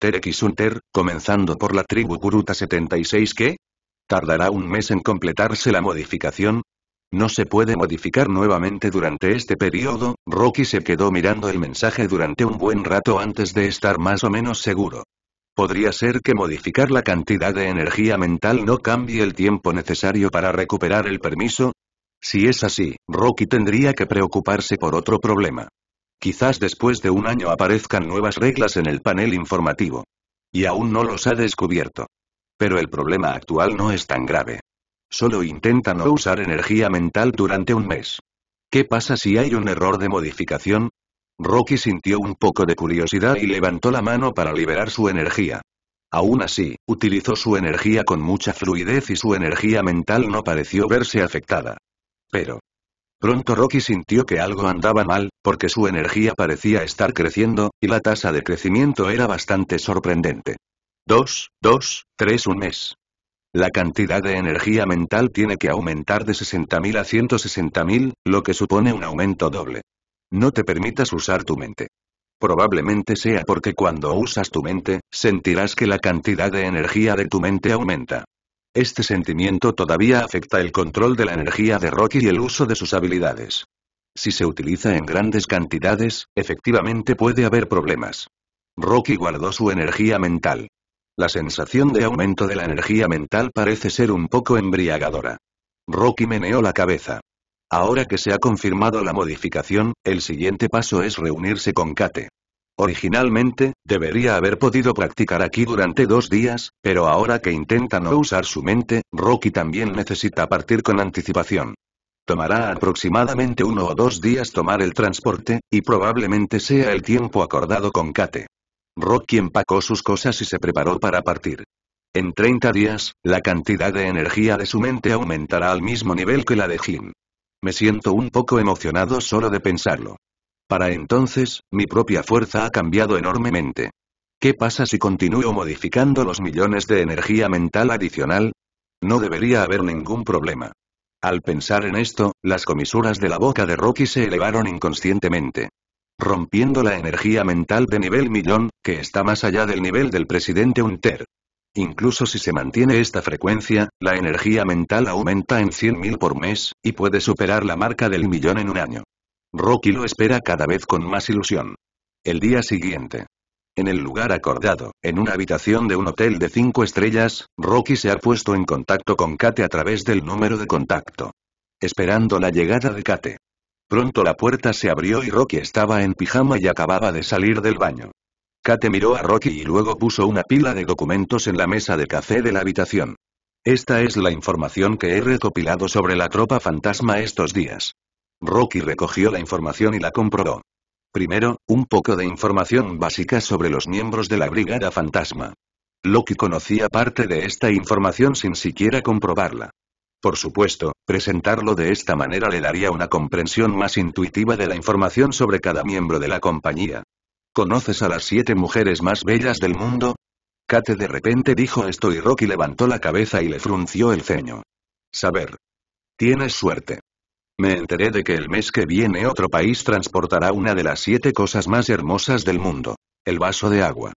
ter x Hunter, comenzando por la tribu Kuruta 76 que tardará un mes en completarse la modificación. No se puede modificar nuevamente durante este periodo, Rocky se quedó mirando el mensaje durante un buen rato antes de estar más o menos seguro. Podría ser que modificar la cantidad de energía mental no cambie el tiempo necesario para recuperar el permiso. Si es así, Rocky tendría que preocuparse por otro problema. Quizás después de un año aparezcan nuevas reglas en el panel informativo. Y aún no los ha descubierto. Pero el problema actual no es tan grave. Solo intenta no usar energía mental durante un mes. ¿Qué pasa si hay un error de modificación? Rocky sintió un poco de curiosidad y levantó la mano para liberar su energía. Aún así, utilizó su energía con mucha fluidez y su energía mental no pareció verse afectada. Pero, Pronto Rocky sintió que algo andaba mal, porque su energía parecía estar creciendo, y la tasa de crecimiento era bastante sorprendente. 2, 2, 3 un mes. La cantidad de energía mental tiene que aumentar de 60.000 a 160.000, lo que supone un aumento doble. No te permitas usar tu mente. Probablemente sea porque cuando usas tu mente, sentirás que la cantidad de energía de tu mente aumenta. Este sentimiento todavía afecta el control de la energía de Rocky y el uso de sus habilidades. Si se utiliza en grandes cantidades, efectivamente puede haber problemas. Rocky guardó su energía mental. La sensación de aumento de la energía mental parece ser un poco embriagadora. Rocky meneó la cabeza. Ahora que se ha confirmado la modificación, el siguiente paso es reunirse con Kate. Originalmente, debería haber podido practicar aquí durante dos días, pero ahora que intenta no usar su mente, Rocky también necesita partir con anticipación. Tomará aproximadamente uno o dos días tomar el transporte, y probablemente sea el tiempo acordado con Kate. Rocky empacó sus cosas y se preparó para partir. En 30 días, la cantidad de energía de su mente aumentará al mismo nivel que la de Jim. Me siento un poco emocionado solo de pensarlo. Para entonces, mi propia fuerza ha cambiado enormemente. ¿Qué pasa si continúo modificando los millones de energía mental adicional? No debería haber ningún problema. Al pensar en esto, las comisuras de la boca de Rocky se elevaron inconscientemente. Rompiendo la energía mental de nivel millón, que está más allá del nivel del presidente Hunter. Incluso si se mantiene esta frecuencia, la energía mental aumenta en 100.000 por mes, y puede superar la marca del millón en un año. Rocky lo espera cada vez con más ilusión. El día siguiente. En el lugar acordado, en una habitación de un hotel de cinco estrellas, Rocky se ha puesto en contacto con Kate a través del número de contacto. Esperando la llegada de Kate. Pronto la puerta se abrió y Rocky estaba en pijama y acababa de salir del baño. Kate miró a Rocky y luego puso una pila de documentos en la mesa de café de la habitación. Esta es la información que he recopilado sobre la tropa fantasma estos días. Rocky recogió la información y la comprobó. Primero, un poco de información básica sobre los miembros de la Brigada Fantasma. Loki conocía parte de esta información sin siquiera comprobarla. Por supuesto, presentarlo de esta manera le daría una comprensión más intuitiva de la información sobre cada miembro de la compañía. ¿Conoces a las siete mujeres más bellas del mundo? Kate de repente dijo esto y Rocky levantó la cabeza y le frunció el ceño. Saber. Tienes suerte. Me enteré de que el mes que viene otro país transportará una de las siete cosas más hermosas del mundo. El vaso de agua.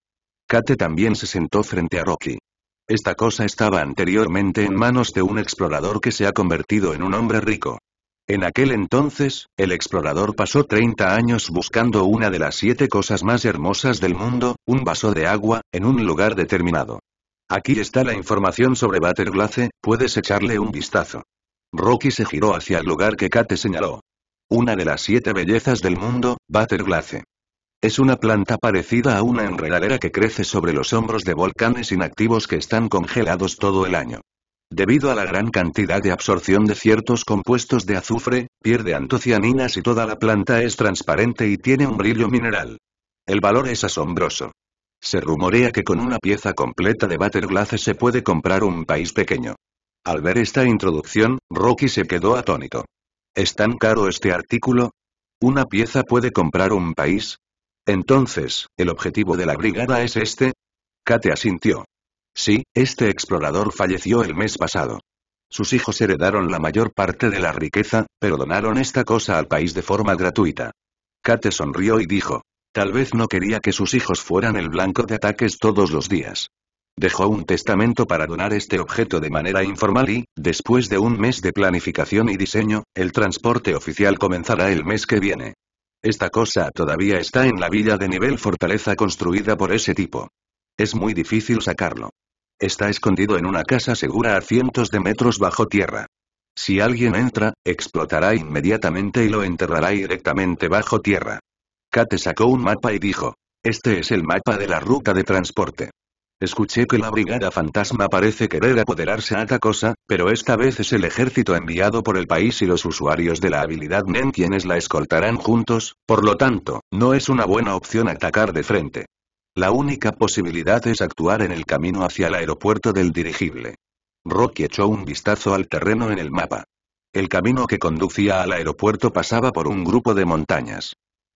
Kate también se sentó frente a Rocky. Esta cosa estaba anteriormente en manos de un explorador que se ha convertido en un hombre rico. En aquel entonces, el explorador pasó 30 años buscando una de las siete cosas más hermosas del mundo, un vaso de agua, en un lugar determinado. Aquí está la información sobre Glace, puedes echarle un vistazo. Rocky se giró hacia el lugar que Kate señaló. Una de las siete bellezas del mundo, Butterglace. Es una planta parecida a una enredadera que crece sobre los hombros de volcanes inactivos que están congelados todo el año. Debido a la gran cantidad de absorción de ciertos compuestos de azufre, pierde antocianinas y toda la planta es transparente y tiene un brillo mineral. El valor es asombroso. Se rumorea que con una pieza completa de Butterglace se puede comprar un país pequeño. Al ver esta introducción, Rocky se quedó atónito. ¿Es tan caro este artículo? ¿Una pieza puede comprar un país? Entonces, ¿el objetivo de la brigada es este? Kate asintió. Sí, este explorador falleció el mes pasado. Sus hijos heredaron la mayor parte de la riqueza, pero donaron esta cosa al país de forma gratuita. Kate sonrió y dijo. Tal vez no quería que sus hijos fueran el blanco de ataques todos los días. Dejó un testamento para donar este objeto de manera informal y, después de un mes de planificación y diseño, el transporte oficial comenzará el mes que viene. Esta cosa todavía está en la villa de nivel fortaleza construida por ese tipo. Es muy difícil sacarlo. Está escondido en una casa segura a cientos de metros bajo tierra. Si alguien entra, explotará inmediatamente y lo enterrará directamente bajo tierra. Kate sacó un mapa y dijo, este es el mapa de la ruta de transporte. Escuché que la brigada fantasma parece querer apoderarse a cosa, pero esta vez es el ejército enviado por el país y los usuarios de la habilidad NEN quienes la escoltarán juntos, por lo tanto, no es una buena opción atacar de frente. La única posibilidad es actuar en el camino hacia el aeropuerto del dirigible. Rocky echó un vistazo al terreno en el mapa. El camino que conducía al aeropuerto pasaba por un grupo de montañas.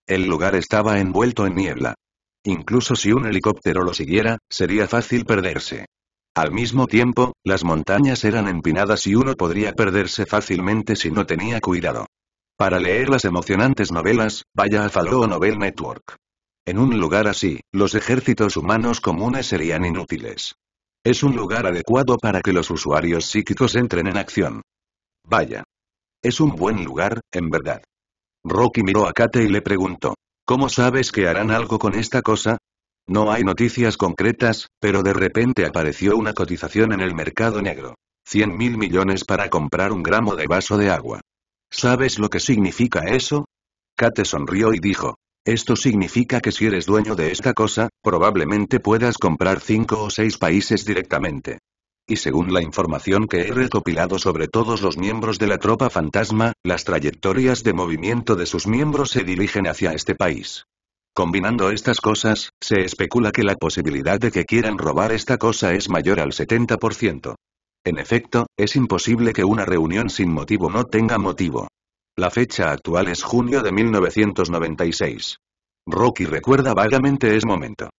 El lugar estaba envuelto en niebla. Incluso si un helicóptero lo siguiera, sería fácil perderse. Al mismo tiempo, las montañas eran empinadas y uno podría perderse fácilmente si no tenía cuidado. Para leer las emocionantes novelas, vaya a Faloo Novel Network. En un lugar así, los ejércitos humanos comunes serían inútiles. Es un lugar adecuado para que los usuarios psíquicos entren en acción. Vaya. Es un buen lugar, en verdad. Rocky miró a Kate y le preguntó. ¿Cómo sabes que harán algo con esta cosa? No hay noticias concretas, pero de repente apareció una cotización en el mercado negro. 100 mil millones para comprar un gramo de vaso de agua. ¿Sabes lo que significa eso? Kate sonrió y dijo, esto significa que si eres dueño de esta cosa, probablemente puedas comprar cinco o seis países directamente y según la información que he recopilado sobre todos los miembros de la tropa fantasma, las trayectorias de movimiento de sus miembros se dirigen hacia este país. Combinando estas cosas, se especula que la posibilidad de que quieran robar esta cosa es mayor al 70%. En efecto, es imposible que una reunión sin motivo no tenga motivo. La fecha actual es junio de 1996. Rocky recuerda vagamente ese momento.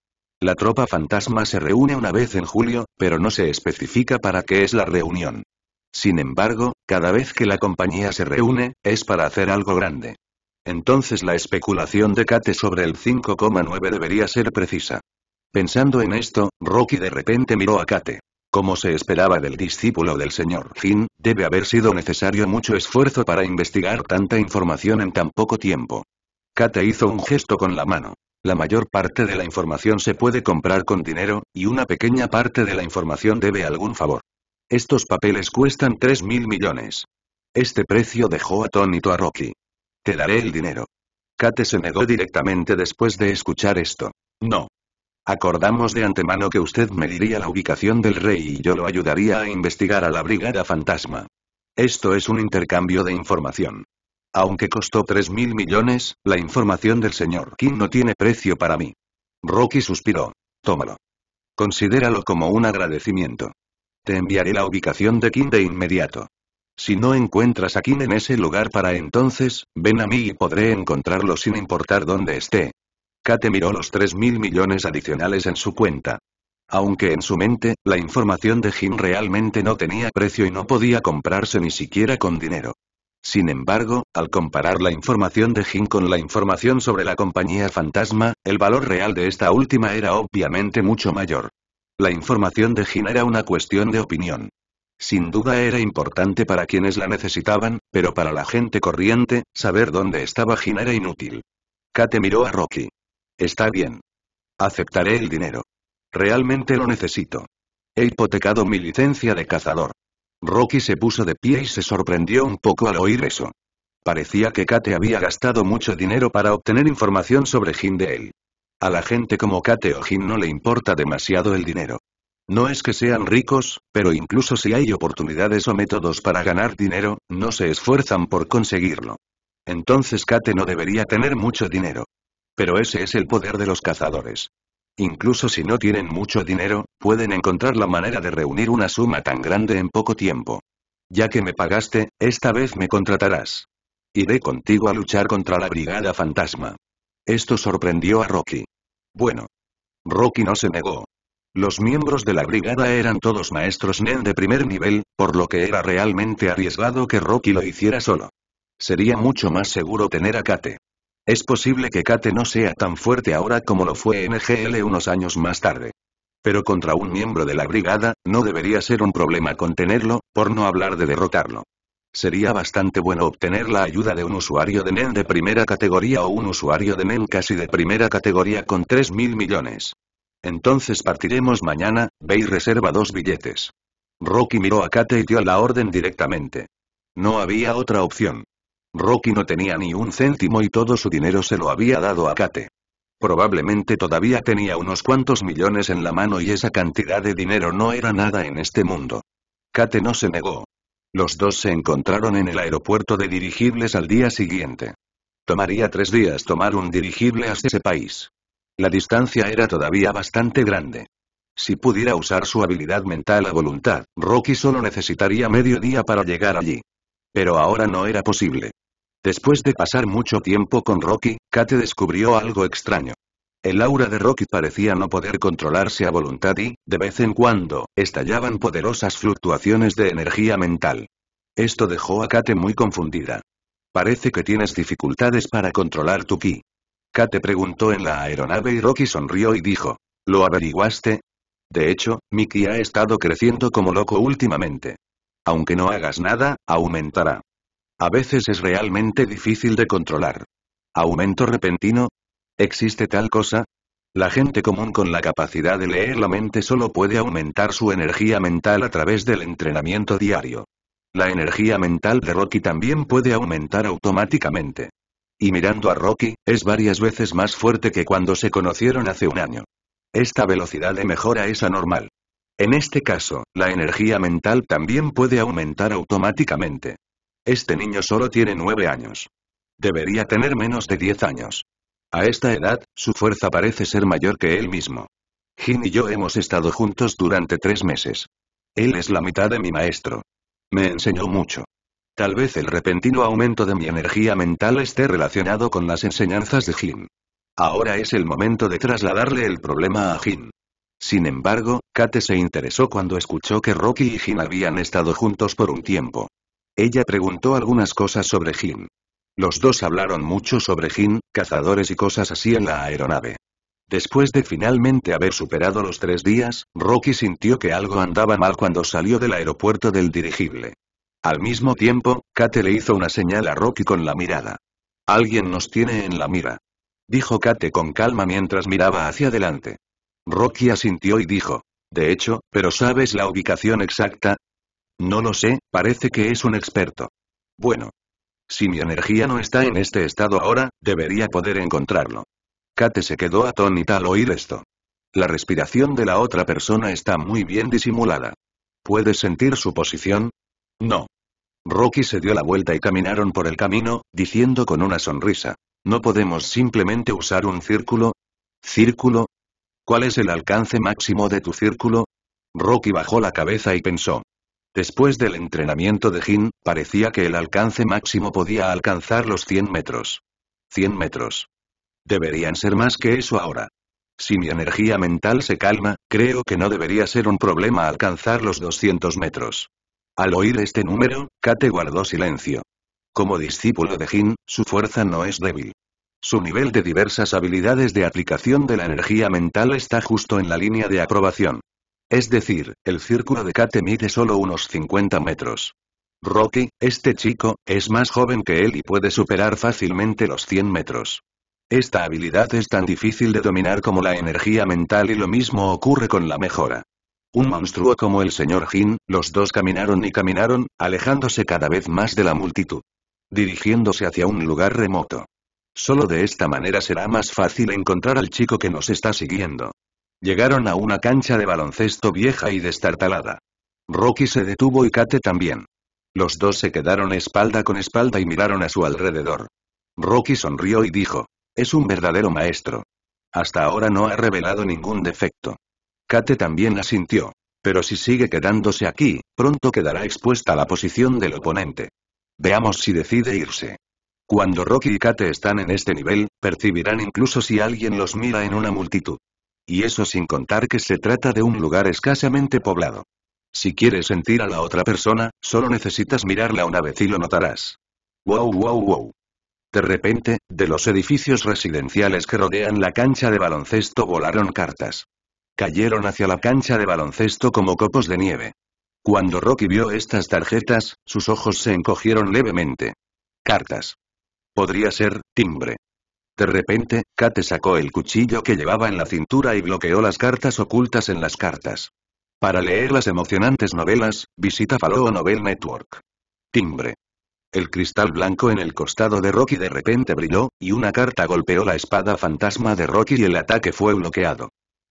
La tropa fantasma se reúne una vez en julio, pero no se especifica para qué es la reunión. Sin embargo, cada vez que la compañía se reúne, es para hacer algo grande. Entonces la especulación de Kate sobre el 5,9 debería ser precisa. Pensando en esto, Rocky de repente miró a Kate. Como se esperaba del discípulo del señor Finn, debe haber sido necesario mucho esfuerzo para investigar tanta información en tan poco tiempo. Kate hizo un gesto con la mano. La mayor parte de la información se puede comprar con dinero, y una pequeña parte de la información debe algún favor. Estos papeles cuestan 3.000 millones. Este precio dejó atónito a Rocky. Te daré el dinero. Kate se negó directamente después de escuchar esto. No. Acordamos de antemano que usted me diría la ubicación del rey y yo lo ayudaría a investigar a la brigada fantasma. Esto es un intercambio de información. Aunque costó 3.000 millones, la información del señor Kim no tiene precio para mí. Rocky suspiró. Tómalo. Considéralo como un agradecimiento. Te enviaré la ubicación de Kim de inmediato. Si no encuentras a Kim en ese lugar para entonces, ven a mí y podré encontrarlo sin importar dónde esté. Kate miró los 3.000 millones adicionales en su cuenta. Aunque en su mente, la información de Jim realmente no tenía precio y no podía comprarse ni siquiera con dinero. Sin embargo, al comparar la información de Jin con la información sobre la compañía fantasma, el valor real de esta última era obviamente mucho mayor. La información de Jin era una cuestión de opinión. Sin duda era importante para quienes la necesitaban, pero para la gente corriente, saber dónde estaba Jin era inútil. Kate miró a Rocky. Está bien. Aceptaré el dinero. Realmente lo necesito. He hipotecado mi licencia de cazador. Rocky se puso de pie y se sorprendió un poco al oír eso. Parecía que Kate había gastado mucho dinero para obtener información sobre Jim de él. A la gente como Kate o Jim no le importa demasiado el dinero. No es que sean ricos, pero incluso si hay oportunidades o métodos para ganar dinero, no se esfuerzan por conseguirlo. Entonces Kate no debería tener mucho dinero. Pero ese es el poder de los cazadores. Incluso si no tienen mucho dinero, pueden encontrar la manera de reunir una suma tan grande en poco tiempo. Ya que me pagaste, esta vez me contratarás. Iré contigo a luchar contra la Brigada Fantasma. Esto sorprendió a Rocky. Bueno. Rocky no se negó. Los miembros de la brigada eran todos maestros Nen de primer nivel, por lo que era realmente arriesgado que Rocky lo hiciera solo. Sería mucho más seguro tener a Kate. Es posible que Kate no sea tan fuerte ahora como lo fue NGL unos años más tarde. Pero contra un miembro de la brigada, no debería ser un problema contenerlo, por no hablar de derrotarlo. Sería bastante bueno obtener la ayuda de un usuario de NEN e de primera categoría o un usuario de NEN e casi de primera categoría con 3.000 millones. Entonces partiremos mañana, ve reserva dos billetes. Rocky miró a Kate y dio la orden directamente. No había otra opción. Rocky no tenía ni un céntimo y todo su dinero se lo había dado a Kate. Probablemente todavía tenía unos cuantos millones en la mano y esa cantidad de dinero no era nada en este mundo. Kate no se negó. Los dos se encontraron en el aeropuerto de dirigibles al día siguiente. Tomaría tres días tomar un dirigible hacia ese país. La distancia era todavía bastante grande. Si pudiera usar su habilidad mental a voluntad, Rocky solo necesitaría medio día para llegar allí. Pero ahora no era posible. Después de pasar mucho tiempo con Rocky, Kate descubrió algo extraño. El aura de Rocky parecía no poder controlarse a voluntad y, de vez en cuando, estallaban poderosas fluctuaciones de energía mental. Esto dejó a Kate muy confundida. Parece que tienes dificultades para controlar tu ki. Kate preguntó en la aeronave y Rocky sonrió y dijo. ¿Lo averiguaste? De hecho, mi ki ha estado creciendo como loco últimamente. Aunque no hagas nada, aumentará. A veces es realmente difícil de controlar. Aumento repentino. ¿Existe tal cosa? La gente común con la capacidad de leer la mente solo puede aumentar su energía mental a través del entrenamiento diario. La energía mental de Rocky también puede aumentar automáticamente. Y mirando a Rocky, es varias veces más fuerte que cuando se conocieron hace un año. Esta velocidad de mejora es anormal. En este caso, la energía mental también puede aumentar automáticamente. Este niño solo tiene nueve años. Debería tener menos de diez años. A esta edad, su fuerza parece ser mayor que él mismo. Jin y yo hemos estado juntos durante tres meses. Él es la mitad de mi maestro. Me enseñó mucho. Tal vez el repentino aumento de mi energía mental esté relacionado con las enseñanzas de Jin. Ahora es el momento de trasladarle el problema a Jin. Sin embargo, Kate se interesó cuando escuchó que Rocky y Jin habían estado juntos por un tiempo. Ella preguntó algunas cosas sobre Jim. Los dos hablaron mucho sobre Jim, cazadores y cosas así en la aeronave. Después de finalmente haber superado los tres días, Rocky sintió que algo andaba mal cuando salió del aeropuerto del dirigible. Al mismo tiempo, Kate le hizo una señal a Rocky con la mirada. Alguien nos tiene en la mira. Dijo Kate con calma mientras miraba hacia adelante. Rocky asintió y dijo. De hecho, pero ¿sabes la ubicación exacta? No lo sé, parece que es un experto. Bueno. Si mi energía no está en este estado ahora, debería poder encontrarlo. Kate se quedó atónita al oír esto. La respiración de la otra persona está muy bien disimulada. ¿Puedes sentir su posición? No. Rocky se dio la vuelta y caminaron por el camino, diciendo con una sonrisa. ¿No podemos simplemente usar un círculo? ¿Círculo? ¿Cuál es el alcance máximo de tu círculo? Rocky bajó la cabeza y pensó. Después del entrenamiento de Jin, parecía que el alcance máximo podía alcanzar los 100 metros. 100 metros. Deberían ser más que eso ahora. Si mi energía mental se calma, creo que no debería ser un problema alcanzar los 200 metros. Al oír este número, Kate guardó silencio. Como discípulo de Jin, su fuerza no es débil. Su nivel de diversas habilidades de aplicación de la energía mental está justo en la línea de aprobación. Es decir, el círculo de Kate mide solo unos 50 metros. Rocky, este chico, es más joven que él y puede superar fácilmente los 100 metros. Esta habilidad es tan difícil de dominar como la energía mental y lo mismo ocurre con la mejora. Un monstruo como el señor Jin, los dos caminaron y caminaron, alejándose cada vez más de la multitud. Dirigiéndose hacia un lugar remoto. Solo de esta manera será más fácil encontrar al chico que nos está siguiendo. Llegaron a una cancha de baloncesto vieja y destartalada. Rocky se detuvo y Kate también. Los dos se quedaron espalda con espalda y miraron a su alrededor. Rocky sonrió y dijo, es un verdadero maestro. Hasta ahora no ha revelado ningún defecto. Kate también asintió. Pero si sigue quedándose aquí, pronto quedará expuesta a la posición del oponente. Veamos si decide irse. Cuando Rocky y Kate están en este nivel, percibirán incluso si alguien los mira en una multitud. Y eso sin contar que se trata de un lugar escasamente poblado. Si quieres sentir a la otra persona, solo necesitas mirarla una vez y lo notarás. Wow, wow, wow. De repente, de los edificios residenciales que rodean la cancha de baloncesto volaron cartas. Cayeron hacia la cancha de baloncesto como copos de nieve. Cuando Rocky vio estas tarjetas, sus ojos se encogieron levemente. Cartas. Podría ser, timbre. De repente, Kate sacó el cuchillo que llevaba en la cintura y bloqueó las cartas ocultas en las cartas. Para leer las emocionantes novelas, visita Faloo Novel Network. Timbre. El cristal blanco en el costado de Rocky de repente brilló, y una carta golpeó la espada fantasma de Rocky y el ataque fue bloqueado.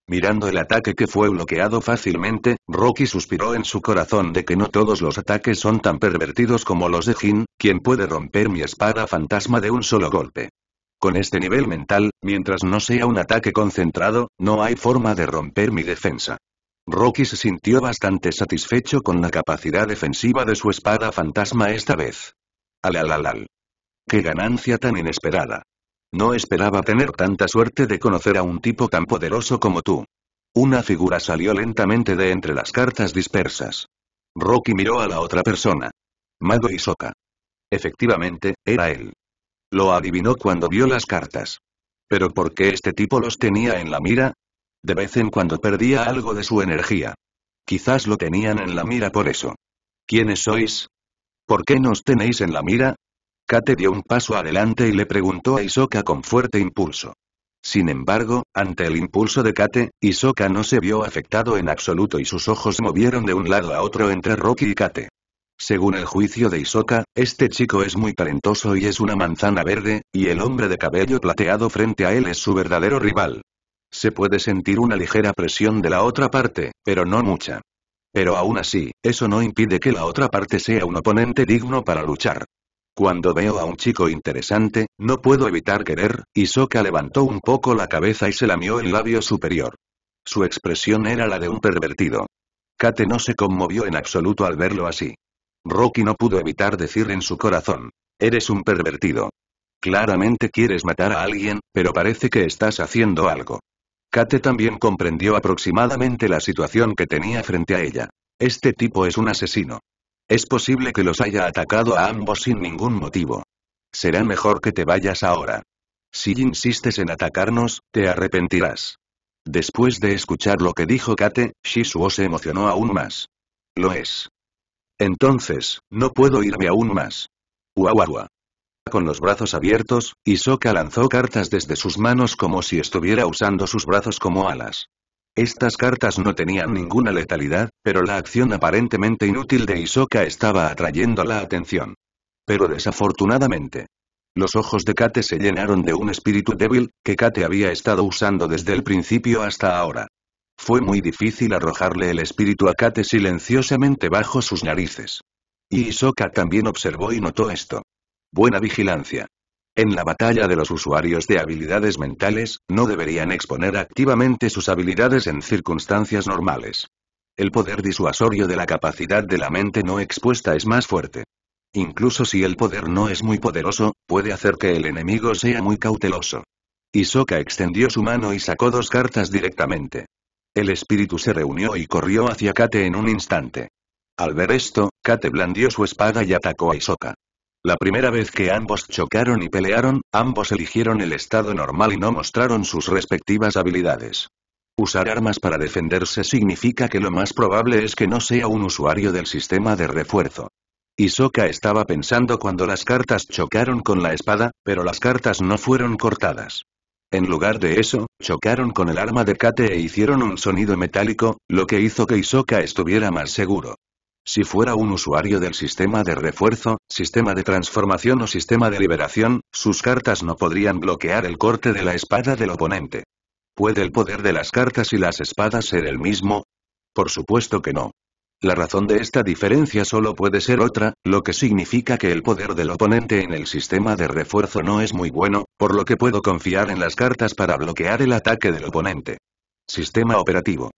Mirando el ataque que fue bloqueado fácilmente, Rocky suspiró en su corazón de que no todos los ataques son tan pervertidos como los de Jin, quien puede romper mi espada fantasma de un solo golpe. Con este nivel mental, mientras no sea un ataque concentrado, no hay forma de romper mi defensa. Rocky se sintió bastante satisfecho con la capacidad defensiva de su espada fantasma esta vez. Alalalal. ¡Qué ganancia tan inesperada! No esperaba tener tanta suerte de conocer a un tipo tan poderoso como tú. Una figura salió lentamente de entre las cartas dispersas. Rocky miró a la otra persona. Mago Isoka. Efectivamente, era él. Lo adivinó cuando vio las cartas. ¿Pero por qué este tipo los tenía en la mira? De vez en cuando perdía algo de su energía. Quizás lo tenían en la mira por eso. ¿Quiénes sois? ¿Por qué nos tenéis en la mira? Kate dio un paso adelante y le preguntó a Isoka con fuerte impulso. Sin embargo, ante el impulso de Kate, Isoka no se vio afectado en absoluto y sus ojos movieron de un lado a otro entre Rocky y Kate. Según el juicio de Isoka, este chico es muy talentoso y es una manzana verde, y el hombre de cabello plateado frente a él es su verdadero rival. Se puede sentir una ligera presión de la otra parte, pero no mucha. Pero aún así, eso no impide que la otra parte sea un oponente digno para luchar. Cuando veo a un chico interesante, no puedo evitar querer, Isoka levantó un poco la cabeza y se lamió el labio superior. Su expresión era la de un pervertido. Kate no se conmovió en absoluto al verlo así. Rocky no pudo evitar decir en su corazón. Eres un pervertido. Claramente quieres matar a alguien, pero parece que estás haciendo algo. Kate también comprendió aproximadamente la situación que tenía frente a ella. Este tipo es un asesino. Es posible que los haya atacado a ambos sin ningún motivo. Será mejor que te vayas ahora. Si insistes en atacarnos, te arrepentirás. Después de escuchar lo que dijo Kate, Shisuo se emocionó aún más. Lo es. Entonces, no puedo irme aún más. Uawawa. Con los brazos abiertos, Isoka lanzó cartas desde sus manos como si estuviera usando sus brazos como alas. Estas cartas no tenían ninguna letalidad, pero la acción aparentemente inútil de Isoka estaba atrayendo la atención. Pero desafortunadamente. Los ojos de Kate se llenaron de un espíritu débil, que Kate había estado usando desde el principio hasta ahora. Fue muy difícil arrojarle el espíritu a Kate silenciosamente bajo sus narices. Y Isoka también observó y notó esto. Buena vigilancia. En la batalla de los usuarios de habilidades mentales, no deberían exponer activamente sus habilidades en circunstancias normales. El poder disuasorio de la capacidad de la mente no expuesta es más fuerte. Incluso si el poder no es muy poderoso, puede hacer que el enemigo sea muy cauteloso. Isoka extendió su mano y sacó dos cartas directamente. El espíritu se reunió y corrió hacia Kate en un instante. Al ver esto, Kate blandió su espada y atacó a Isoka. La primera vez que ambos chocaron y pelearon, ambos eligieron el estado normal y no mostraron sus respectivas habilidades. Usar armas para defenderse significa que lo más probable es que no sea un usuario del sistema de refuerzo. Isoka estaba pensando cuando las cartas chocaron con la espada, pero las cartas no fueron cortadas. En lugar de eso, chocaron con el arma de Kate e hicieron un sonido metálico, lo que hizo que Isoka estuviera más seguro. Si fuera un usuario del sistema de refuerzo, sistema de transformación o sistema de liberación, sus cartas no podrían bloquear el corte de la espada del oponente. ¿Puede el poder de las cartas y las espadas ser el mismo? Por supuesto que no. La razón de esta diferencia solo puede ser otra, lo que significa que el poder del oponente en el sistema de refuerzo no es muy bueno, por lo que puedo confiar en las cartas para bloquear el ataque del oponente. Sistema operativo.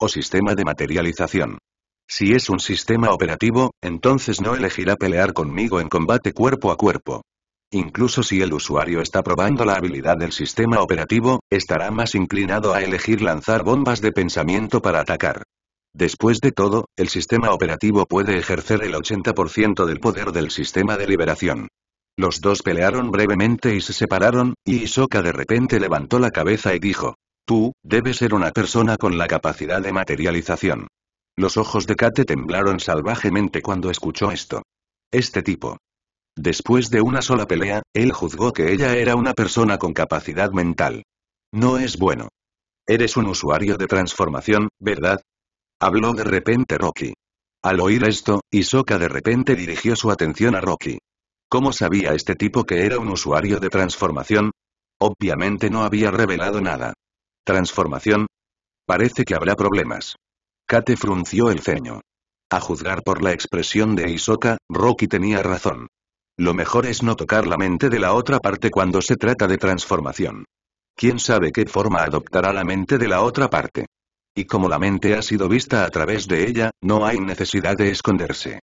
O sistema de materialización. Si es un sistema operativo, entonces no elegirá pelear conmigo en combate cuerpo a cuerpo. Incluso si el usuario está probando la habilidad del sistema operativo, estará más inclinado a elegir lanzar bombas de pensamiento para atacar. Después de todo, el sistema operativo puede ejercer el 80% del poder del sistema de liberación. Los dos pelearon brevemente y se separaron, y Isoka de repente levantó la cabeza y dijo. Tú, debes ser una persona con la capacidad de materialización. Los ojos de Kate temblaron salvajemente cuando escuchó esto. Este tipo. Después de una sola pelea, él juzgó que ella era una persona con capacidad mental. No es bueno. Eres un usuario de transformación, ¿verdad? Habló de repente Rocky. Al oír esto, Isoka de repente dirigió su atención a Rocky. ¿Cómo sabía este tipo que era un usuario de transformación? Obviamente no había revelado nada. ¿Transformación? Parece que habrá problemas. Kate frunció el ceño. A juzgar por la expresión de Isoka, Rocky tenía razón. Lo mejor es no tocar la mente de la otra parte cuando se trata de transformación. ¿Quién sabe qué forma adoptará la mente de la otra parte? Y como la mente ha sido vista a través de ella, no hay necesidad de esconderse.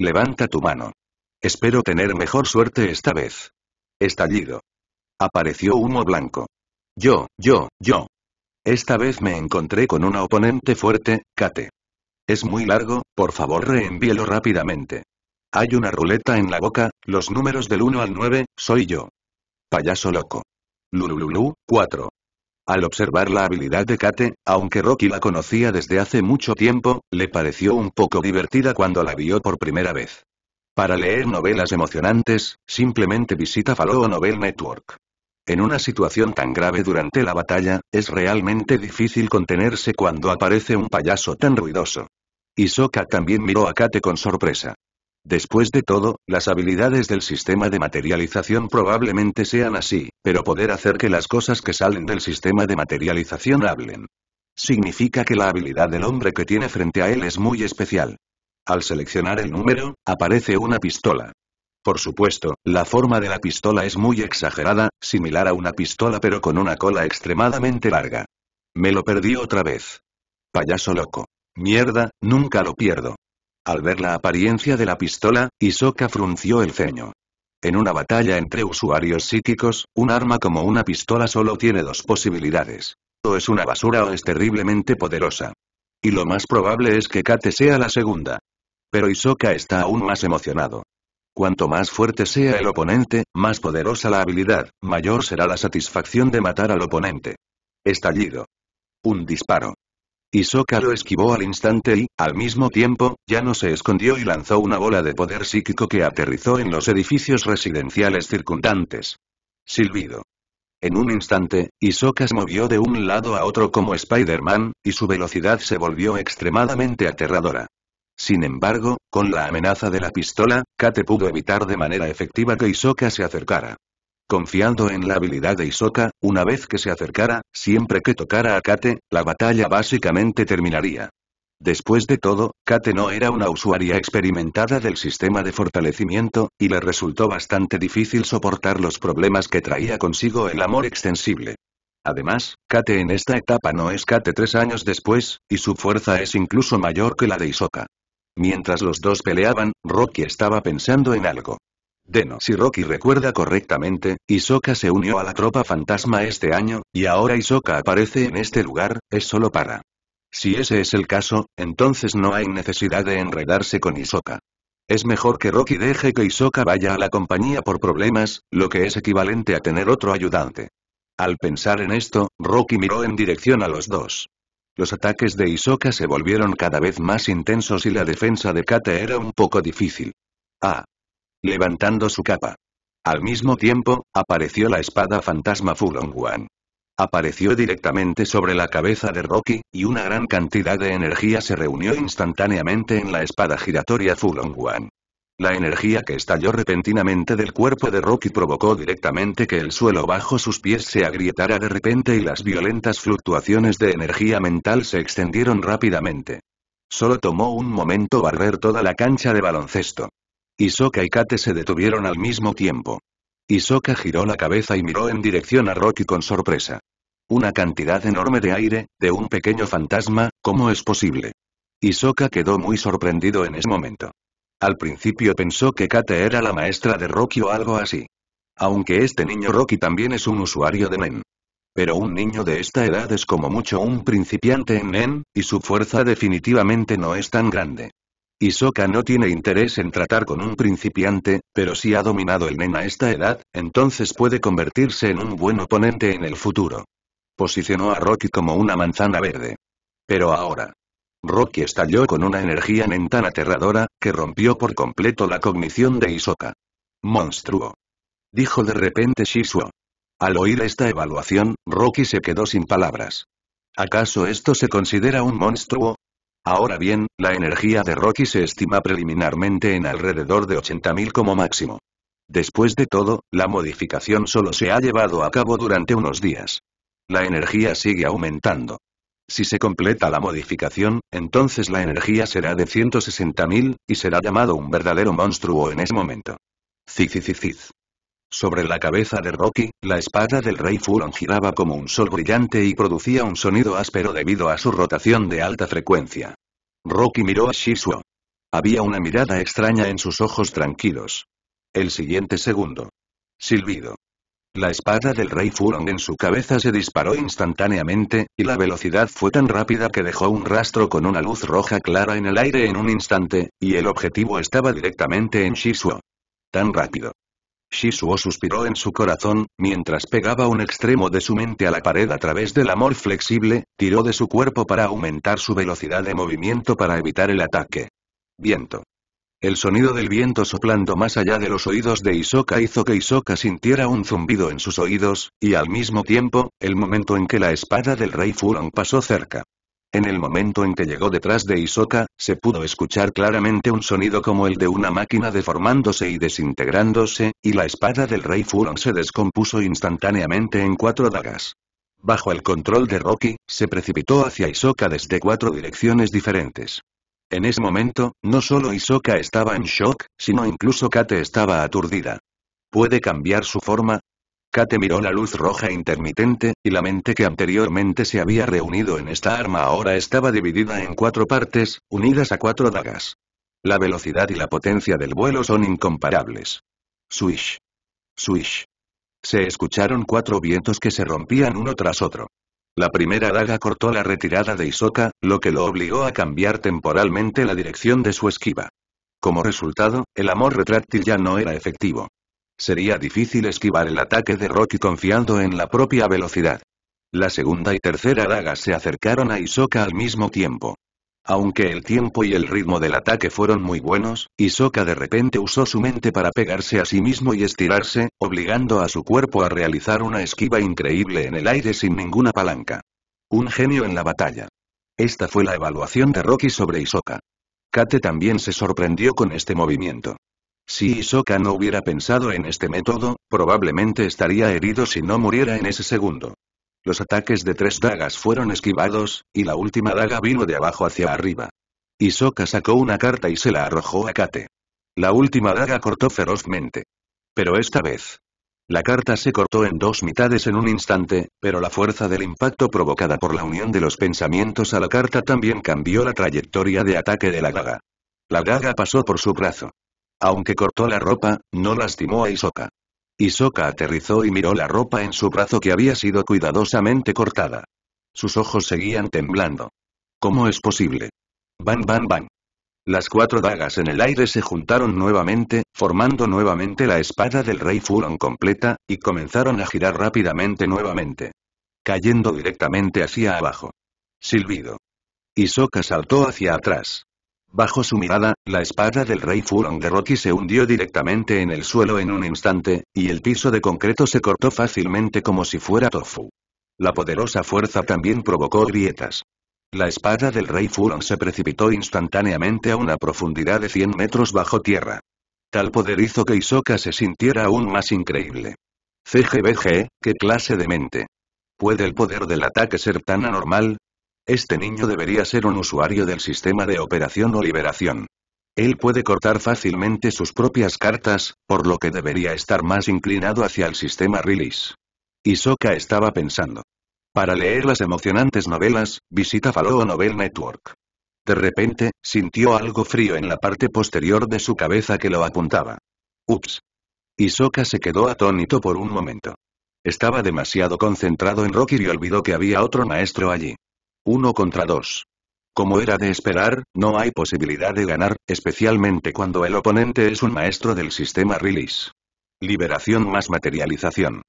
Levanta tu mano. Espero tener mejor suerte esta vez. Estallido. Apareció humo blanco. Yo, yo, yo. Esta vez me encontré con una oponente fuerte, Kate. Es muy largo, por favor reenvíelo rápidamente. Hay una ruleta en la boca, los números del 1 al 9, soy yo. Payaso loco. Lulululú, 4. Al observar la habilidad de Kate, aunque Rocky la conocía desde hace mucho tiempo, le pareció un poco divertida cuando la vio por primera vez. Para leer novelas emocionantes, simplemente visita o Novel Network. En una situación tan grave durante la batalla, es realmente difícil contenerse cuando aparece un payaso tan ruidoso. Isoka también miró a Kate con sorpresa. Después de todo, las habilidades del sistema de materialización probablemente sean así, pero poder hacer que las cosas que salen del sistema de materialización hablen. Significa que la habilidad del hombre que tiene frente a él es muy especial. Al seleccionar el número, aparece una pistola. Por supuesto, la forma de la pistola es muy exagerada, similar a una pistola pero con una cola extremadamente larga. Me lo perdí otra vez. Payaso loco. Mierda, nunca lo pierdo. Al ver la apariencia de la pistola, Hisoka frunció el ceño. En una batalla entre usuarios psíquicos, un arma como una pistola solo tiene dos posibilidades. O es una basura o es terriblemente poderosa. Y lo más probable es que Kate sea la segunda. Pero Hisoka está aún más emocionado. Cuanto más fuerte sea el oponente, más poderosa la habilidad, mayor será la satisfacción de matar al oponente. Estallido. Un disparo. Isoka lo esquivó al instante y, al mismo tiempo, ya no se escondió y lanzó una bola de poder psíquico que aterrizó en los edificios residenciales circundantes. Silbido. En un instante, Isoka se movió de un lado a otro como Spider-Man, y su velocidad se volvió extremadamente aterradora. Sin embargo, con la amenaza de la pistola, Kate pudo evitar de manera efectiva que Isoka se acercara. Confiando en la habilidad de isoka una vez que se acercara, siempre que tocara a Kate, la batalla básicamente terminaría. Después de todo, Kate no era una usuaria experimentada del sistema de fortalecimiento, y le resultó bastante difícil soportar los problemas que traía consigo el amor extensible. Además, Kate en esta etapa no es Kate tres años después, y su fuerza es incluso mayor que la de Isoka. Mientras los dos peleaban, Rocky estaba pensando en algo. Deno si Rocky recuerda correctamente, Isoka se unió a la tropa fantasma este año, y ahora Isoka aparece en este lugar, es solo para. Si ese es el caso, entonces no hay necesidad de enredarse con Isoka. Es mejor que Rocky deje que Isoka vaya a la compañía por problemas, lo que es equivalente a tener otro ayudante. Al pensar en esto, Rocky miró en dirección a los dos. Los ataques de Isoka se volvieron cada vez más intensos y la defensa de Kate era un poco difícil. Ah, levantando su capa. Al mismo tiempo, apareció la espada fantasma Wan. Apareció directamente sobre la cabeza de Rocky, y una gran cantidad de energía se reunió instantáneamente en la espada giratoria Wan. La energía que estalló repentinamente del cuerpo de Rocky provocó directamente que el suelo bajo sus pies se agrietara de repente y las violentas fluctuaciones de energía mental se extendieron rápidamente. Solo tomó un momento barrer toda la cancha de baloncesto. Isoka y Kate se detuvieron al mismo tiempo. Isoka giró la cabeza y miró en dirección a Rocky con sorpresa. Una cantidad enorme de aire, de un pequeño fantasma, ¿cómo es posible? Isoka quedó muy sorprendido en ese momento. Al principio pensó que Kate era la maestra de Rocky o algo así. Aunque este niño Rocky también es un usuario de NEN. Pero un niño de esta edad es como mucho un principiante en NEN, y su fuerza definitivamente no es tan grande. Isoka no tiene interés en tratar con un principiante, pero si ha dominado el Nen a esta edad, entonces puede convertirse en un buen oponente en el futuro. Posicionó a Rocky como una manzana verde. Pero ahora. Rocky estalló con una energía Nen tan aterradora, que rompió por completo la cognición de Isoka. Monstruo. Dijo de repente Shisuo. Al oír esta evaluación, Rocky se quedó sin palabras. ¿Acaso esto se considera un monstruo? Ahora bien, la energía de Rocky se estima preliminarmente en alrededor de 80.000 como máximo. Después de todo, la modificación solo se ha llevado a cabo durante unos días. La energía sigue aumentando. Si se completa la modificación, entonces la energía será de 160.000, y será llamado un verdadero monstruo en ese momento. Sobre la cabeza de Rocky, la espada del rey Furon giraba como un sol brillante y producía un sonido áspero debido a su rotación de alta frecuencia. Rocky miró a Shisuo. Había una mirada extraña en sus ojos tranquilos. El siguiente segundo. Silbido. La espada del rey Furon en su cabeza se disparó instantáneamente, y la velocidad fue tan rápida que dejó un rastro con una luz roja clara en el aire en un instante, y el objetivo estaba directamente en Shisuo. Tan rápido. Shisuo suspiró en su corazón, mientras pegaba un extremo de su mente a la pared a través del amor flexible, tiró de su cuerpo para aumentar su velocidad de movimiento para evitar el ataque. Viento. El sonido del viento soplando más allá de los oídos de Isoka hizo que Isoka sintiera un zumbido en sus oídos, y al mismo tiempo, el momento en que la espada del rey Furon pasó cerca. En el momento en que llegó detrás de Isoka, se pudo escuchar claramente un sonido como el de una máquina deformándose y desintegrándose, y la espada del rey Furon se descompuso instantáneamente en cuatro dagas. Bajo el control de Rocky, se precipitó hacia Isoka desde cuatro direcciones diferentes. En ese momento, no solo Isoka estaba en shock, sino incluso Kate estaba aturdida. Puede cambiar su forma, Kate miró la luz roja intermitente, y la mente que anteriormente se había reunido en esta arma ahora estaba dividida en cuatro partes, unidas a cuatro dagas. La velocidad y la potencia del vuelo son incomparables. Swish. Swish. Se escucharon cuatro vientos que se rompían uno tras otro. La primera daga cortó la retirada de Isoka, lo que lo obligó a cambiar temporalmente la dirección de su esquiva. Como resultado, el amor retráctil ya no era efectivo. Sería difícil esquivar el ataque de Rocky confiando en la propia velocidad. La segunda y tercera daga se acercaron a Isoka al mismo tiempo. Aunque el tiempo y el ritmo del ataque fueron muy buenos, Isoka de repente usó su mente para pegarse a sí mismo y estirarse, obligando a su cuerpo a realizar una esquiva increíble en el aire sin ninguna palanca. Un genio en la batalla. Esta fue la evaluación de Rocky sobre Isoka. Kate también se sorprendió con este movimiento. Si Isoka no hubiera pensado en este método, probablemente estaría herido si no muriera en ese segundo. Los ataques de tres dagas fueron esquivados, y la última daga vino de abajo hacia arriba. Isoka sacó una carta y se la arrojó a Kate. La última daga cortó ferozmente. Pero esta vez. La carta se cortó en dos mitades en un instante, pero la fuerza del impacto provocada por la unión de los pensamientos a la carta también cambió la trayectoria de ataque de la daga. La daga pasó por su brazo. Aunque cortó la ropa, no lastimó a Isoka. Isoka aterrizó y miró la ropa en su brazo que había sido cuidadosamente cortada. Sus ojos seguían temblando. ¿Cómo es posible? Van, van, van. Las cuatro dagas en el aire se juntaron nuevamente, formando nuevamente la espada del rey Furon completa, y comenzaron a girar rápidamente nuevamente. Cayendo directamente hacia abajo. Silbido. Isoka saltó hacia atrás. Bajo su mirada, la espada del rey Furon de Rocky se hundió directamente en el suelo en un instante, y el piso de concreto se cortó fácilmente como si fuera tofu. La poderosa fuerza también provocó grietas. La espada del rey Furon se precipitó instantáneamente a una profundidad de 100 metros bajo tierra. Tal poder hizo que Isoka se sintiera aún más increíble. CGBG, ¿qué clase de mente? ¿Puede el poder del ataque ser tan anormal? Este niño debería ser un usuario del sistema de operación o liberación. Él puede cortar fácilmente sus propias cartas, por lo que debería estar más inclinado hacia el sistema release. Isoka estaba pensando. Para leer las emocionantes novelas, visita Faloo Novel Network. De repente, sintió algo frío en la parte posterior de su cabeza que lo apuntaba. Ups. Isoka se quedó atónito por un momento. Estaba demasiado concentrado en Rocky y olvidó que había otro maestro allí. Uno contra dos. Como era de esperar, no hay posibilidad de ganar, especialmente cuando el oponente es un maestro del sistema release. Liberación más materialización.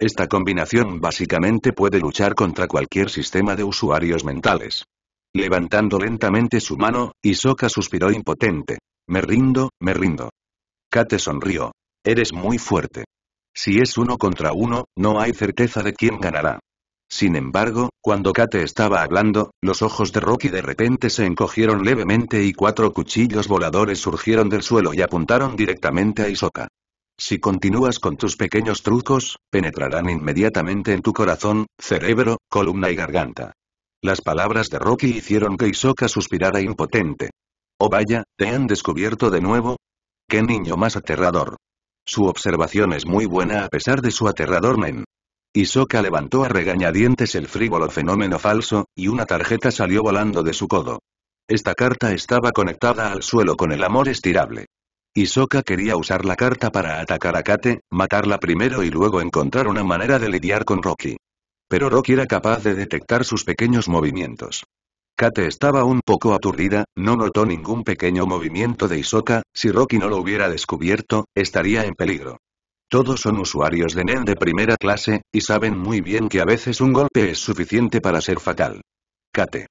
Esta combinación básicamente puede luchar contra cualquier sistema de usuarios mentales. Levantando lentamente su mano, Isoka suspiró impotente. Me rindo, me rindo. Kate sonrió. Eres muy fuerte. Si es uno contra uno, no hay certeza de quién ganará. Sin embargo, cuando Kate estaba hablando, los ojos de Rocky de repente se encogieron levemente y cuatro cuchillos voladores surgieron del suelo y apuntaron directamente a Isoka. Si continúas con tus pequeños trucos, penetrarán inmediatamente en tu corazón, cerebro, columna y garganta. Las palabras de Rocky hicieron que Isoka suspirara impotente. Oh vaya, ¿te han descubierto de nuevo? ¡Qué niño más aterrador! Su observación es muy buena a pesar de su aterrador men. Isoka levantó a regañadientes el frívolo fenómeno falso, y una tarjeta salió volando de su codo. Esta carta estaba conectada al suelo con el amor estirable. Isoka quería usar la carta para atacar a Kate, matarla primero y luego encontrar una manera de lidiar con Rocky. Pero Rocky era capaz de detectar sus pequeños movimientos. Kate estaba un poco aturdida, no notó ningún pequeño movimiento de Isoka. si Rocky no lo hubiera descubierto, estaría en peligro. Todos son usuarios de NEN e de primera clase, y saben muy bien que a veces un golpe es suficiente para ser fatal. Kate.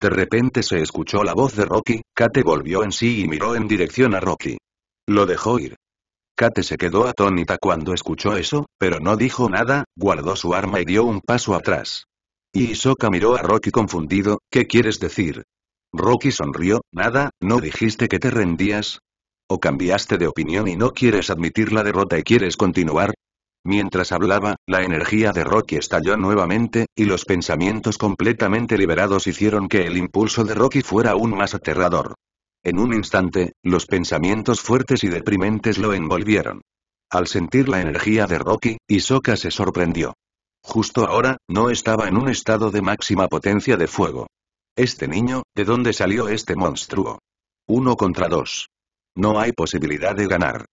De repente se escuchó la voz de Rocky, Kate volvió en sí y miró en dirección a Rocky. Lo dejó ir. Kate se quedó atónita cuando escuchó eso, pero no dijo nada, guardó su arma y dio un paso atrás. Y Isoka miró a Rocky confundido, ¿qué quieres decir? Rocky sonrió, nada, ¿no dijiste que te rendías? ¿O cambiaste de opinión y no quieres admitir la derrota y quieres continuar? Mientras hablaba, la energía de Rocky estalló nuevamente, y los pensamientos completamente liberados hicieron que el impulso de Rocky fuera aún más aterrador. En un instante, los pensamientos fuertes y deprimentes lo envolvieron. Al sentir la energía de Rocky, Isoka se sorprendió. Justo ahora, no estaba en un estado de máxima potencia de fuego. Este niño, ¿de dónde salió este monstruo? Uno contra dos. No hay posibilidad de ganar.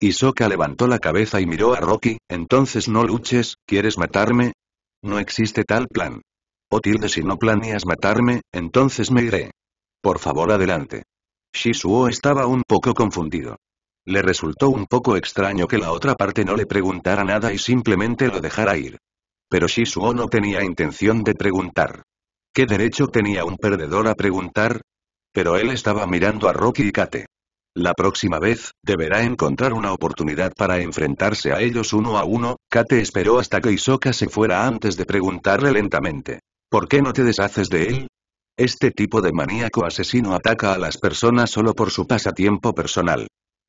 Isoka levantó la cabeza y miró a Rocky, entonces no luches, ¿quieres matarme? No existe tal plan. O oh, tilde si no planeas matarme, entonces me iré. Por favor adelante. Shisuo estaba un poco confundido. Le resultó un poco extraño que la otra parte no le preguntara nada y simplemente lo dejara ir. Pero Shisuo no tenía intención de preguntar. ¿Qué derecho tenía un perdedor a preguntar? Pero él estaba mirando a Rocky y Kate. La próxima vez, deberá encontrar una oportunidad para enfrentarse a ellos uno a uno, Kate esperó hasta que Isoka se fuera antes de preguntarle lentamente. ¿Por qué no te deshaces de él? Este tipo de maníaco asesino ataca a las personas solo por su pasatiempo personal.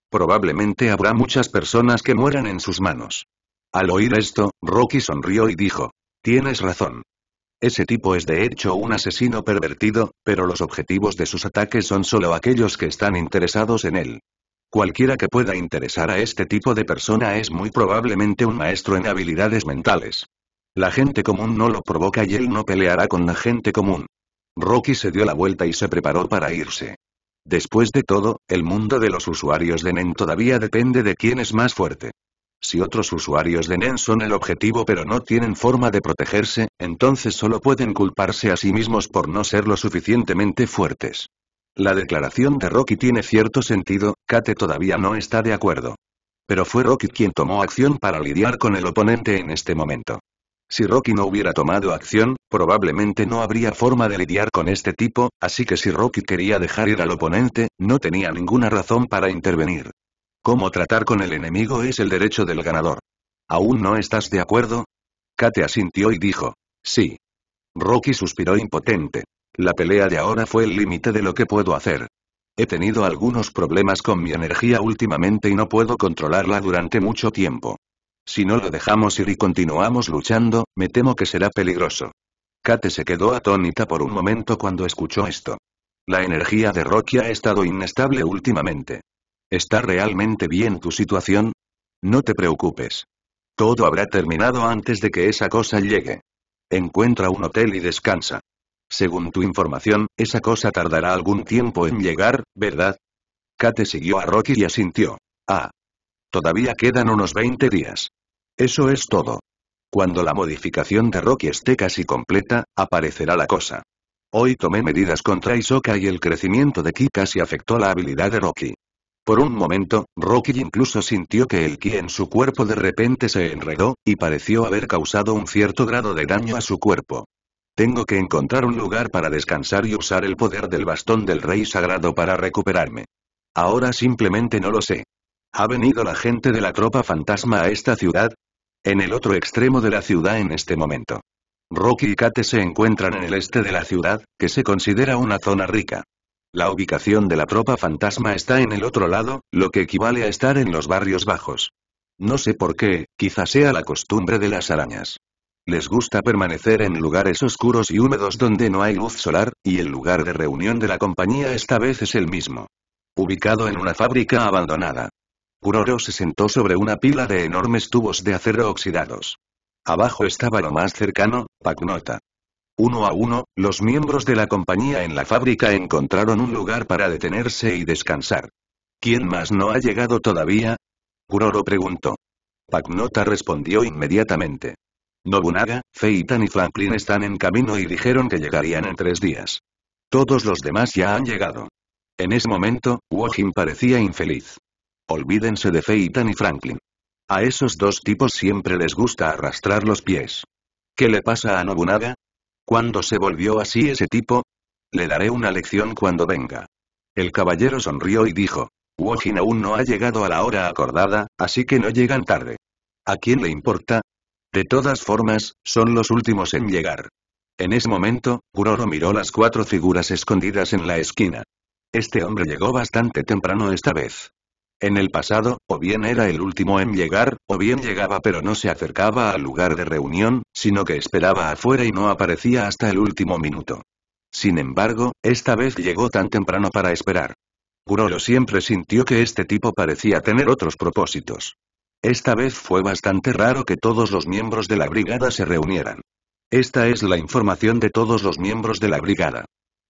Probablemente habrá muchas personas que mueran en sus manos. Al oír esto, Rocky sonrió y dijo. Tienes razón. Ese tipo es de hecho un asesino pervertido, pero los objetivos de sus ataques son solo aquellos que están interesados en él. Cualquiera que pueda interesar a este tipo de persona es muy probablemente un maestro en habilidades mentales. La gente común no lo provoca y él no peleará con la gente común. Rocky se dio la vuelta y se preparó para irse. Después de todo, el mundo de los usuarios de NEN todavía depende de quién es más fuerte. Si otros usuarios de NEN son el objetivo pero no tienen forma de protegerse, entonces solo pueden culparse a sí mismos por no ser lo suficientemente fuertes. La declaración de Rocky tiene cierto sentido, Kate todavía no está de acuerdo. Pero fue Rocky quien tomó acción para lidiar con el oponente en este momento. Si Rocky no hubiera tomado acción, probablemente no habría forma de lidiar con este tipo, así que si Rocky quería dejar ir al oponente, no tenía ninguna razón para intervenir. Cómo tratar con el enemigo es el derecho del ganador. ¿Aún no estás de acuerdo? Kate asintió y dijo, sí. Rocky suspiró impotente. La pelea de ahora fue el límite de lo que puedo hacer. He tenido algunos problemas con mi energía últimamente y no puedo controlarla durante mucho tiempo. Si no lo dejamos ir y continuamos luchando, me temo que será peligroso. Kate se quedó atónita por un momento cuando escuchó esto. La energía de Rocky ha estado inestable últimamente. ¿Está realmente bien tu situación? No te preocupes. Todo habrá terminado antes de que esa cosa llegue. Encuentra un hotel y descansa. Según tu información, esa cosa tardará algún tiempo en llegar, ¿verdad? Kate siguió a Rocky y asintió. Ah. Todavía quedan unos 20 días. Eso es todo. Cuando la modificación de Rocky esté casi completa, aparecerá la cosa. Hoy tomé medidas contra Isoka y el crecimiento de Ki casi afectó la habilidad de Rocky. Por un momento, Rocky incluso sintió que el ki en su cuerpo de repente se enredó, y pareció haber causado un cierto grado de daño a su cuerpo. Tengo que encontrar un lugar para descansar y usar el poder del bastón del rey sagrado para recuperarme. Ahora simplemente no lo sé. ¿Ha venido la gente de la tropa fantasma a esta ciudad? En el otro extremo de la ciudad en este momento. Rocky y Kate se encuentran en el este de la ciudad, que se considera una zona rica. La ubicación de la tropa fantasma está en el otro lado, lo que equivale a estar en los barrios bajos. No sé por qué, quizá sea la costumbre de las arañas. Les gusta permanecer en lugares oscuros y húmedos donde no hay luz solar, y el lugar de reunión de la compañía esta vez es el mismo. Ubicado en una fábrica abandonada. Kuroro se sentó sobre una pila de enormes tubos de acero oxidados. Abajo estaba lo más cercano, Pacnota. Uno a uno, los miembros de la compañía en la fábrica encontraron un lugar para detenerse y descansar. ¿Quién más no ha llegado todavía? Kuroro preguntó. Paknota respondió inmediatamente. Nobunaga, Feitan y Franklin están en camino y dijeron que llegarían en tres días. Todos los demás ya han llegado. En ese momento, Wojin parecía infeliz. Olvídense de Feitan y Franklin. A esos dos tipos siempre les gusta arrastrar los pies. ¿Qué le pasa a Nobunaga? ¿Cuándo se volvió así ese tipo? Le daré una lección cuando venga. El caballero sonrió y dijo. Wojin aún no ha llegado a la hora acordada, así que no llegan tarde. ¿A quién le importa? De todas formas, son los últimos en llegar. En ese momento, Kuroro miró las cuatro figuras escondidas en la esquina. Este hombre llegó bastante temprano esta vez. En el pasado, o bien era el último en llegar, o bien llegaba pero no se acercaba al lugar de reunión, sino que esperaba afuera y no aparecía hasta el último minuto. Sin embargo, esta vez llegó tan temprano para esperar. Gurolo siempre sintió que este tipo parecía tener otros propósitos. Esta vez fue bastante raro que todos los miembros de la brigada se reunieran. Esta es la información de todos los miembros de la brigada.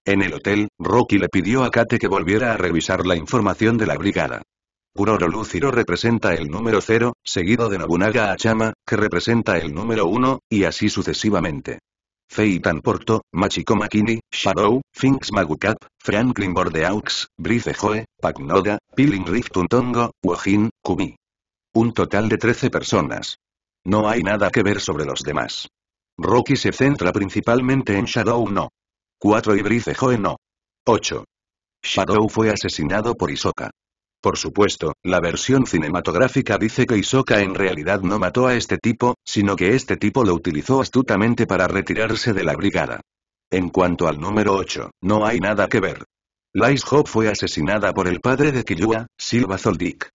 En el hotel, Rocky le pidió a Kate que volviera a revisar la información de la brigada. Kuroro Luciro representa el número 0, seguido de Nobunaga Achama, que representa el número 1, y así sucesivamente. Feitan Porto, Machiko Makini, Shadow, Finks Magucap, Franklin Bordeaux, Brice Joe, Piling Peeling Riftuntongo, Wojin, Kumi. Un total de 13 personas. No hay nada que ver sobre los demás. Rocky se centra principalmente en Shadow no. 4 y Brice Joe no. 8. Shadow fue asesinado por Isoka. Por supuesto, la versión cinematográfica dice que Isoka en realidad no mató a este tipo, sino que este tipo lo utilizó astutamente para retirarse de la brigada. En cuanto al número 8, no hay nada que ver. Lice Hope fue asesinada por el padre de Killua, Silva Zoldik.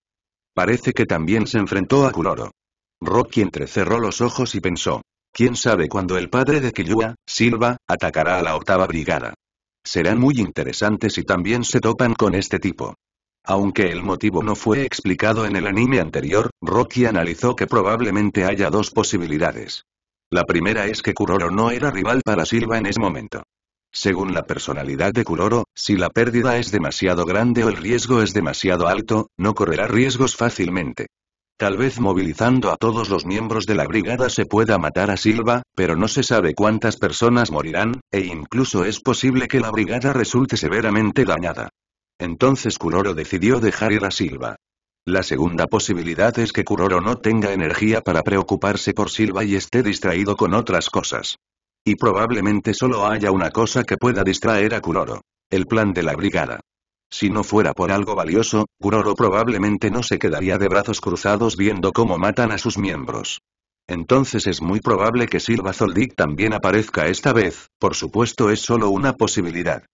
Parece que también se enfrentó a Kuroro. Rocky entrecerró los ojos y pensó. ¿Quién sabe cuándo el padre de Killua, Silva, atacará a la octava brigada? Será muy interesante si también se topan con este tipo. Aunque el motivo no fue explicado en el anime anterior, Rocky analizó que probablemente haya dos posibilidades. La primera es que Kuroro no era rival para Silva en ese momento. Según la personalidad de Kuroro, si la pérdida es demasiado grande o el riesgo es demasiado alto, no correrá riesgos fácilmente. Tal vez movilizando a todos los miembros de la brigada se pueda matar a Silva, pero no se sabe cuántas personas morirán, e incluso es posible que la brigada resulte severamente dañada. Entonces Kuroro decidió dejar ir a Silva. La segunda posibilidad es que Kuroro no tenga energía para preocuparse por Silva y esté distraído con otras cosas. Y probablemente solo haya una cosa que pueda distraer a Kuroro. El plan de la brigada. Si no fuera por algo valioso, Kuroro probablemente no se quedaría de brazos cruzados viendo cómo matan a sus miembros. Entonces es muy probable que Silva Zoldyck también aparezca esta vez, por supuesto es solo una posibilidad.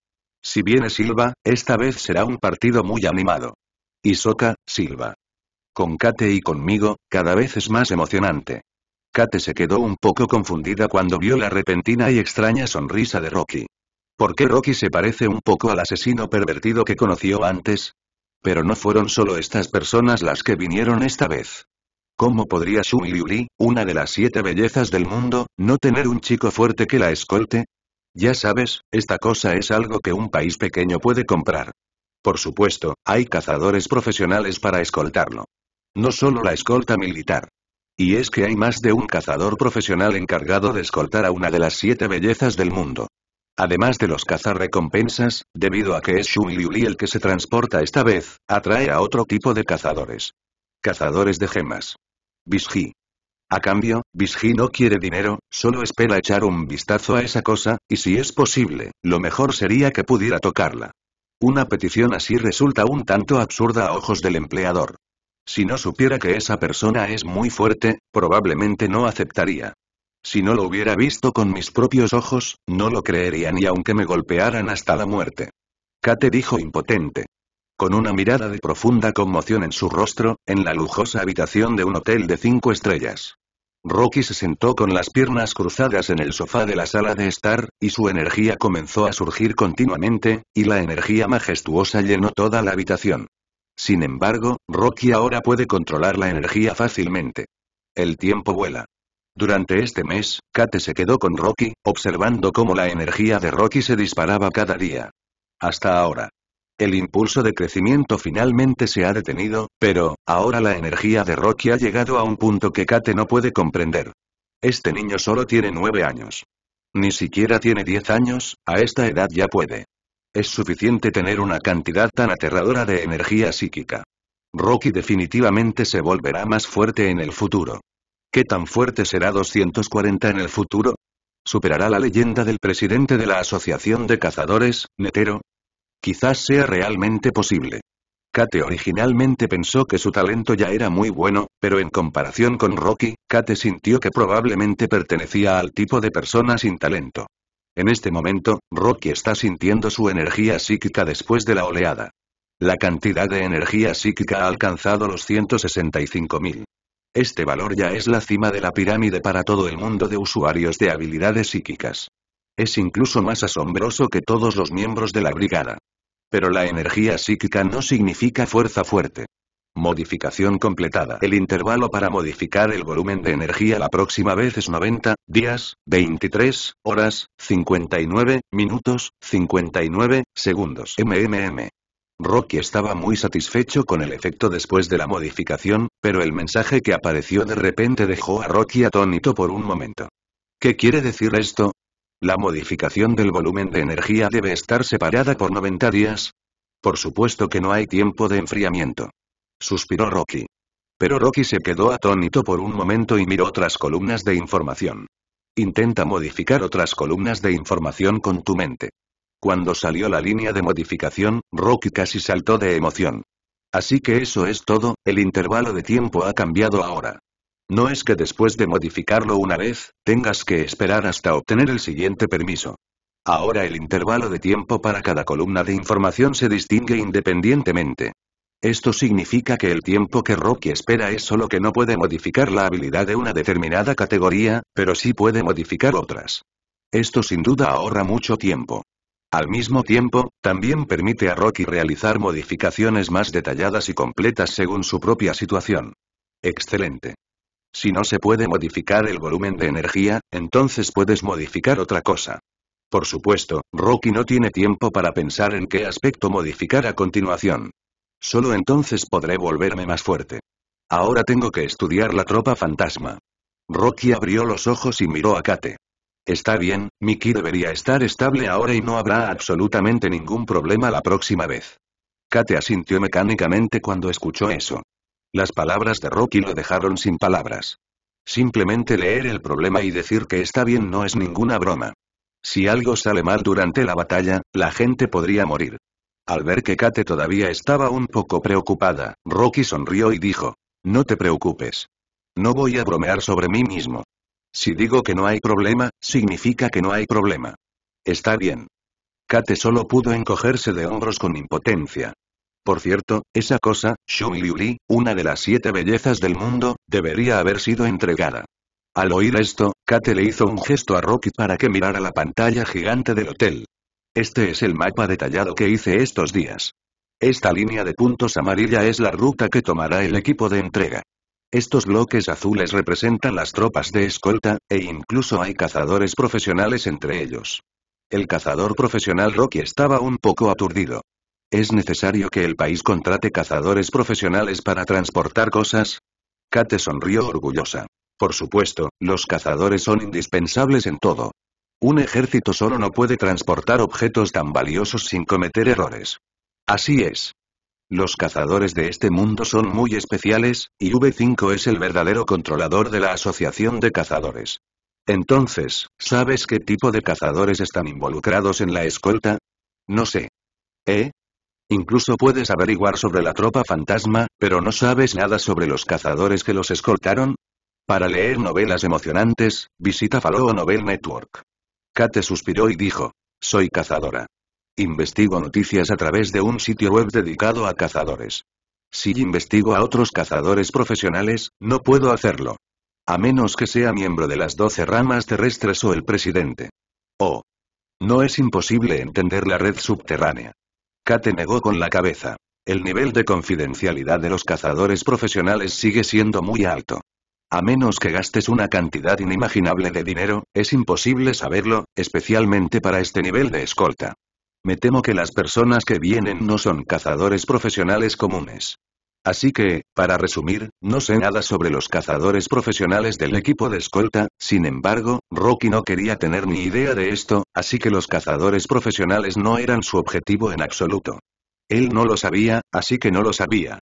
Si viene Silva, esta vez será un partido muy animado. Isoka, Silva. Con Kate y conmigo, cada vez es más emocionante. Kate se quedó un poco confundida cuando vio la repentina y extraña sonrisa de Rocky. ¿Por qué Rocky se parece un poco al asesino pervertido que conoció antes? Pero no fueron solo estas personas las que vinieron esta vez. ¿Cómo podría Shumi Liuli, una de las siete bellezas del mundo, no tener un chico fuerte que la escolte? Ya sabes, esta cosa es algo que un país pequeño puede comprar. Por supuesto, hay cazadores profesionales para escoltarlo. No solo la escolta militar. Y es que hay más de un cazador profesional encargado de escoltar a una de las siete bellezas del mundo. Además de los cazarrecompensas, debido a que es Shun el que se transporta esta vez, atrae a otro tipo de cazadores. Cazadores de gemas. Bishi. A cambio, Visji no quiere dinero, solo espera echar un vistazo a esa cosa, y si es posible, lo mejor sería que pudiera tocarla. Una petición así resulta un tanto absurda a ojos del empleador. Si no supiera que esa persona es muy fuerte, probablemente no aceptaría. Si no lo hubiera visto con mis propios ojos, no lo creería ni aunque me golpearan hasta la muerte. Kate dijo impotente. Con una mirada de profunda conmoción en su rostro, en la lujosa habitación de un hotel de cinco estrellas. Rocky se sentó con las piernas cruzadas en el sofá de la sala de estar, y su energía comenzó a surgir continuamente, y la energía majestuosa llenó toda la habitación. Sin embargo, Rocky ahora puede controlar la energía fácilmente. El tiempo vuela. Durante este mes, Kate se quedó con Rocky, observando cómo la energía de Rocky se disparaba cada día. Hasta ahora. El impulso de crecimiento finalmente se ha detenido, pero, ahora la energía de Rocky ha llegado a un punto que Kate no puede comprender. Este niño solo tiene nueve años. Ni siquiera tiene diez años, a esta edad ya puede. Es suficiente tener una cantidad tan aterradora de energía psíquica. Rocky definitivamente se volverá más fuerte en el futuro. ¿Qué tan fuerte será 240 en el futuro? Superará la leyenda del presidente de la Asociación de Cazadores, Netero, Quizás sea realmente posible. Kate originalmente pensó que su talento ya era muy bueno, pero en comparación con Rocky, Kate sintió que probablemente pertenecía al tipo de persona sin talento. En este momento, Rocky está sintiendo su energía psíquica después de la oleada. La cantidad de energía psíquica ha alcanzado los 165.000. Este valor ya es la cima de la pirámide para todo el mundo de usuarios de habilidades psíquicas. Es incluso más asombroso que todos los miembros de la brigada. Pero la energía psíquica no significa fuerza fuerte. Modificación completada. El intervalo para modificar el volumen de energía la próxima vez es 90 días, 23 horas, 59 minutos, 59 segundos. MMM. Rocky estaba muy satisfecho con el efecto después de la modificación, pero el mensaje que apareció de repente dejó a Rocky atónito por un momento. ¿Qué quiere decir esto? La modificación del volumen de energía debe estar separada por 90 días. Por supuesto que no hay tiempo de enfriamiento. Suspiró Rocky. Pero Rocky se quedó atónito por un momento y miró otras columnas de información. Intenta modificar otras columnas de información con tu mente. Cuando salió la línea de modificación, Rocky casi saltó de emoción. Así que eso es todo, el intervalo de tiempo ha cambiado ahora. No es que después de modificarlo una vez, tengas que esperar hasta obtener el siguiente permiso. Ahora el intervalo de tiempo para cada columna de información se distingue independientemente. Esto significa que el tiempo que Rocky espera es solo que no puede modificar la habilidad de una determinada categoría, pero sí puede modificar otras. Esto sin duda ahorra mucho tiempo. Al mismo tiempo, también permite a Rocky realizar modificaciones más detalladas y completas según su propia situación. Excelente. Si no se puede modificar el volumen de energía, entonces puedes modificar otra cosa. Por supuesto, Rocky no tiene tiempo para pensar en qué aspecto modificar a continuación. Solo entonces podré volverme más fuerte. Ahora tengo que estudiar la tropa fantasma. Rocky abrió los ojos y miró a Kate. Está bien, Mickey debería estar estable ahora y no habrá absolutamente ningún problema la próxima vez. Kate asintió mecánicamente cuando escuchó eso. Las palabras de Rocky lo dejaron sin palabras. Simplemente leer el problema y decir que está bien no es ninguna broma. Si algo sale mal durante la batalla, la gente podría morir. Al ver que Kate todavía estaba un poco preocupada, Rocky sonrió y dijo, No te preocupes. No voy a bromear sobre mí mismo. Si digo que no hay problema, significa que no hay problema. Está bien. Kate solo pudo encogerse de hombros con impotencia. Por cierto, esa cosa, Shun Liuli, una de las siete bellezas del mundo, debería haber sido entregada. Al oír esto, Kate le hizo un gesto a Rocky para que mirara la pantalla gigante del hotel. Este es el mapa detallado que hice estos días. Esta línea de puntos amarilla es la ruta que tomará el equipo de entrega. Estos bloques azules representan las tropas de escolta, e incluso hay cazadores profesionales entre ellos. El cazador profesional Rocky estaba un poco aturdido. ¿Es necesario que el país contrate cazadores profesionales para transportar cosas? Kate sonrió orgullosa. Por supuesto, los cazadores son indispensables en todo. Un ejército solo no puede transportar objetos tan valiosos sin cometer errores. Así es. Los cazadores de este mundo son muy especiales, y V5 es el verdadero controlador de la Asociación de Cazadores. Entonces, ¿sabes qué tipo de cazadores están involucrados en la escolta? No sé. ¿Eh? Incluso puedes averiguar sobre la tropa fantasma, pero no sabes nada sobre los cazadores que los escoltaron. Para leer novelas emocionantes, visita Faloo Novel Network. Kate suspiró y dijo, soy cazadora. Investigo noticias a través de un sitio web dedicado a cazadores. Si investigo a otros cazadores profesionales, no puedo hacerlo. A menos que sea miembro de las doce ramas terrestres o el presidente. Oh. No es imposible entender la red subterránea. Kate negó con la cabeza. El nivel de confidencialidad de los cazadores profesionales sigue siendo muy alto. A menos que gastes una cantidad inimaginable de dinero, es imposible saberlo, especialmente para este nivel de escolta. Me temo que las personas que vienen no son cazadores profesionales comunes. Así que, para resumir, no sé nada sobre los cazadores profesionales del equipo de escolta, sin embargo, Rocky no quería tener ni idea de esto, así que los cazadores profesionales no eran su objetivo en absoluto. Él no lo sabía, así que no lo sabía.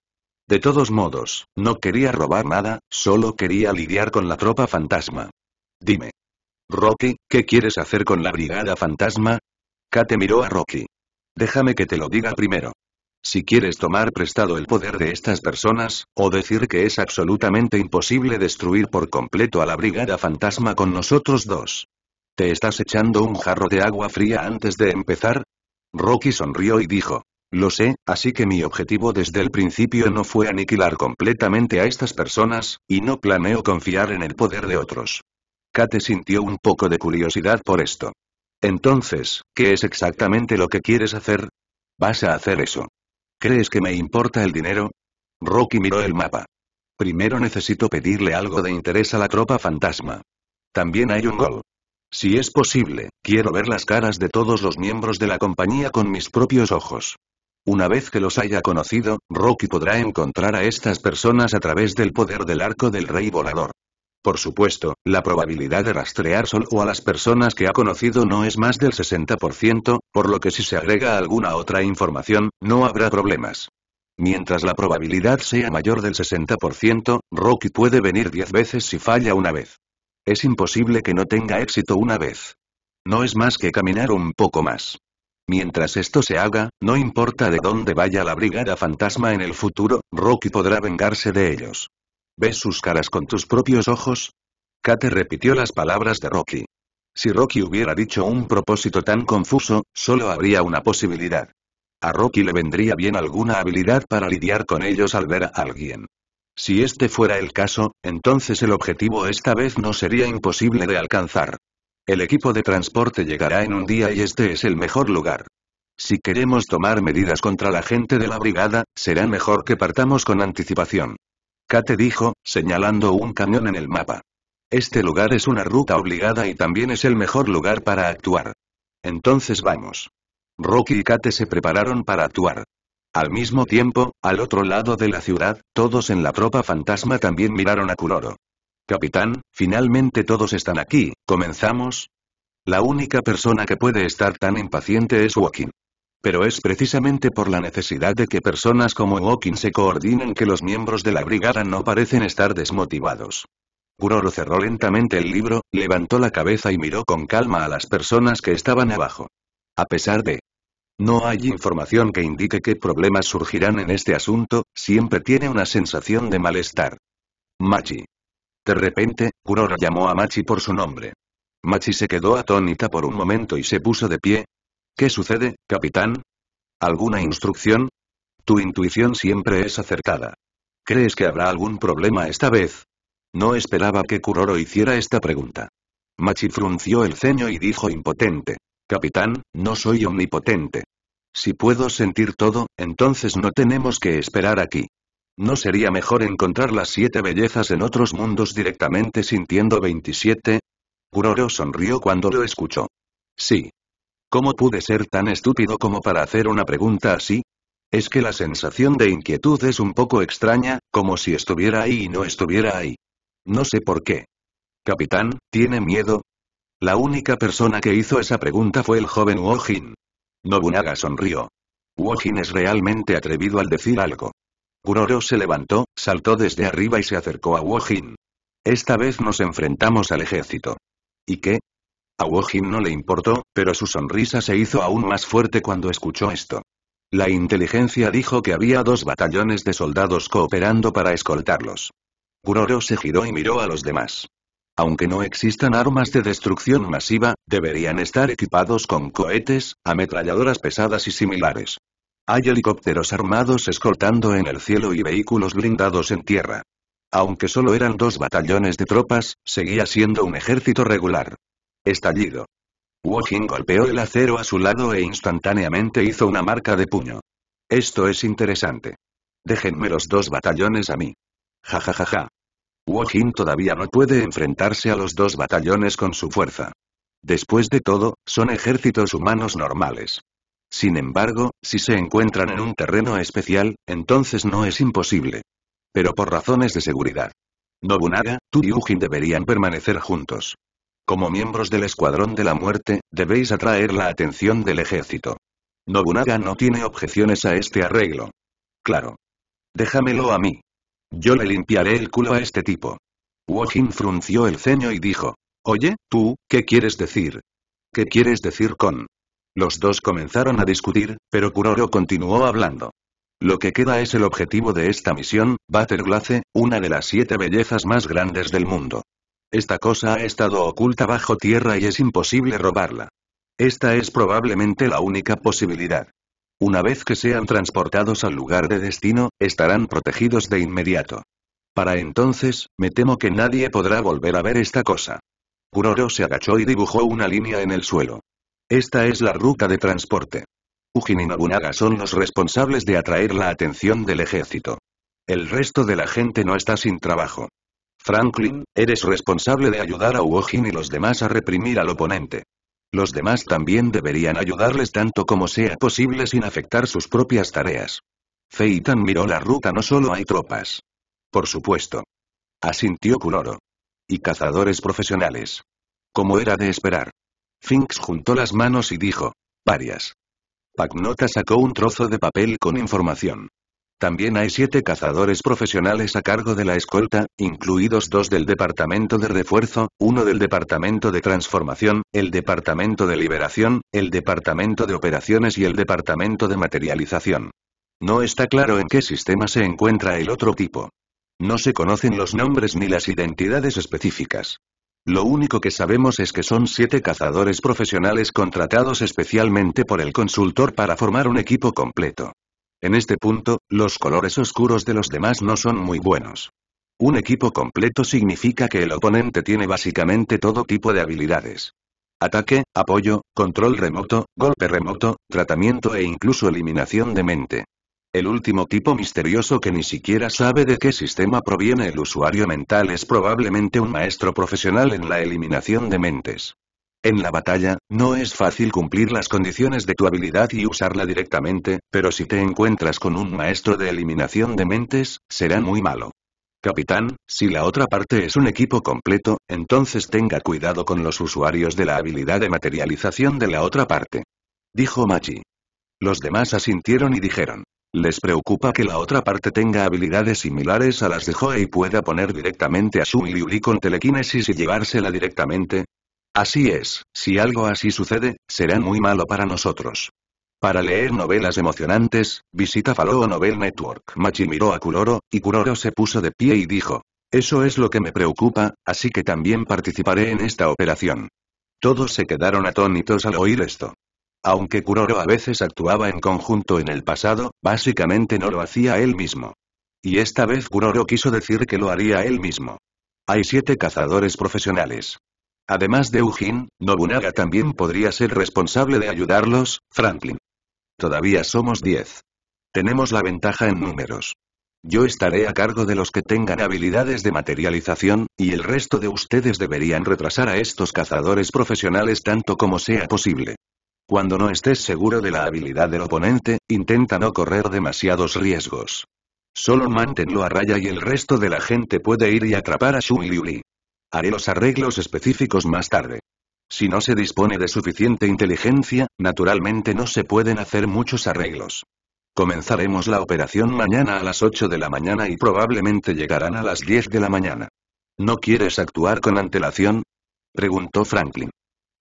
De todos modos, no quería robar nada, solo quería lidiar con la tropa fantasma. Dime. Rocky, ¿qué quieres hacer con la brigada fantasma? Kate miró a Rocky. Déjame que te lo diga primero. Si quieres tomar prestado el poder de estas personas, o decir que es absolutamente imposible destruir por completo a la brigada fantasma con nosotros dos. ¿Te estás echando un jarro de agua fría antes de empezar? Rocky sonrió y dijo. Lo sé, así que mi objetivo desde el principio no fue aniquilar completamente a estas personas, y no planeo confiar en el poder de otros. Kate sintió un poco de curiosidad por esto. Entonces, ¿qué es exactamente lo que quieres hacer? Vas a hacer eso. ¿Crees que me importa el dinero? Rocky miró el mapa. Primero necesito pedirle algo de interés a la tropa fantasma. También hay un gol. Si es posible, quiero ver las caras de todos los miembros de la compañía con mis propios ojos. Una vez que los haya conocido, Rocky podrá encontrar a estas personas a través del poder del arco del rey volador. Por supuesto, la probabilidad de rastrear solo a las personas que ha conocido no es más del 60%, por lo que si se agrega alguna otra información, no habrá problemas. Mientras la probabilidad sea mayor del 60%, Rocky puede venir 10 veces si falla una vez. Es imposible que no tenga éxito una vez. No es más que caminar un poco más. Mientras esto se haga, no importa de dónde vaya la brigada fantasma en el futuro, Rocky podrá vengarse de ellos. ¿Ves sus caras con tus propios ojos? Kate repitió las palabras de Rocky. Si Rocky hubiera dicho un propósito tan confuso, solo habría una posibilidad. A Rocky le vendría bien alguna habilidad para lidiar con ellos al ver a alguien. Si este fuera el caso, entonces el objetivo esta vez no sería imposible de alcanzar. El equipo de transporte llegará en un día y este es el mejor lugar. Si queremos tomar medidas contra la gente de la brigada, será mejor que partamos con anticipación. Kate dijo, señalando un cañón en el mapa. Este lugar es una ruta obligada y también es el mejor lugar para actuar. Entonces vamos. Rocky y Kate se prepararon para actuar. Al mismo tiempo, al otro lado de la ciudad, todos en la tropa fantasma también miraron a Kuroro. Capitán, finalmente todos están aquí, ¿comenzamos? La única persona que puede estar tan impaciente es Joaquín. Pero es precisamente por la necesidad de que personas como okin se coordinen que los miembros de la brigada no parecen estar desmotivados. Kuroro cerró lentamente el libro, levantó la cabeza y miró con calma a las personas que estaban abajo. A pesar de... No hay información que indique qué problemas surgirán en este asunto, siempre tiene una sensación de malestar. Machi. De repente, Kuroro llamó a Machi por su nombre. Machi se quedó atónita por un momento y se puso de pie, ¿Qué sucede, capitán? ¿Alguna instrucción? Tu intuición siempre es acertada. ¿Crees que habrá algún problema esta vez? No esperaba que Kuroro hiciera esta pregunta. Machi frunció el ceño y dijo impotente. Capitán, no soy omnipotente. Si puedo sentir todo, entonces no tenemos que esperar aquí. ¿No sería mejor encontrar las siete bellezas en otros mundos directamente sintiendo 27? Kuroro sonrió cuando lo escuchó. Sí, ¿Cómo pude ser tan estúpido como para hacer una pregunta así? Es que la sensación de inquietud es un poco extraña, como si estuviera ahí y no estuviera ahí. No sé por qué. Capitán, ¿tiene miedo? La única persona que hizo esa pregunta fue el joven Wojin. Nobunaga sonrió. Wojin es realmente atrevido al decir algo. Kuroro se levantó, saltó desde arriba y se acercó a Wojin. Esta vez nos enfrentamos al ejército. ¿Y qué? A no le importó, pero su sonrisa se hizo aún más fuerte cuando escuchó esto. La inteligencia dijo que había dos batallones de soldados cooperando para escoltarlos. Kuroro se giró y miró a los demás. Aunque no existan armas de destrucción masiva, deberían estar equipados con cohetes, ametralladoras pesadas y similares. Hay helicópteros armados escoltando en el cielo y vehículos blindados en tierra. Aunque solo eran dos batallones de tropas, seguía siendo un ejército regular. Estallido. Wojin golpeó el acero a su lado e instantáneamente hizo una marca de puño. Esto es interesante. Déjenme los dos batallones a mí. Ja ja ja ja. todavía no puede enfrentarse a los dos batallones con su fuerza. Después de todo, son ejércitos humanos normales. Sin embargo, si se encuentran en un terreno especial, entonces no es imposible. Pero por razones de seguridad. Nobunaga, tú y Ujin deberían permanecer juntos. Como miembros del Escuadrón de la Muerte, debéis atraer la atención del ejército. Nobunaga no tiene objeciones a este arreglo. Claro. Déjamelo a mí. Yo le limpiaré el culo a este tipo. Wojin frunció el ceño y dijo. Oye, tú, ¿qué quieres decir? ¿Qué quieres decir con? Los dos comenzaron a discutir, pero Kuroro continuó hablando. Lo que queda es el objetivo de esta misión, Glace, una de las siete bellezas más grandes del mundo. Esta cosa ha estado oculta bajo tierra y es imposible robarla. Esta es probablemente la única posibilidad. Una vez que sean transportados al lugar de destino, estarán protegidos de inmediato. Para entonces, me temo que nadie podrá volver a ver esta cosa. Kuroro se agachó y dibujó una línea en el suelo. Esta es la ruta de transporte. Ujin y Nobunaga son los responsables de atraer la atención del ejército. El resto de la gente no está sin trabajo. Franklin, eres responsable de ayudar a Wojin y los demás a reprimir al oponente. Los demás también deberían ayudarles tanto como sea posible sin afectar sus propias tareas. Feitan miró la ruta no solo hay tropas. Por supuesto. Asintió Kuloro. Y cazadores profesionales. Como era de esperar. Finks juntó las manos y dijo. Varias. Pagnota sacó un trozo de papel con información. También hay siete cazadores profesionales a cargo de la escolta, incluidos dos del Departamento de Refuerzo, uno del Departamento de Transformación, el Departamento de Liberación, el Departamento de Operaciones y el Departamento de Materialización. No está claro en qué sistema se encuentra el otro tipo. No se conocen los nombres ni las identidades específicas. Lo único que sabemos es que son siete cazadores profesionales contratados especialmente por el consultor para formar un equipo completo. En este punto, los colores oscuros de los demás no son muy buenos. Un equipo completo significa que el oponente tiene básicamente todo tipo de habilidades. Ataque, apoyo, control remoto, golpe remoto, tratamiento e incluso eliminación de mente. El último tipo misterioso que ni siquiera sabe de qué sistema proviene el usuario mental es probablemente un maestro profesional en la eliminación de mentes. En la batalla, no es fácil cumplir las condiciones de tu habilidad y usarla directamente, pero si te encuentras con un maestro de eliminación de mentes, será muy malo. Capitán, si la otra parte es un equipo completo, entonces tenga cuidado con los usuarios de la habilidad de materialización de la otra parte. Dijo Machi. Los demás asintieron y dijeron. Les preocupa que la otra parte tenga habilidades similares a las de Joe y pueda poner directamente a su Liuli con telequinesis y llevársela directamente, Así es, si algo así sucede, será muy malo para nosotros. Para leer novelas emocionantes, visita Faloo Novel Network. Machi miró a Kuroro, y Kuroro se puso de pie y dijo. Eso es lo que me preocupa, así que también participaré en esta operación. Todos se quedaron atónitos al oír esto. Aunque Kuroro a veces actuaba en conjunto en el pasado, básicamente no lo hacía él mismo. Y esta vez Kuroro quiso decir que lo haría él mismo. Hay siete cazadores profesionales. Además de Eugene, Nobunaga también podría ser responsable de ayudarlos, Franklin. Todavía somos 10. Tenemos la ventaja en números. Yo estaré a cargo de los que tengan habilidades de materialización, y el resto de ustedes deberían retrasar a estos cazadores profesionales tanto como sea posible. Cuando no estés seguro de la habilidad del oponente, intenta no correr demasiados riesgos. Solo manténlo a raya y el resto de la gente puede ir y atrapar a Shun Haré los arreglos específicos más tarde. Si no se dispone de suficiente inteligencia, naturalmente no se pueden hacer muchos arreglos. Comenzaremos la operación mañana a las 8 de la mañana y probablemente llegarán a las 10 de la mañana. ¿No quieres actuar con antelación? Preguntó Franklin.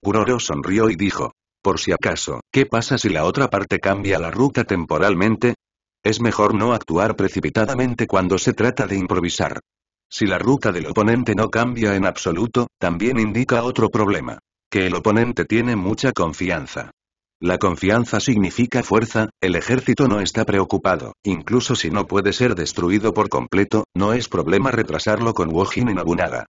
Kuroro sonrió y dijo. Por si acaso, ¿qué pasa si la otra parte cambia la ruta temporalmente? Es mejor no actuar precipitadamente cuando se trata de improvisar. Si la ruta del oponente no cambia en absoluto, también indica otro problema. Que el oponente tiene mucha confianza. La confianza significa fuerza, el ejército no está preocupado, incluso si no puede ser destruido por completo, no es problema retrasarlo con Wojin y Nobunaga.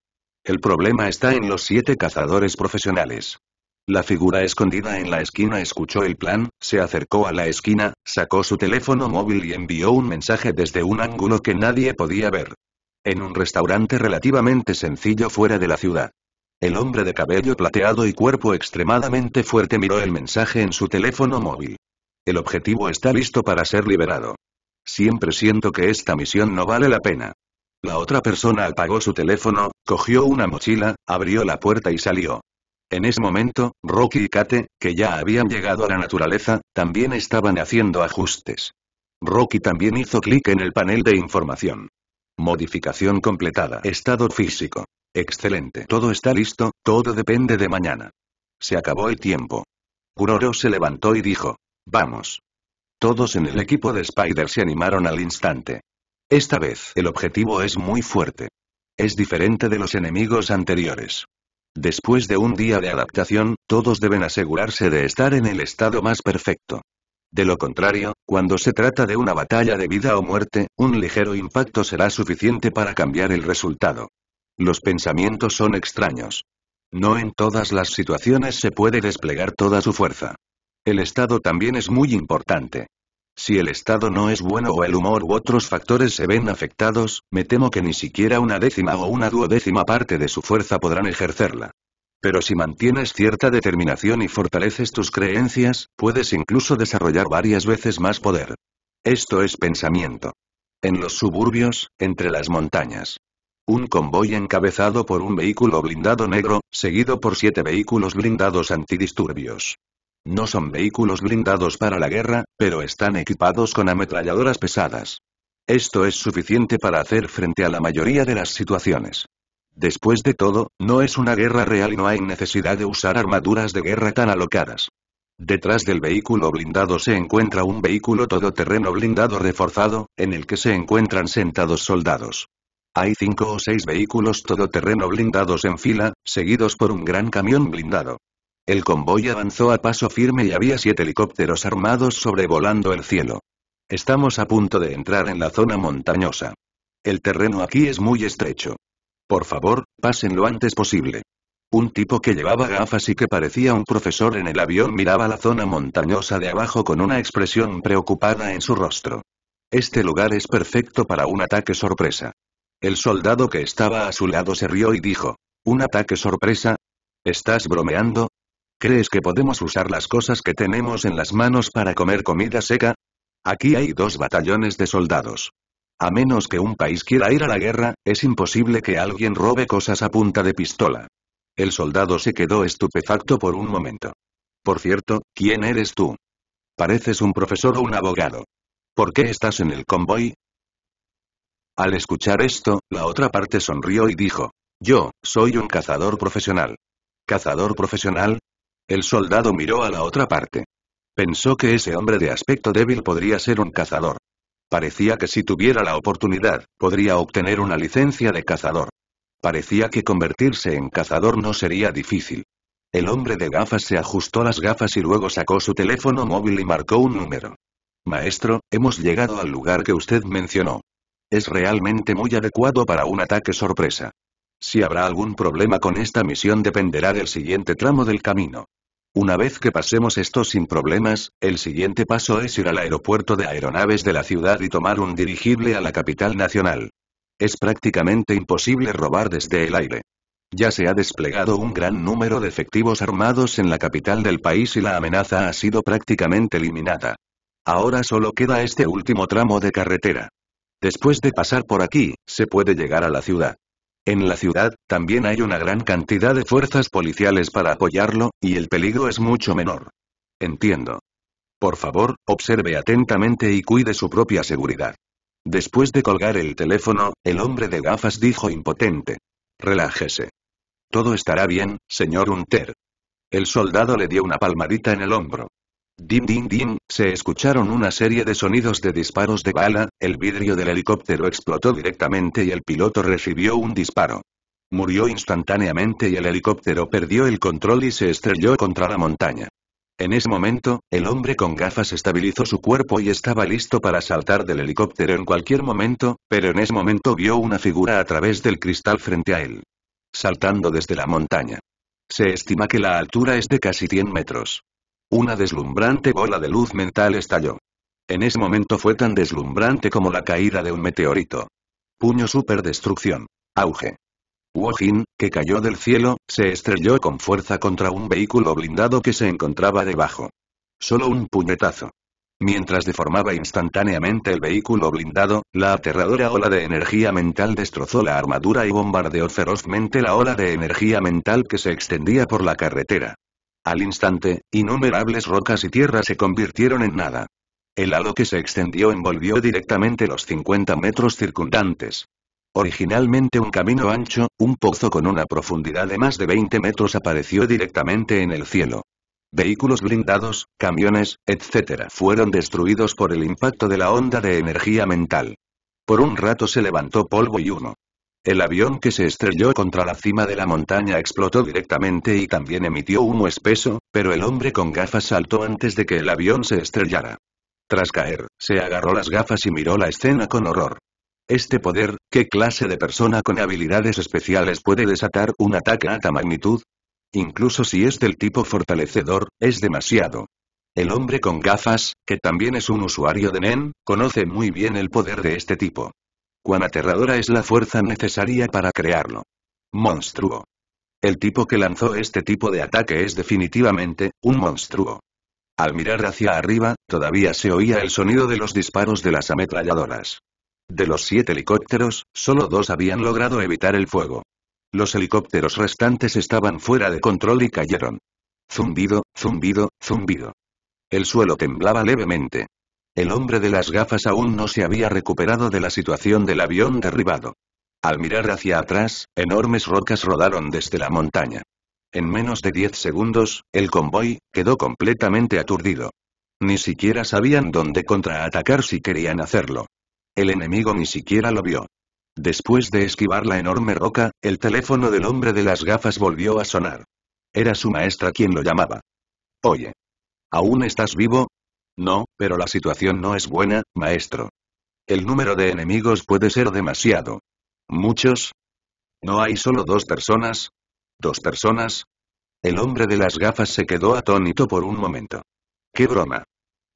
El problema está en los siete cazadores profesionales. La figura escondida en la esquina escuchó el plan, se acercó a la esquina, sacó su teléfono móvil y envió un mensaje desde un ángulo que nadie podía ver. En un restaurante relativamente sencillo fuera de la ciudad. El hombre de cabello plateado y cuerpo extremadamente fuerte miró el mensaje en su teléfono móvil. El objetivo está listo para ser liberado. Siempre siento que esta misión no vale la pena. La otra persona apagó su teléfono, cogió una mochila, abrió la puerta y salió. En ese momento, Rocky y Kate, que ya habían llegado a la naturaleza, también estaban haciendo ajustes. Rocky también hizo clic en el panel de información. Modificación completada. Estado físico. Excelente. Todo está listo, todo depende de mañana. Se acabó el tiempo. Kuroro se levantó y dijo. Vamos. Todos en el equipo de Spider se animaron al instante. Esta vez el objetivo es muy fuerte. Es diferente de los enemigos anteriores. Después de un día de adaptación, todos deben asegurarse de estar en el estado más perfecto. De lo contrario, cuando se trata de una batalla de vida o muerte, un ligero impacto será suficiente para cambiar el resultado. Los pensamientos son extraños. No en todas las situaciones se puede desplegar toda su fuerza. El estado también es muy importante. Si el estado no es bueno o el humor u otros factores se ven afectados, me temo que ni siquiera una décima o una duodécima parte de su fuerza podrán ejercerla. Pero si mantienes cierta determinación y fortaleces tus creencias, puedes incluso desarrollar varias veces más poder. Esto es pensamiento. En los suburbios, entre las montañas. Un convoy encabezado por un vehículo blindado negro, seguido por siete vehículos blindados antidisturbios. No son vehículos blindados para la guerra, pero están equipados con ametralladoras pesadas. Esto es suficiente para hacer frente a la mayoría de las situaciones. Después de todo, no es una guerra real y no hay necesidad de usar armaduras de guerra tan alocadas. Detrás del vehículo blindado se encuentra un vehículo todoterreno blindado reforzado, en el que se encuentran sentados soldados. Hay cinco o seis vehículos todoterreno blindados en fila, seguidos por un gran camión blindado. El convoy avanzó a paso firme y había siete helicópteros armados sobrevolando el cielo. Estamos a punto de entrar en la zona montañosa. El terreno aquí es muy estrecho. Por favor, pasen lo antes posible. Un tipo que llevaba gafas y que parecía un profesor en el avión miraba la zona montañosa de abajo con una expresión preocupada en su rostro. Este lugar es perfecto para un ataque sorpresa. El soldado que estaba a su lado se rió y dijo, ¿Un ataque sorpresa? ¿Estás bromeando? ¿Crees que podemos usar las cosas que tenemos en las manos para comer comida seca? Aquí hay dos batallones de soldados. A menos que un país quiera ir a la guerra, es imposible que alguien robe cosas a punta de pistola. El soldado se quedó estupefacto por un momento. Por cierto, ¿quién eres tú? Pareces un profesor o un abogado. ¿Por qué estás en el convoy? Al escuchar esto, la otra parte sonrió y dijo, yo, soy un cazador profesional. ¿Cazador profesional? El soldado miró a la otra parte. Pensó que ese hombre de aspecto débil podría ser un cazador. Parecía que si tuviera la oportunidad, podría obtener una licencia de cazador. Parecía que convertirse en cazador no sería difícil. El hombre de gafas se ajustó las gafas y luego sacó su teléfono móvil y marcó un número. Maestro, hemos llegado al lugar que usted mencionó. Es realmente muy adecuado para un ataque sorpresa. Si habrá algún problema con esta misión dependerá del siguiente tramo del camino. Una vez que pasemos esto sin problemas, el siguiente paso es ir al aeropuerto de aeronaves de la ciudad y tomar un dirigible a la capital nacional. Es prácticamente imposible robar desde el aire. Ya se ha desplegado un gran número de efectivos armados en la capital del país y la amenaza ha sido prácticamente eliminada. Ahora solo queda este último tramo de carretera. Después de pasar por aquí, se puede llegar a la ciudad. En la ciudad, también hay una gran cantidad de fuerzas policiales para apoyarlo, y el peligro es mucho menor. Entiendo. Por favor, observe atentamente y cuide su propia seguridad. Después de colgar el teléfono, el hombre de gafas dijo impotente. Relájese. Todo estará bien, señor Hunter. El soldado le dio una palmadita en el hombro. Dim din din, se escucharon una serie de sonidos de disparos de bala, el vidrio del helicóptero explotó directamente y el piloto recibió un disparo. Murió instantáneamente y el helicóptero perdió el control y se estrelló contra la montaña. En ese momento, el hombre con gafas estabilizó su cuerpo y estaba listo para saltar del helicóptero en cualquier momento, pero en ese momento vio una figura a través del cristal frente a él. Saltando desde la montaña. Se estima que la altura es de casi 100 metros. Una deslumbrante bola de luz mental estalló. En ese momento fue tan deslumbrante como la caída de un meteorito. Puño superdestrucción. Auge. Wojin, que cayó del cielo, se estrelló con fuerza contra un vehículo blindado que se encontraba debajo. Solo un puñetazo. Mientras deformaba instantáneamente el vehículo blindado, la aterradora ola de energía mental destrozó la armadura y bombardeó ferozmente la ola de energía mental que se extendía por la carretera. Al instante, innumerables rocas y tierra se convirtieron en nada. El halo que se extendió envolvió directamente los 50 metros circundantes. Originalmente un camino ancho, un pozo con una profundidad de más de 20 metros apareció directamente en el cielo. Vehículos blindados, camiones, etcétera fueron destruidos por el impacto de la onda de energía mental. Por un rato se levantó polvo y humo. El avión que se estrelló contra la cima de la montaña explotó directamente y también emitió humo espeso, pero el hombre con gafas saltó antes de que el avión se estrellara. Tras caer, se agarró las gafas y miró la escena con horror. Este poder, ¿qué clase de persona con habilidades especiales puede desatar un ataque a esta magnitud? Incluso si es del tipo fortalecedor, es demasiado. El hombre con gafas, que también es un usuario de NEN, conoce muy bien el poder de este tipo cuán aterradora es la fuerza necesaria para crearlo. Monstruo. El tipo que lanzó este tipo de ataque es definitivamente, un monstruo. Al mirar hacia arriba, todavía se oía el sonido de los disparos de las ametralladoras. De los siete helicópteros, solo dos habían logrado evitar el fuego. Los helicópteros restantes estaban fuera de control y cayeron. Zumbido, zumbido, zumbido. El suelo temblaba levemente. El hombre de las gafas aún no se había recuperado de la situación del avión derribado. Al mirar hacia atrás, enormes rocas rodaron desde la montaña. En menos de 10 segundos, el convoy quedó completamente aturdido. Ni siquiera sabían dónde contraatacar si querían hacerlo. El enemigo ni siquiera lo vio. Después de esquivar la enorme roca, el teléfono del hombre de las gafas volvió a sonar. Era su maestra quien lo llamaba. Oye. ¿Aún estás vivo? No, pero la situación no es buena, maestro. El número de enemigos puede ser demasiado. ¿Muchos? ¿No hay solo dos personas? ¿Dos personas? El hombre de las gafas se quedó atónito por un momento. ¡Qué broma!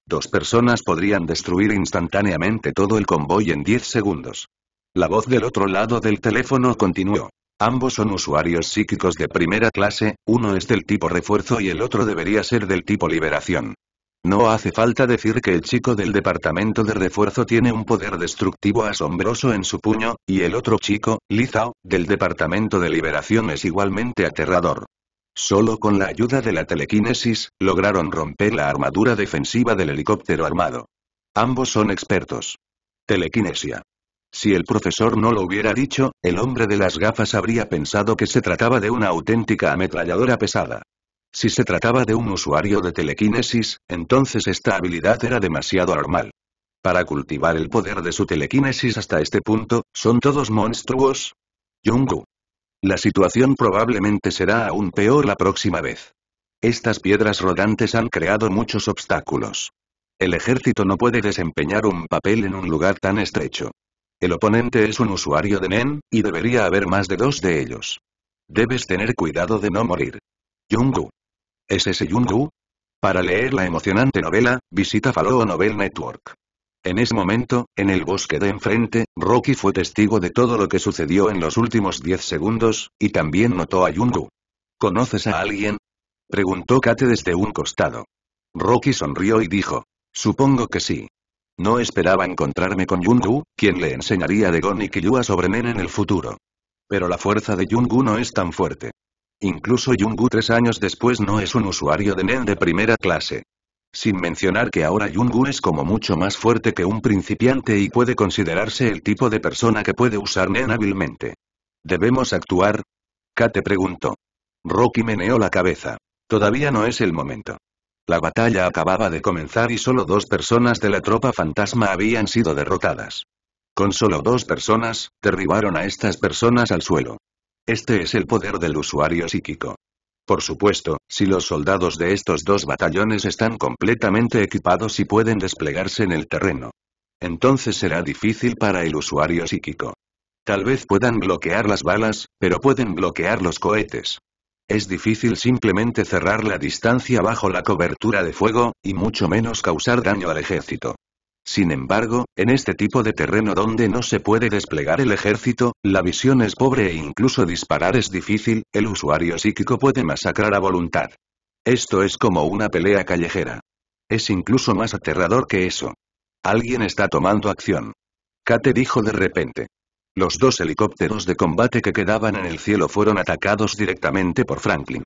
Dos personas podrían destruir instantáneamente todo el convoy en 10 segundos. La voz del otro lado del teléfono continuó. Ambos son usuarios psíquicos de primera clase, uno es del tipo refuerzo y el otro debería ser del tipo liberación. No hace falta decir que el chico del departamento de refuerzo tiene un poder destructivo asombroso en su puño, y el otro chico, Lizao, del departamento de liberación es igualmente aterrador. Solo con la ayuda de la telequinesis, lograron romper la armadura defensiva del helicóptero armado. Ambos son expertos. Telequinesia. Si el profesor no lo hubiera dicho, el hombre de las gafas habría pensado que se trataba de una auténtica ametralladora pesada. Si se trataba de un usuario de telequinesis, entonces esta habilidad era demasiado anormal. Para cultivar el poder de su telequinesis hasta este punto, ¿son todos monstruos? Jungu. La situación probablemente será aún peor la próxima vez. Estas piedras rodantes han creado muchos obstáculos. El ejército no puede desempeñar un papel en un lugar tan estrecho. El oponente es un usuario de Nen, y debería haber más de dos de ellos. Debes tener cuidado de no morir. Jungu. ¿Es ese Jungu?» Para leer la emocionante novela, visita Faloo Novel Network. En ese momento, en el bosque de enfrente, Rocky fue testigo de todo lo que sucedió en los últimos 10 segundos, y también notó a Yungu. ¿Conoces a alguien? Preguntó Kate desde un costado. Rocky sonrió y dijo. Supongo que sí. No esperaba encontrarme con Yungu, quien le enseñaría de Gon y Killua sobre Nen en el futuro. Pero la fuerza de Yungu no es tan fuerte. Incluso Jungu tres años después no es un usuario de NEN de primera clase. Sin mencionar que ahora Jungu es como mucho más fuerte que un principiante y puede considerarse el tipo de persona que puede usar NEN hábilmente. ¿Debemos actuar? Kate preguntó. Rocky meneó la cabeza. Todavía no es el momento. La batalla acababa de comenzar y solo dos personas de la tropa fantasma habían sido derrotadas. Con solo dos personas, derribaron a estas personas al suelo. Este es el poder del usuario psíquico. Por supuesto, si los soldados de estos dos batallones están completamente equipados y pueden desplegarse en el terreno. Entonces será difícil para el usuario psíquico. Tal vez puedan bloquear las balas, pero pueden bloquear los cohetes. Es difícil simplemente cerrar la distancia bajo la cobertura de fuego, y mucho menos causar daño al ejército. Sin embargo, en este tipo de terreno donde no se puede desplegar el ejército, la visión es pobre e incluso disparar es difícil, el usuario psíquico puede masacrar a voluntad. Esto es como una pelea callejera. Es incluso más aterrador que eso. Alguien está tomando acción. Kate dijo de repente. Los dos helicópteros de combate que quedaban en el cielo fueron atacados directamente por Franklin.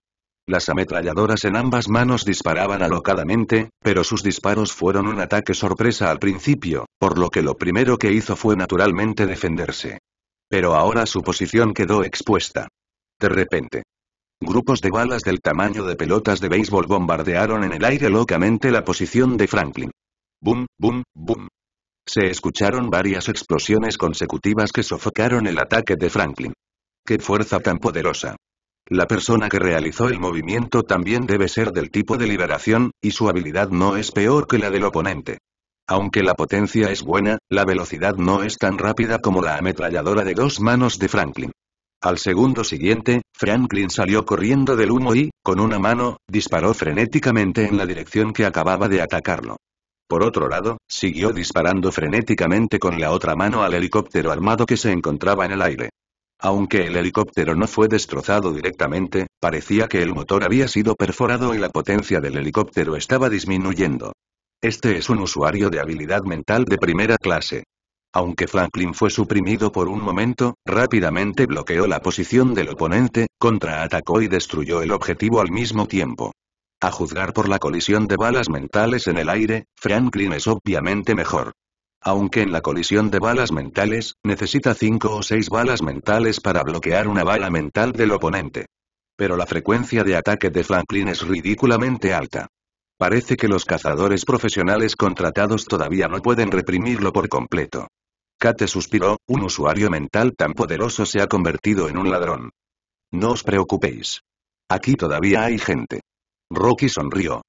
Las ametralladoras en ambas manos disparaban alocadamente, pero sus disparos fueron un ataque sorpresa al principio, por lo que lo primero que hizo fue naturalmente defenderse. Pero ahora su posición quedó expuesta. De repente. Grupos de balas del tamaño de pelotas de béisbol bombardearon en el aire locamente la posición de Franklin. Boom, boom, boom. Se escucharon varias explosiones consecutivas que sofocaron el ataque de Franklin. ¡Qué fuerza tan poderosa! La persona que realizó el movimiento también debe ser del tipo de liberación, y su habilidad no es peor que la del oponente. Aunque la potencia es buena, la velocidad no es tan rápida como la ametralladora de dos manos de Franklin. Al segundo siguiente, Franklin salió corriendo del humo y, con una mano, disparó frenéticamente en la dirección que acababa de atacarlo. Por otro lado, siguió disparando frenéticamente con la otra mano al helicóptero armado que se encontraba en el aire. Aunque el helicóptero no fue destrozado directamente, parecía que el motor había sido perforado y la potencia del helicóptero estaba disminuyendo. Este es un usuario de habilidad mental de primera clase. Aunque Franklin fue suprimido por un momento, rápidamente bloqueó la posición del oponente, contraatacó y destruyó el objetivo al mismo tiempo. A juzgar por la colisión de balas mentales en el aire, Franklin es obviamente mejor. Aunque en la colisión de balas mentales, necesita 5 o 6 balas mentales para bloquear una bala mental del oponente. Pero la frecuencia de ataque de Franklin es ridículamente alta. Parece que los cazadores profesionales contratados todavía no pueden reprimirlo por completo. Kate suspiró, un usuario mental tan poderoso se ha convertido en un ladrón. No os preocupéis. Aquí todavía hay gente. Rocky sonrió.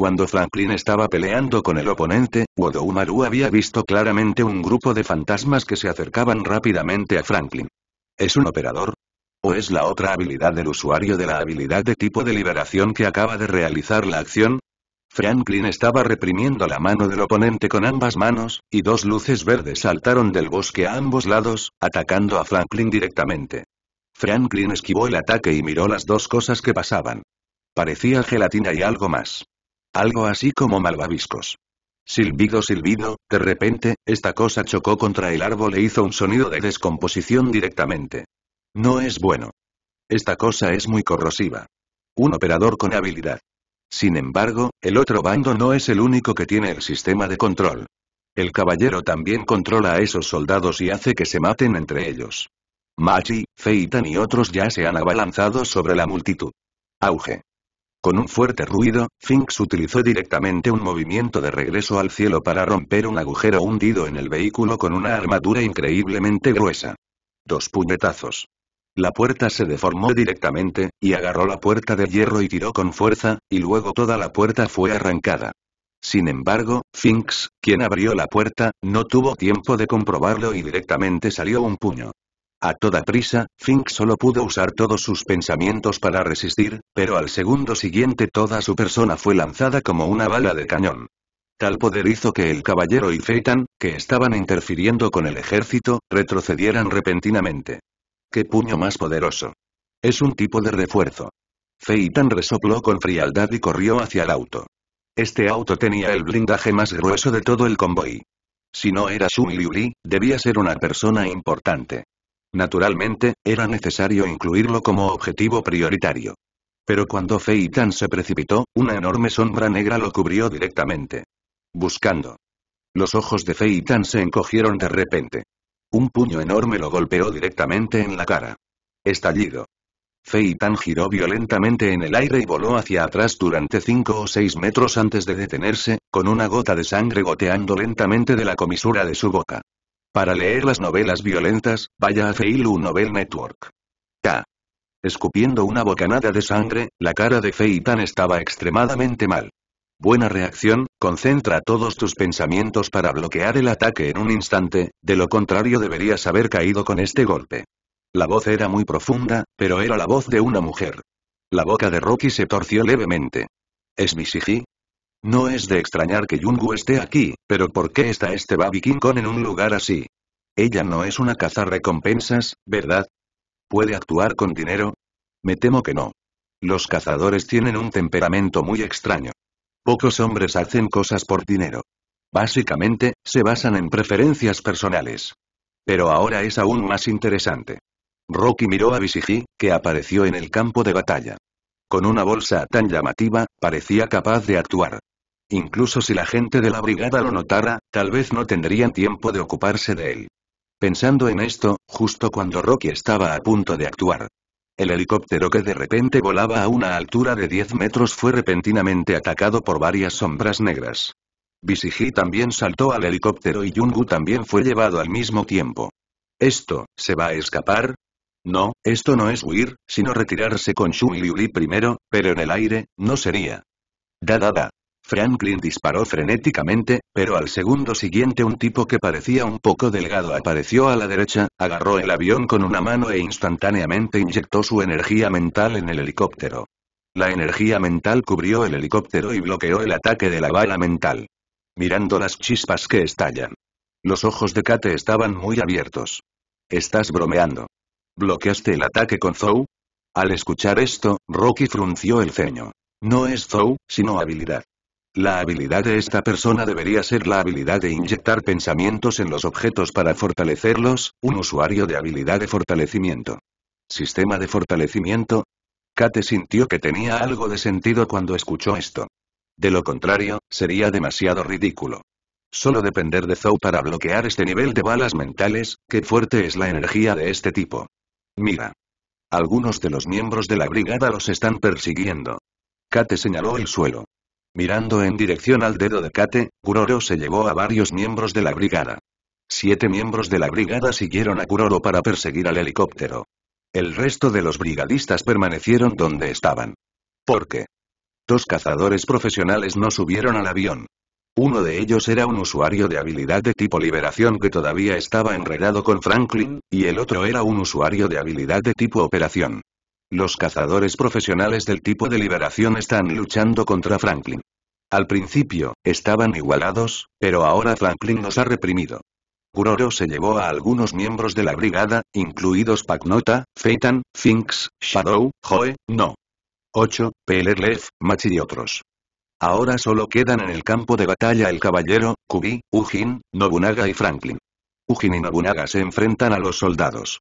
Cuando Franklin estaba peleando con el oponente, Wodoumaru había visto claramente un grupo de fantasmas que se acercaban rápidamente a Franklin. ¿Es un operador? ¿O es la otra habilidad del usuario de la habilidad de tipo de liberación que acaba de realizar la acción? Franklin estaba reprimiendo la mano del oponente con ambas manos, y dos luces verdes saltaron del bosque a ambos lados, atacando a Franklin directamente. Franklin esquivó el ataque y miró las dos cosas que pasaban. Parecía gelatina y algo más. Algo así como malvaviscos. Silbido, silbido, de repente, esta cosa chocó contra el árbol e hizo un sonido de descomposición directamente. No es bueno. Esta cosa es muy corrosiva. Un operador con habilidad. Sin embargo, el otro bando no es el único que tiene el sistema de control. El caballero también controla a esos soldados y hace que se maten entre ellos. Machi, Feitan y otros ya se han abalanzado sobre la multitud. Auge. Con un fuerte ruido, Finks utilizó directamente un movimiento de regreso al cielo para romper un agujero hundido en el vehículo con una armadura increíblemente gruesa. Dos puñetazos. La puerta se deformó directamente, y agarró la puerta de hierro y tiró con fuerza, y luego toda la puerta fue arrancada. Sin embargo, Finks, quien abrió la puerta, no tuvo tiempo de comprobarlo y directamente salió un puño. A toda prisa, Fink solo pudo usar todos sus pensamientos para resistir, pero al segundo siguiente toda su persona fue lanzada como una bala de cañón. Tal poder hizo que el caballero y Feitan, que estaban interfiriendo con el ejército, retrocedieran repentinamente. ¡Qué puño más poderoso! Es un tipo de refuerzo. Feitan resopló con frialdad y corrió hacia el auto. Este auto tenía el blindaje más grueso de todo el convoy. Si no era Sun Liuli, debía ser una persona importante. Naturalmente, era necesario incluirlo como objetivo prioritario. Pero cuando Feitan se precipitó, una enorme sombra negra lo cubrió directamente. Buscando. Los ojos de Feitan se encogieron de repente. Un puño enorme lo golpeó directamente en la cara. Estallido. Feitan giró violentamente en el aire y voló hacia atrás durante cinco o seis metros antes de detenerse, con una gota de sangre goteando lentamente de la comisura de su boca. Para leer las novelas violentas, vaya a Feilu Novel Network. K. Escupiendo una bocanada de sangre, la cara de Feitan estaba extremadamente mal. Buena reacción, concentra todos tus pensamientos para bloquear el ataque en un instante, de lo contrario deberías haber caído con este golpe. La voz era muy profunda, pero era la voz de una mujer. La boca de Rocky se torció levemente. Es Bisiji, no es de extrañar que Yungu esté aquí, pero ¿por qué está este babi King en un lugar así? Ella no es una recompensas, ¿verdad? ¿Puede actuar con dinero? Me temo que no. Los cazadores tienen un temperamento muy extraño. Pocos hombres hacen cosas por dinero. Básicamente, se basan en preferencias personales. Pero ahora es aún más interesante. Rocky miró a Visigi, que apareció en el campo de batalla. Con una bolsa tan llamativa, parecía capaz de actuar. Incluso si la gente de la brigada lo notara, tal vez no tendrían tiempo de ocuparse de él. Pensando en esto, justo cuando Rocky estaba a punto de actuar, el helicóptero que de repente volaba a una altura de 10 metros fue repentinamente atacado por varias sombras negras. Bisiji también saltó al helicóptero y Jungu también fue llevado al mismo tiempo. ¿Esto, se va a escapar? No, esto no es huir, sino retirarse con Shu y primero, pero en el aire, no sería. Da da da. Franklin disparó frenéticamente, pero al segundo siguiente un tipo que parecía un poco delgado apareció a la derecha, agarró el avión con una mano e instantáneamente inyectó su energía mental en el helicóptero. La energía mental cubrió el helicóptero y bloqueó el ataque de la bala mental. Mirando las chispas que estallan. Los ojos de Kate estaban muy abiertos. Estás bromeando. ¿Bloqueaste el ataque con Zou? Al escuchar esto, Rocky frunció el ceño. No es Zou, sino habilidad. La habilidad de esta persona debería ser la habilidad de inyectar pensamientos en los objetos para fortalecerlos, un usuario de habilidad de fortalecimiento. Sistema de fortalecimiento. Kate sintió que tenía algo de sentido cuando escuchó esto. De lo contrario, sería demasiado ridículo. Solo depender de Zou para bloquear este nivel de balas mentales, qué fuerte es la energía de este tipo. Mira. Algunos de los miembros de la brigada los están persiguiendo. Kate señaló el suelo. Mirando en dirección al dedo de Kate, Kuroro se llevó a varios miembros de la brigada. Siete miembros de la brigada siguieron a Kuroro para perseguir al helicóptero. El resto de los brigadistas permanecieron donde estaban. ¿Por qué? Dos cazadores profesionales no subieron al avión. Uno de ellos era un usuario de habilidad de tipo liberación que todavía estaba enredado con Franklin, y el otro era un usuario de habilidad de tipo operación. Los cazadores profesionales del tipo de liberación están luchando contra Franklin. Al principio, estaban igualados, pero ahora Franklin los ha reprimido. Kuroro se llevó a algunos miembros de la brigada, incluidos Pacnota, Feitan, Finks, Shadow, Joe, No. 8, Pelerlef, Machi y otros. Ahora solo quedan en el campo de batalla el caballero, Kubi, Ugin, Nobunaga y Franklin. Ugin y Nobunaga se enfrentan a los soldados.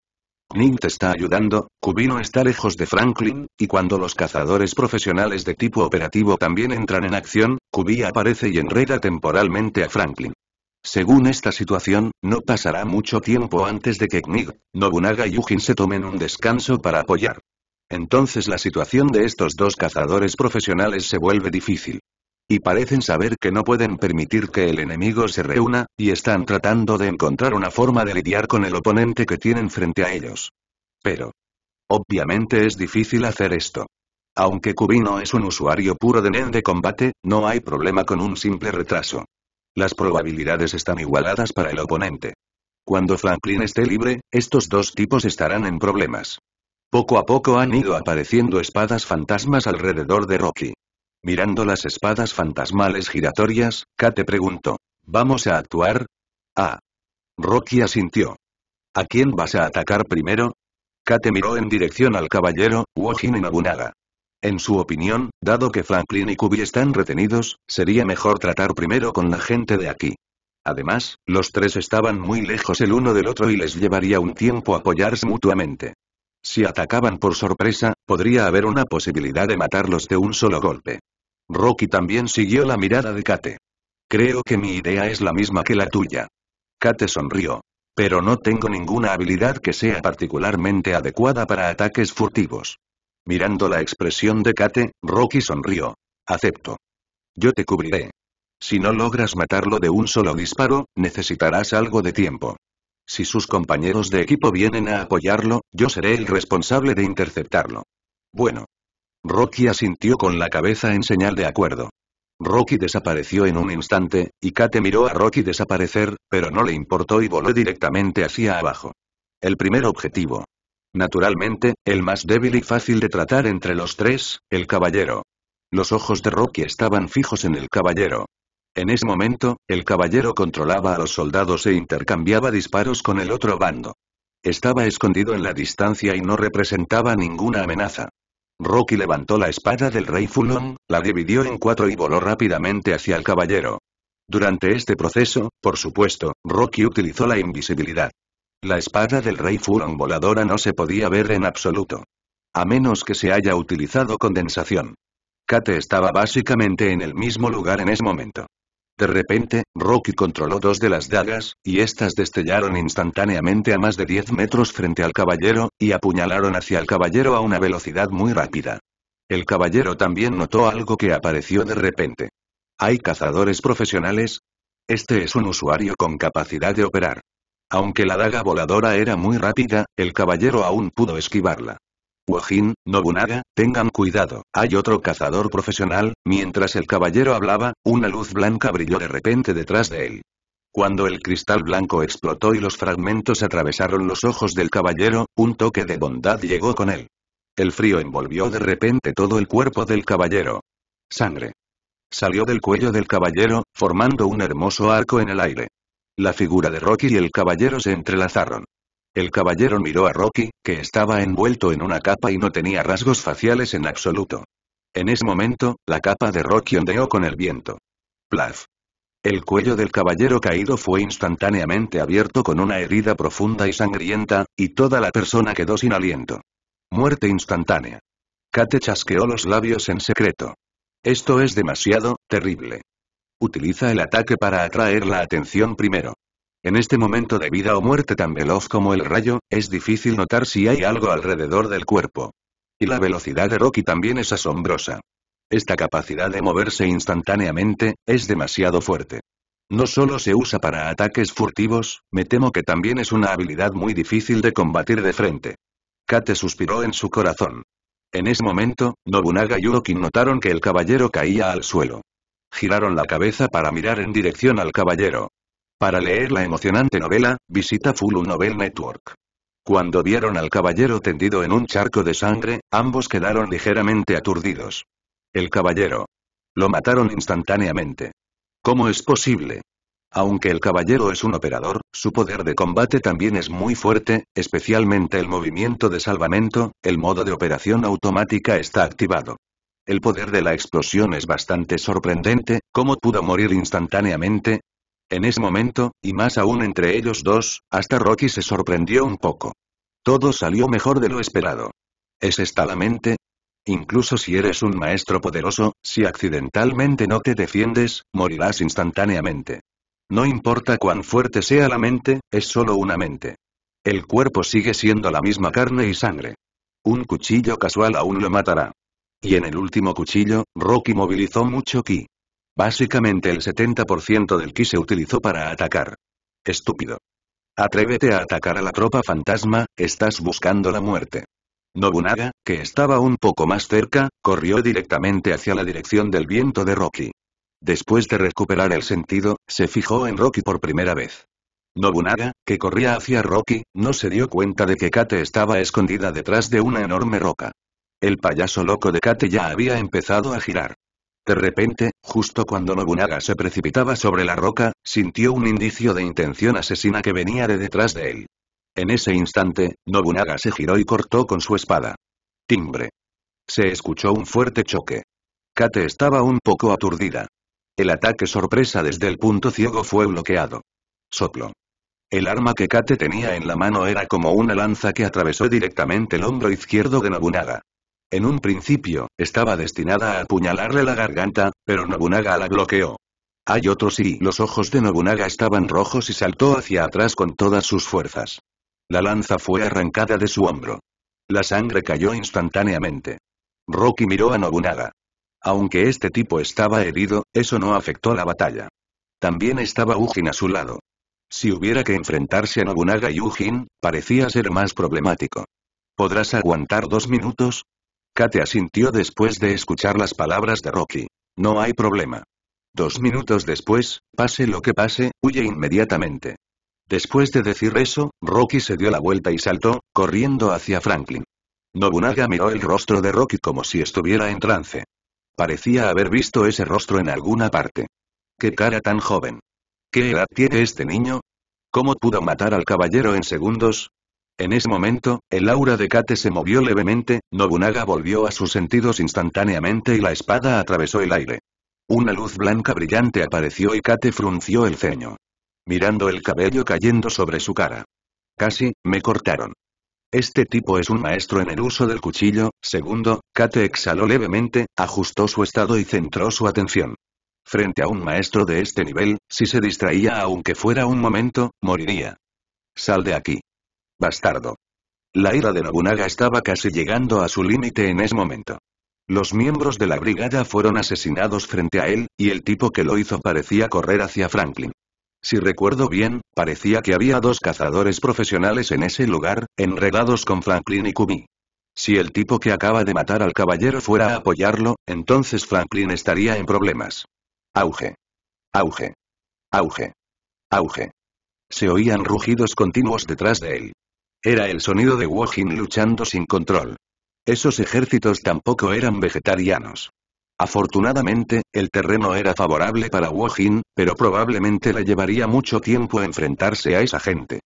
Ning te está ayudando, Cubino está lejos de Franklin, y cuando los cazadores profesionales de tipo operativo también entran en acción, Cubi aparece y enreda temporalmente a Franklin. Según esta situación, no pasará mucho tiempo antes de que Knig, Nobunaga y Ujin se tomen un descanso para apoyar. Entonces la situación de estos dos cazadores profesionales se vuelve difícil. Y parecen saber que no pueden permitir que el enemigo se reúna, y están tratando de encontrar una forma de lidiar con el oponente que tienen frente a ellos. Pero. Obviamente es difícil hacer esto. Aunque Cubino es un usuario puro de NEN e de combate, no hay problema con un simple retraso. Las probabilidades están igualadas para el oponente. Cuando Franklin esté libre, estos dos tipos estarán en problemas. Poco a poco han ido apareciendo espadas fantasmas alrededor de Rocky. Mirando las espadas fantasmales giratorias, Kate preguntó. ¿Vamos a actuar? Ah. Rocky asintió. ¿A quién vas a atacar primero? Kate miró en dirección al caballero, Wojin y Nobunaga. En su opinión, dado que Franklin y Kubi están retenidos, sería mejor tratar primero con la gente de aquí. Además, los tres estaban muy lejos el uno del otro y les llevaría un tiempo apoyarse mutuamente. Si atacaban por sorpresa, podría haber una posibilidad de matarlos de un solo golpe. Rocky también siguió la mirada de Kate. Creo que mi idea es la misma que la tuya. Kate sonrió. Pero no tengo ninguna habilidad que sea particularmente adecuada para ataques furtivos. Mirando la expresión de Kate, Rocky sonrió. Acepto. Yo te cubriré. Si no logras matarlo de un solo disparo, necesitarás algo de tiempo. Si sus compañeros de equipo vienen a apoyarlo, yo seré el responsable de interceptarlo. Bueno. Rocky asintió con la cabeza en señal de acuerdo. Rocky desapareció en un instante, y Kate miró a Rocky desaparecer, pero no le importó y voló directamente hacia abajo. El primer objetivo. Naturalmente, el más débil y fácil de tratar entre los tres, el caballero. Los ojos de Rocky estaban fijos en el caballero. En ese momento, el caballero controlaba a los soldados e intercambiaba disparos con el otro bando. Estaba escondido en la distancia y no representaba ninguna amenaza. Rocky levantó la espada del rey Fulon, la dividió en cuatro y voló rápidamente hacia el caballero. Durante este proceso, por supuesto, Rocky utilizó la invisibilidad. La espada del rey Fulon voladora no se podía ver en absoluto. A menos que se haya utilizado condensación. Kate estaba básicamente en el mismo lugar en ese momento. De repente, Rocky controló dos de las dagas, y éstas destellaron instantáneamente a más de 10 metros frente al caballero, y apuñalaron hacia el caballero a una velocidad muy rápida. El caballero también notó algo que apareció de repente. ¿Hay cazadores profesionales? Este es un usuario con capacidad de operar. Aunque la daga voladora era muy rápida, el caballero aún pudo esquivarla. Wojin, Nobunaga, tengan cuidado, hay otro cazador profesional, mientras el caballero hablaba, una luz blanca brilló de repente detrás de él. Cuando el cristal blanco explotó y los fragmentos atravesaron los ojos del caballero, un toque de bondad llegó con él. El frío envolvió de repente todo el cuerpo del caballero. Sangre. Salió del cuello del caballero, formando un hermoso arco en el aire. La figura de Rocky y el caballero se entrelazaron. El caballero miró a Rocky, que estaba envuelto en una capa y no tenía rasgos faciales en absoluto. En ese momento, la capa de Rocky ondeó con el viento. Plaf. El cuello del caballero caído fue instantáneamente abierto con una herida profunda y sangrienta, y toda la persona quedó sin aliento. Muerte instantánea. Kate chasqueó los labios en secreto. Esto es demasiado, terrible. Utiliza el ataque para atraer la atención primero. En este momento de vida o muerte tan veloz como el rayo, es difícil notar si hay algo alrededor del cuerpo. Y la velocidad de Rocky también es asombrosa. Esta capacidad de moverse instantáneamente, es demasiado fuerte. No solo se usa para ataques furtivos, me temo que también es una habilidad muy difícil de combatir de frente. Kate suspiró en su corazón. En ese momento, Nobunaga y Urokin notaron que el caballero caía al suelo. Giraron la cabeza para mirar en dirección al caballero. Para leer la emocionante novela, visita Full Novel Network. Cuando vieron al caballero tendido en un charco de sangre, ambos quedaron ligeramente aturdidos. El caballero. Lo mataron instantáneamente. ¿Cómo es posible? Aunque el caballero es un operador, su poder de combate también es muy fuerte, especialmente el movimiento de salvamento, el modo de operación automática está activado. El poder de la explosión es bastante sorprendente, ¿cómo pudo morir instantáneamente? En ese momento, y más aún entre ellos dos, hasta Rocky se sorprendió un poco. Todo salió mejor de lo esperado. ¿Es esta la mente? Incluso si eres un maestro poderoso, si accidentalmente no te defiendes, morirás instantáneamente. No importa cuán fuerte sea la mente, es solo una mente. El cuerpo sigue siendo la misma carne y sangre. Un cuchillo casual aún lo matará. Y en el último cuchillo, Rocky movilizó mucho ki. Básicamente el 70% del ki se utilizó para atacar. Estúpido. Atrévete a atacar a la tropa fantasma, estás buscando la muerte. Nobunaga, que estaba un poco más cerca, corrió directamente hacia la dirección del viento de Rocky. Después de recuperar el sentido, se fijó en Rocky por primera vez. Nobunaga, que corría hacia Rocky, no se dio cuenta de que Kate estaba escondida detrás de una enorme roca. El payaso loco de Kate ya había empezado a girar. De repente, justo cuando Nobunaga se precipitaba sobre la roca, sintió un indicio de intención asesina que venía de detrás de él. En ese instante, Nobunaga se giró y cortó con su espada. Timbre. Se escuchó un fuerte choque. Kate estaba un poco aturdida. El ataque sorpresa desde el punto ciego fue bloqueado. Soplo. El arma que Kate tenía en la mano era como una lanza que atravesó directamente el hombro izquierdo de Nobunaga. En un principio, estaba destinada a apuñalarle la garganta, pero Nobunaga la bloqueó. Hay otros y los ojos de Nobunaga estaban rojos y saltó hacia atrás con todas sus fuerzas. La lanza fue arrancada de su hombro. La sangre cayó instantáneamente. Rocky miró a Nobunaga. Aunque este tipo estaba herido, eso no afectó la batalla. También estaba Ujin a su lado. Si hubiera que enfrentarse a Nobunaga y Ujin, parecía ser más problemático. ¿Podrás aguantar dos minutos? Kate asintió después de escuchar las palabras de Rocky. No hay problema. Dos minutos después, pase lo que pase, huye inmediatamente. Después de decir eso, Rocky se dio la vuelta y saltó, corriendo hacia Franklin. Nobunaga miró el rostro de Rocky como si estuviera en trance. Parecía haber visto ese rostro en alguna parte. ¡Qué cara tan joven! ¿Qué edad tiene este niño? ¿Cómo pudo matar al caballero en segundos? En ese momento, el aura de Kate se movió levemente, Nobunaga volvió a sus sentidos instantáneamente y la espada atravesó el aire. Una luz blanca brillante apareció y Kate frunció el ceño. Mirando el cabello cayendo sobre su cara. Casi, me cortaron. Este tipo es un maestro en el uso del cuchillo, segundo, Kate exhaló levemente, ajustó su estado y centró su atención. Frente a un maestro de este nivel, si se distraía aunque fuera un momento, moriría. Sal de aquí. Bastardo. La ira de Nobunaga estaba casi llegando a su límite en ese momento. Los miembros de la brigada fueron asesinados frente a él, y el tipo que lo hizo parecía correr hacia Franklin. Si recuerdo bien, parecía que había dos cazadores profesionales en ese lugar, enredados con Franklin y Kumi. Si el tipo que acaba de matar al caballero fuera a apoyarlo, entonces Franklin estaría en problemas. Auge. Auge. Auge. Auge. Se oían rugidos continuos detrás de él. Era el sonido de Wojin luchando sin control. Esos ejércitos tampoco eran vegetarianos. Afortunadamente, el terreno era favorable para Wojin, pero probablemente le llevaría mucho tiempo enfrentarse a esa gente.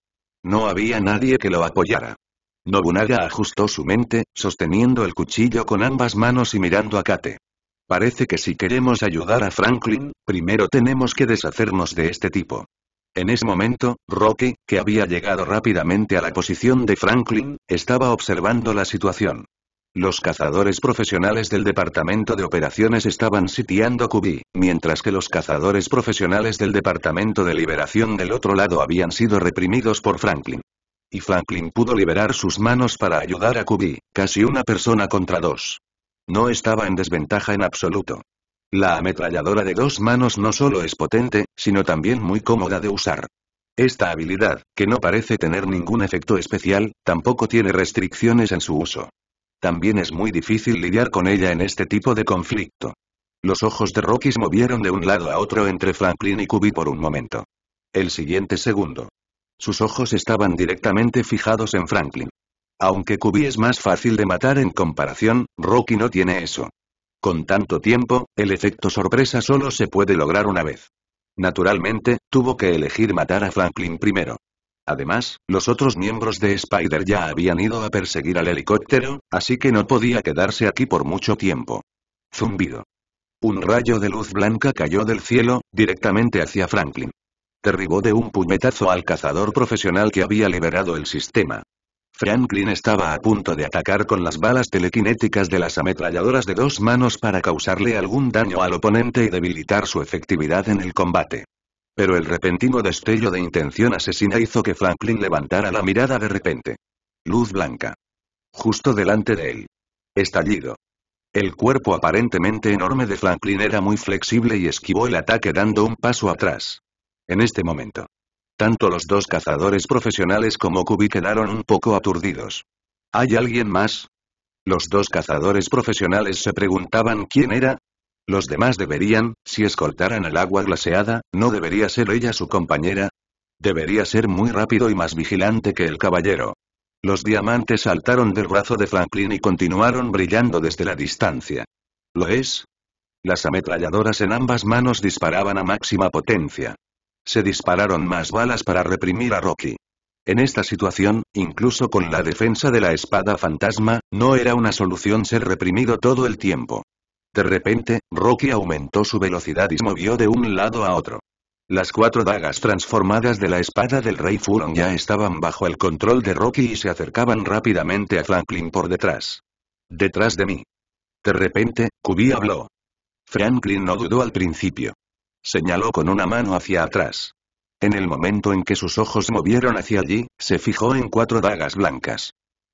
No había nadie que lo apoyara. Nobunaga ajustó su mente, sosteniendo el cuchillo con ambas manos y mirando a Kate. Parece que si queremos ayudar a Franklin, primero tenemos que deshacernos de este tipo. En ese momento, Rocky, que había llegado rápidamente a la posición de Franklin, estaba observando la situación. Los cazadores profesionales del Departamento de Operaciones estaban sitiando Cubí, mientras que los cazadores profesionales del Departamento de Liberación del otro lado habían sido reprimidos por Franklin. Y Franklin pudo liberar sus manos para ayudar a Cubí, casi una persona contra dos. No estaba en desventaja en absoluto. La ametralladora de dos manos no solo es potente, sino también muy cómoda de usar. Esta habilidad, que no parece tener ningún efecto especial, tampoco tiene restricciones en su uso. También es muy difícil lidiar con ella en este tipo de conflicto. Los ojos de Rocky se movieron de un lado a otro entre Franklin y Kubi por un momento. El siguiente segundo. Sus ojos estaban directamente fijados en Franklin. Aunque Kubi es más fácil de matar en comparación, Rocky no tiene eso. Con tanto tiempo, el efecto sorpresa solo se puede lograr una vez. Naturalmente, tuvo que elegir matar a Franklin primero. Además, los otros miembros de Spider ya habían ido a perseguir al helicóptero, así que no podía quedarse aquí por mucho tiempo. Zumbido. Un rayo de luz blanca cayó del cielo, directamente hacia Franklin. Derribó de un puñetazo al cazador profesional que había liberado el sistema. Franklin estaba a punto de atacar con las balas telequinéticas de las ametralladoras de dos manos para causarle algún daño al oponente y debilitar su efectividad en el combate. Pero el repentino destello de intención asesina hizo que Franklin levantara la mirada de repente. Luz blanca. Justo delante de él. Estallido. El cuerpo aparentemente enorme de Franklin era muy flexible y esquivó el ataque dando un paso atrás. En este momento. Tanto los dos cazadores profesionales como Kubi quedaron un poco aturdidos. ¿Hay alguien más? Los dos cazadores profesionales se preguntaban quién era. Los demás deberían, si escoltaran el agua glaseada, ¿no debería ser ella su compañera? Debería ser muy rápido y más vigilante que el caballero. Los diamantes saltaron del brazo de Franklin y continuaron brillando desde la distancia. ¿Lo es? Las ametralladoras en ambas manos disparaban a máxima potencia. Se dispararon más balas para reprimir a Rocky. En esta situación, incluso con la defensa de la espada fantasma, no era una solución ser reprimido todo el tiempo. De repente, Rocky aumentó su velocidad y se movió de un lado a otro. Las cuatro dagas transformadas de la espada del rey Furon ya estaban bajo el control de Rocky y se acercaban rápidamente a Franklin por detrás. Detrás de mí. De repente, Kubi habló. Franklin no dudó al principio. Señaló con una mano hacia atrás. En el momento en que sus ojos movieron hacia allí, se fijó en cuatro dagas blancas.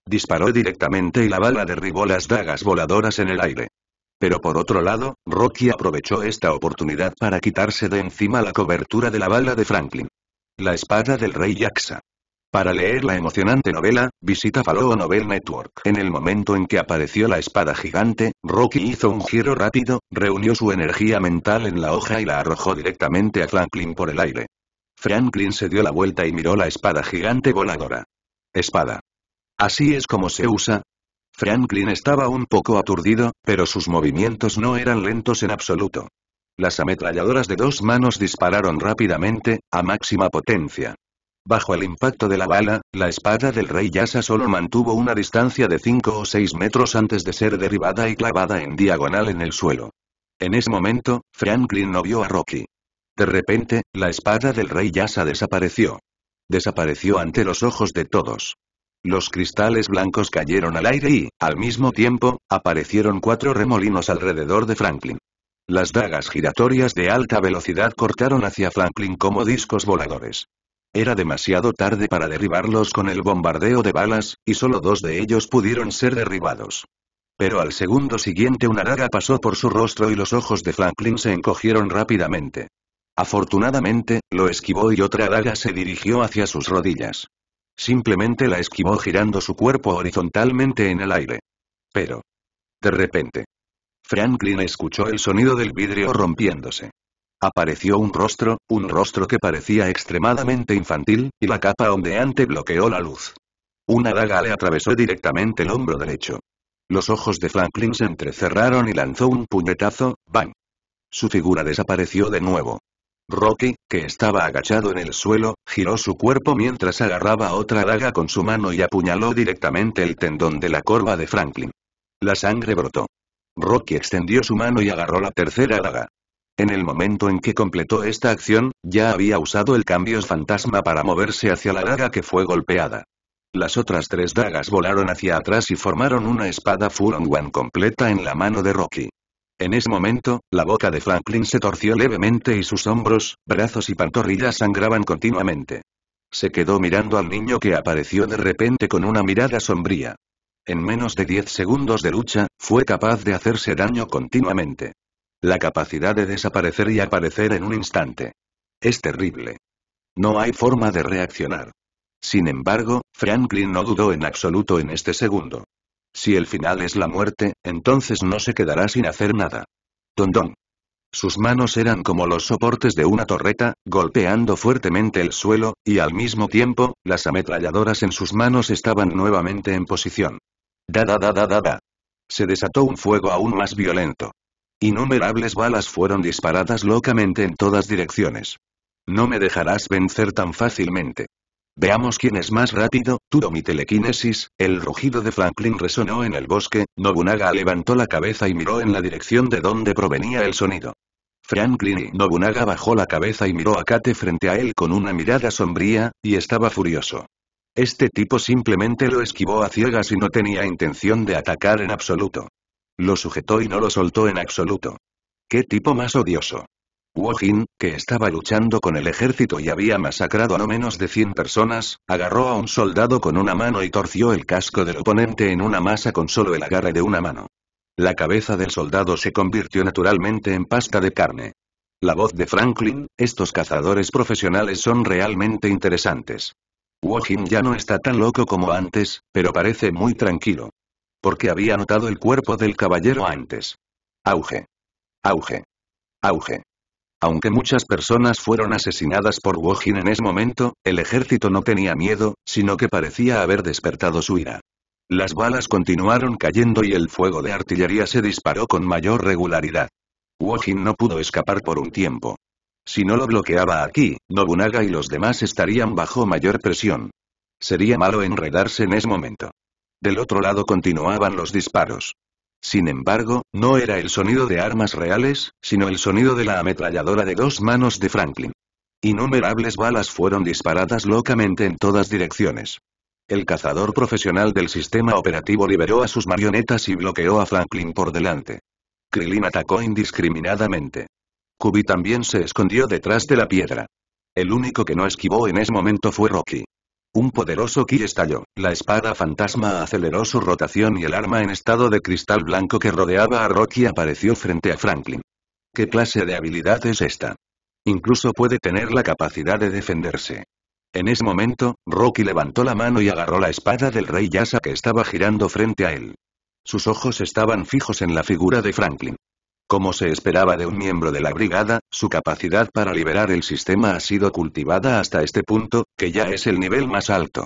Disparó directamente y la bala derribó las dagas voladoras en el aire. Pero por otro lado, Rocky aprovechó esta oportunidad para quitarse de encima la cobertura de la bala de Franklin. La espada del rey Yaxa. Para leer la emocionante novela, visita Faloo Novel Network. En el momento en que apareció la espada gigante, Rocky hizo un giro rápido, reunió su energía mental en la hoja y la arrojó directamente a Franklin por el aire. Franklin se dio la vuelta y miró la espada gigante voladora. Espada. Así es como se usa. Franklin estaba un poco aturdido, pero sus movimientos no eran lentos en absoluto. Las ametralladoras de dos manos dispararon rápidamente, a máxima potencia. Bajo el impacto de la bala, la espada del rey Yasa solo mantuvo una distancia de 5 o 6 metros antes de ser derribada y clavada en diagonal en el suelo. En ese momento, Franklin no vio a Rocky. De repente, la espada del rey Yasa desapareció. Desapareció ante los ojos de todos. Los cristales blancos cayeron al aire y, al mismo tiempo, aparecieron cuatro remolinos alrededor de Franklin. Las dagas giratorias de alta velocidad cortaron hacia Franklin como discos voladores. Era demasiado tarde para derribarlos con el bombardeo de balas, y solo dos de ellos pudieron ser derribados. Pero al segundo siguiente una daga pasó por su rostro y los ojos de Franklin se encogieron rápidamente. Afortunadamente, lo esquivó y otra daga se dirigió hacia sus rodillas. Simplemente la esquivó girando su cuerpo horizontalmente en el aire. Pero... De repente. Franklin escuchó el sonido del vidrio rompiéndose. Apareció un rostro, un rostro que parecía extremadamente infantil, y la capa ondeante bloqueó la luz. Una daga le atravesó directamente el hombro derecho. Los ojos de Franklin se entrecerraron y lanzó un puñetazo, ¡bang! Su figura desapareció de nuevo. Rocky, que estaba agachado en el suelo, giró su cuerpo mientras agarraba otra daga con su mano y apuñaló directamente el tendón de la corva de Franklin. La sangre brotó. Rocky extendió su mano y agarró la tercera daga. En el momento en que completó esta acción, ya había usado el cambio fantasma para moverse hacia la daga que fue golpeada. Las otras tres dagas volaron hacia atrás y formaron una espada full-on-one completa en la mano de Rocky. En ese momento, la boca de Franklin se torció levemente y sus hombros, brazos y pantorrillas sangraban continuamente. Se quedó mirando al niño que apareció de repente con una mirada sombría. En menos de diez segundos de lucha, fue capaz de hacerse daño continuamente. La capacidad de desaparecer y aparecer en un instante. Es terrible. No hay forma de reaccionar. Sin embargo, Franklin no dudó en absoluto en este segundo. Si el final es la muerte, entonces no se quedará sin hacer nada. Tondón. Sus manos eran como los soportes de una torreta, golpeando fuertemente el suelo, y al mismo tiempo, las ametralladoras en sus manos estaban nuevamente en posición. Da da da da da da. Se desató un fuego aún más violento. Innumerables balas fueron disparadas locamente en todas direcciones. No me dejarás vencer tan fácilmente. Veamos quién es más rápido, Turo mi telequinesis, el rugido de Franklin resonó en el bosque, Nobunaga levantó la cabeza y miró en la dirección de donde provenía el sonido. Franklin y Nobunaga bajó la cabeza y miró a Kate frente a él con una mirada sombría, y estaba furioso. Este tipo simplemente lo esquivó a ciegas y no tenía intención de atacar en absoluto. Lo sujetó y no lo soltó en absoluto. ¡Qué tipo más odioso! Wojin, que estaba luchando con el ejército y había masacrado a no menos de 100 personas, agarró a un soldado con una mano y torció el casco del oponente en una masa con solo el agarre de una mano. La cabeza del soldado se convirtió naturalmente en pasta de carne. La voz de Franklin, estos cazadores profesionales son realmente interesantes. Wojin ya no está tan loco como antes, pero parece muy tranquilo. Porque había notado el cuerpo del caballero antes. Auge. Auge. Auge. Aunque muchas personas fueron asesinadas por Wojin en ese momento, el ejército no tenía miedo, sino que parecía haber despertado su ira. Las balas continuaron cayendo y el fuego de artillería se disparó con mayor regularidad. Wojin no pudo escapar por un tiempo. Si no lo bloqueaba aquí, Nobunaga y los demás estarían bajo mayor presión. Sería malo enredarse en ese momento. Del otro lado continuaban los disparos. Sin embargo, no era el sonido de armas reales, sino el sonido de la ametralladora de dos manos de Franklin. Innumerables balas fueron disparadas locamente en todas direcciones. El cazador profesional del sistema operativo liberó a sus marionetas y bloqueó a Franklin por delante. Krillin atacó indiscriminadamente. Kubi también se escondió detrás de la piedra. El único que no esquivó en ese momento fue Rocky. Un poderoso ki estalló, la espada fantasma aceleró su rotación y el arma en estado de cristal blanco que rodeaba a Rocky apareció frente a Franklin. ¿Qué clase de habilidad es esta? Incluso puede tener la capacidad de defenderse. En ese momento, Rocky levantó la mano y agarró la espada del rey Yasa que estaba girando frente a él. Sus ojos estaban fijos en la figura de Franklin. Como se esperaba de un miembro de la brigada, su capacidad para liberar el sistema ha sido cultivada hasta este punto, que ya es el nivel más alto.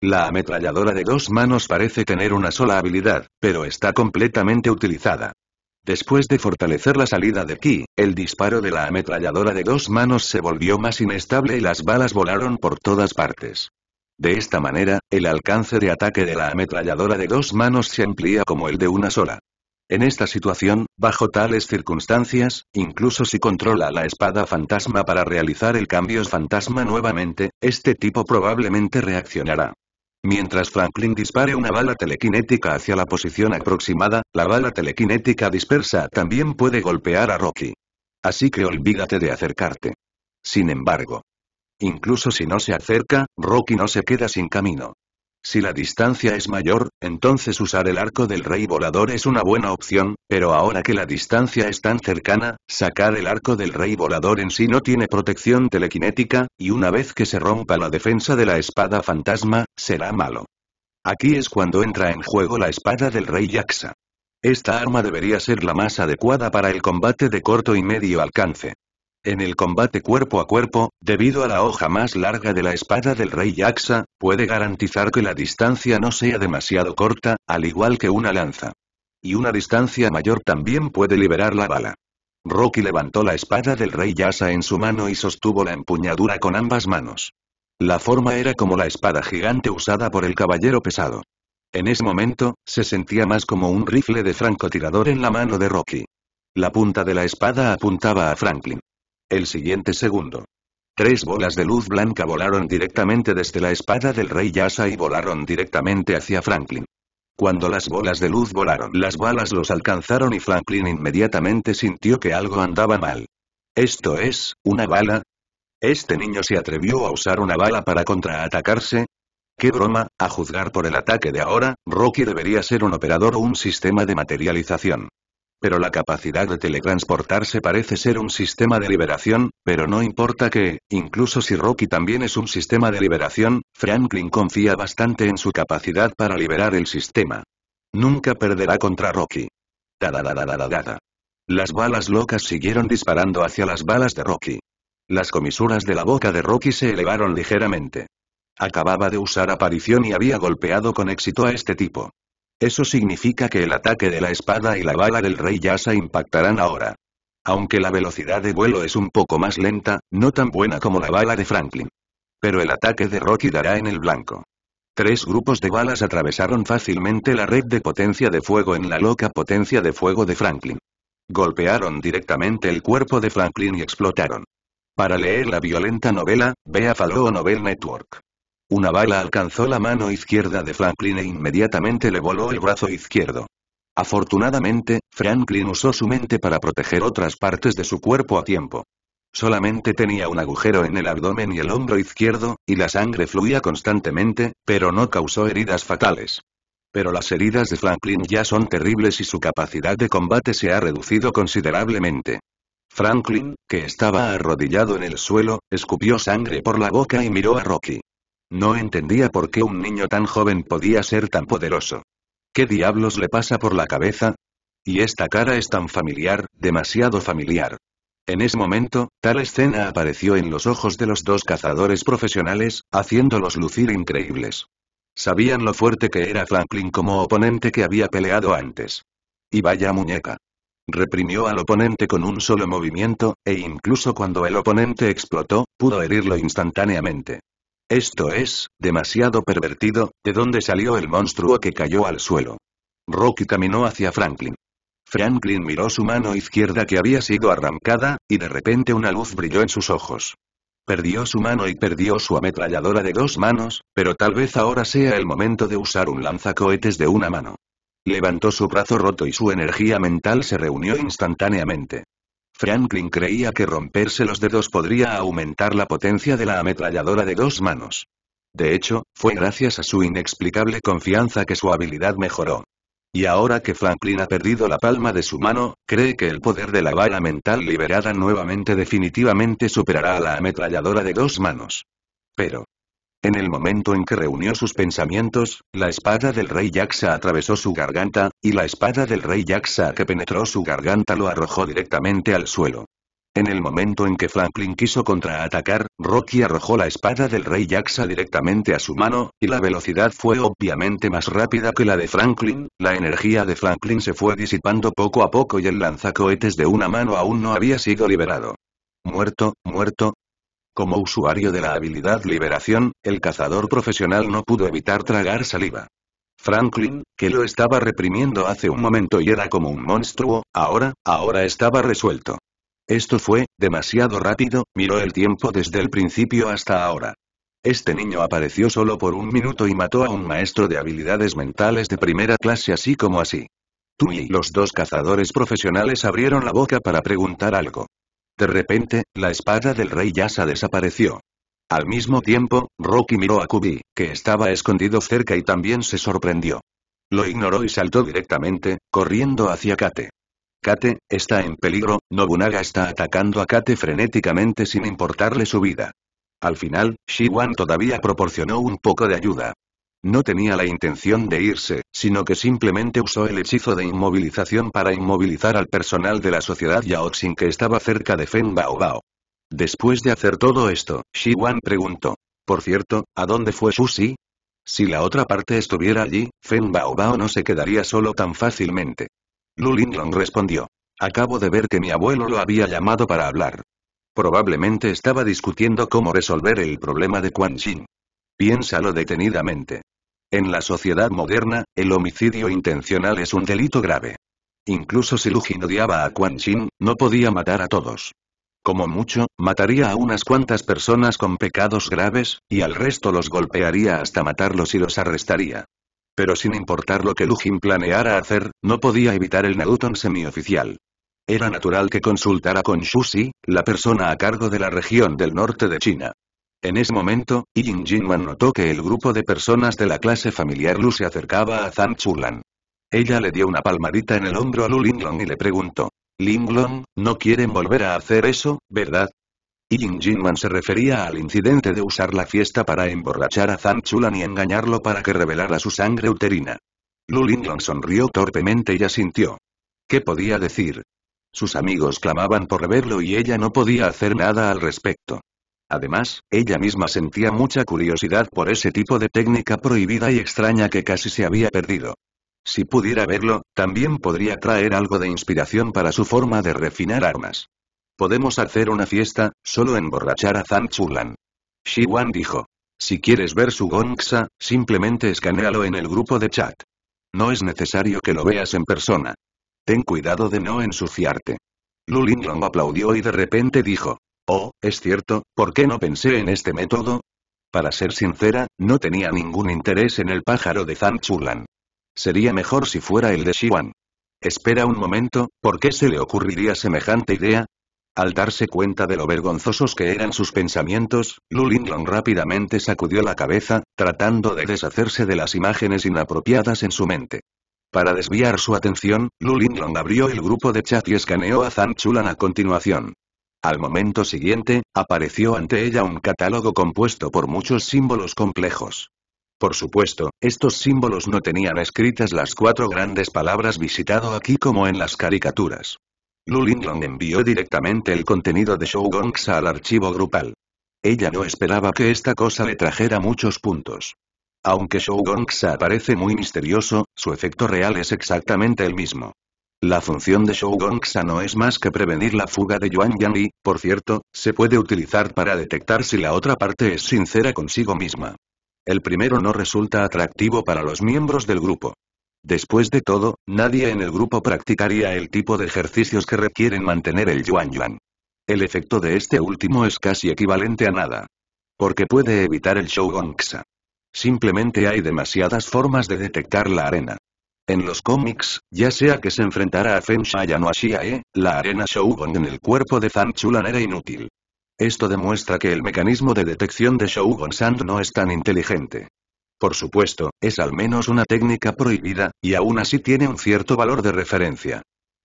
La ametralladora de dos manos parece tener una sola habilidad, pero está completamente utilizada. Después de fortalecer la salida de Ki, el disparo de la ametralladora de dos manos se volvió más inestable y las balas volaron por todas partes. De esta manera, el alcance de ataque de la ametralladora de dos manos se amplía como el de una sola. En esta situación, bajo tales circunstancias, incluso si controla la espada fantasma para realizar el cambio fantasma nuevamente, este tipo probablemente reaccionará. Mientras Franklin dispare una bala telequinética hacia la posición aproximada, la bala telequinética dispersa también puede golpear a Rocky. Así que olvídate de acercarte. Sin embargo. Incluso si no se acerca, Rocky no se queda sin camino. Si la distancia es mayor, entonces usar el arco del rey volador es una buena opción, pero ahora que la distancia es tan cercana, sacar el arco del rey volador en sí no tiene protección telequinética, y una vez que se rompa la defensa de la espada fantasma, será malo. Aquí es cuando entra en juego la espada del rey Yaxa. Esta arma debería ser la más adecuada para el combate de corto y medio alcance. En el combate cuerpo a cuerpo, debido a la hoja más larga de la espada del rey Yaxa, puede garantizar que la distancia no sea demasiado corta, al igual que una lanza. Y una distancia mayor también puede liberar la bala. Rocky levantó la espada del rey Yasa en su mano y sostuvo la empuñadura con ambas manos. La forma era como la espada gigante usada por el caballero pesado. En ese momento, se sentía más como un rifle de francotirador en la mano de Rocky. La punta de la espada apuntaba a Franklin. El siguiente segundo. Tres bolas de luz blanca volaron directamente desde la espada del rey Yasa y volaron directamente hacia Franklin. Cuando las bolas de luz volaron, las balas los alcanzaron y Franklin inmediatamente sintió que algo andaba mal. ¿Esto es, una bala? ¿Este niño se atrevió a usar una bala para contraatacarse? ¡Qué broma! A juzgar por el ataque de ahora, Rocky debería ser un operador o un sistema de materialización pero la capacidad de teletransportarse parece ser un sistema de liberación, pero no importa que, incluso si Rocky también es un sistema de liberación, Franklin confía bastante en su capacidad para liberar el sistema. Nunca perderá contra Rocky. Da, las balas locas siguieron disparando hacia las balas de Rocky. Las comisuras de la boca de Rocky se elevaron ligeramente. Acababa de usar aparición y había golpeado con éxito a este tipo. Eso significa que el ataque de la espada y la bala del rey Yasa impactarán ahora. Aunque la velocidad de vuelo es un poco más lenta, no tan buena como la bala de Franklin. Pero el ataque de Rocky dará en el blanco. Tres grupos de balas atravesaron fácilmente la red de potencia de fuego en la loca potencia de fuego de Franklin. Golpearon directamente el cuerpo de Franklin y explotaron. Para leer la violenta novela, vea Fallow Novel Network. Una bala alcanzó la mano izquierda de Franklin e inmediatamente le voló el brazo izquierdo. Afortunadamente, Franklin usó su mente para proteger otras partes de su cuerpo a tiempo. Solamente tenía un agujero en el abdomen y el hombro izquierdo, y la sangre fluía constantemente, pero no causó heridas fatales. Pero las heridas de Franklin ya son terribles y su capacidad de combate se ha reducido considerablemente. Franklin, que estaba arrodillado en el suelo, escupió sangre por la boca y miró a Rocky. No entendía por qué un niño tan joven podía ser tan poderoso. ¿Qué diablos le pasa por la cabeza? Y esta cara es tan familiar, demasiado familiar. En ese momento, tal escena apareció en los ojos de los dos cazadores profesionales, haciéndolos lucir increíbles. Sabían lo fuerte que era Franklin como oponente que había peleado antes. Y vaya muñeca. Reprimió al oponente con un solo movimiento, e incluso cuando el oponente explotó, pudo herirlo instantáneamente. Esto es, demasiado pervertido, de dónde salió el monstruo que cayó al suelo. Rocky caminó hacia Franklin. Franklin miró su mano izquierda que había sido arrancada, y de repente una luz brilló en sus ojos. Perdió su mano y perdió su ametralladora de dos manos, pero tal vez ahora sea el momento de usar un lanzacohetes de una mano. Levantó su brazo roto y su energía mental se reunió instantáneamente. Franklin creía que romperse los dedos podría aumentar la potencia de la ametralladora de dos manos. De hecho, fue gracias a su inexplicable confianza que su habilidad mejoró. Y ahora que Franklin ha perdido la palma de su mano, cree que el poder de la bala mental liberada nuevamente definitivamente superará a la ametralladora de dos manos. Pero, en el momento en que reunió sus pensamientos, la espada del rey Jaxa atravesó su garganta, y la espada del rey Jaxa que penetró su garganta lo arrojó directamente al suelo. En el momento en que Franklin quiso contraatacar, Rocky arrojó la espada del rey Jaxa directamente a su mano, y la velocidad fue obviamente más rápida que la de Franklin, la energía de Franklin se fue disipando poco a poco y el lanzacohetes de una mano aún no había sido liberado. Muerto, muerto, como usuario de la habilidad Liberación, el cazador profesional no pudo evitar tragar saliva. Franklin, que lo estaba reprimiendo hace un momento y era como un monstruo, ahora, ahora estaba resuelto. Esto fue, demasiado rápido, miró el tiempo desde el principio hasta ahora. Este niño apareció solo por un minuto y mató a un maestro de habilidades mentales de primera clase así como así. Tú y los dos cazadores profesionales abrieron la boca para preguntar algo. De repente, la espada del rey Yasa desapareció. Al mismo tiempo, Rocky miró a Kubi, que estaba escondido cerca y también se sorprendió. Lo ignoró y saltó directamente, corriendo hacia Kate. Kate, está en peligro, Nobunaga está atacando a Kate frenéticamente sin importarle su vida. Al final, Shiwan todavía proporcionó un poco de ayuda. No tenía la intención de irse, sino que simplemente usó el hechizo de inmovilización para inmovilizar al personal de la sociedad Yaoxin que estaba cerca de Fen Bao Bao. Después de hacer todo esto, Shi Wan preguntó. Por cierto, ¿a dónde fue Xi? Si la otra parte estuviera allí, Fen Bao Bao no se quedaría solo tan fácilmente. Lu Linglong respondió. Acabo de ver que mi abuelo lo había llamado para hablar. Probablemente estaba discutiendo cómo resolver el problema de Quan Xin. Piénsalo detenidamente. En la sociedad moderna, el homicidio intencional es un delito grave. Incluso si Lujin odiaba a Quan Xin, no podía matar a todos. Como mucho, mataría a unas cuantas personas con pecados graves, y al resto los golpearía hasta matarlos y los arrestaría. Pero sin importar lo que Lujin planeara hacer, no podía evitar el Nauton semioficial. Era natural que consultara con Xi, la persona a cargo de la región del norte de China. En ese momento, Yin Jinwan notó que el grupo de personas de la clase familiar Lu se acercaba a Zhang Chulan. Ella le dio una palmadita en el hombro a Lu Linglong y le preguntó. Linglong, no quieren volver a hacer eso, ¿verdad? Yin Jinman se refería al incidente de usar la fiesta para emborrachar a Zhang Chulan y engañarlo para que revelara su sangre uterina. Lu Linglong sonrió torpemente y asintió. ¿Qué podía decir? Sus amigos clamaban por verlo y ella no podía hacer nada al respecto. Además, ella misma sentía mucha curiosidad por ese tipo de técnica prohibida y extraña que casi se había perdido. Si pudiera verlo, también podría traer algo de inspiración para su forma de refinar armas. Podemos hacer una fiesta, solo emborrachar a Zhang Chulan. Shi Wan dijo. Si quieres ver su Gongsa, simplemente escanéalo en el grupo de chat. No es necesario que lo veas en persona. Ten cuidado de no ensuciarte. Lu Linglong aplaudió y de repente dijo. Oh, es cierto, ¿por qué no pensé en este método? Para ser sincera, no tenía ningún interés en el pájaro de Chulan. Sería mejor si fuera el de Xiwan. Espera un momento, ¿por qué se le ocurriría semejante idea? Al darse cuenta de lo vergonzosos que eran sus pensamientos, Lulinglong rápidamente sacudió la cabeza, tratando de deshacerse de las imágenes inapropiadas en su mente. Para desviar su atención, Lulinglong abrió el grupo de chat y escaneó a Zan Chulan a continuación. Al momento siguiente, apareció ante ella un catálogo compuesto por muchos símbolos complejos. Por supuesto, estos símbolos no tenían escritas las cuatro grandes palabras visitado aquí como en las caricaturas. Lu envió directamente el contenido de Xa al archivo grupal. Ella no esperaba que esta cosa le trajera muchos puntos. Aunque Xa aparece muy misterioso, su efecto real es exactamente el mismo. La función de Shou Gongxa no es más que prevenir la fuga de Yuan Yang y, por cierto, se puede utilizar para detectar si la otra parte es sincera consigo misma. El primero no resulta atractivo para los miembros del grupo. Después de todo, nadie en el grupo practicaría el tipo de ejercicios que requieren mantener el Yuan Yuan. El efecto de este último es casi equivalente a nada. Porque puede evitar el Shou Gongxa. Simplemente hay demasiadas formas de detectar la arena. En los cómics, ya sea que se enfrentara a Fensha o a Shiae, eh, la arena Shougon en el cuerpo de Chulan era inútil. Esto demuestra que el mecanismo de detección de Shougon Sand no es tan inteligente. Por supuesto, es al menos una técnica prohibida, y aún así tiene un cierto valor de referencia.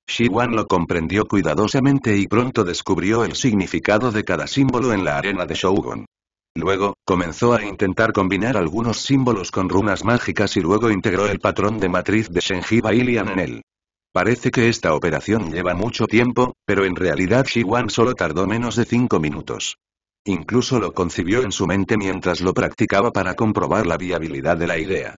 Shiwan lo comprendió cuidadosamente y pronto descubrió el significado de cada símbolo en la arena de Shougon. Luego, comenzó a intentar combinar algunos símbolos con runas mágicas y luego integró el patrón de matriz de Shenjiba Ilian en él. Parece que esta operación lleva mucho tiempo, pero en realidad Shiwan solo tardó menos de cinco minutos. Incluso lo concibió en su mente mientras lo practicaba para comprobar la viabilidad de la idea.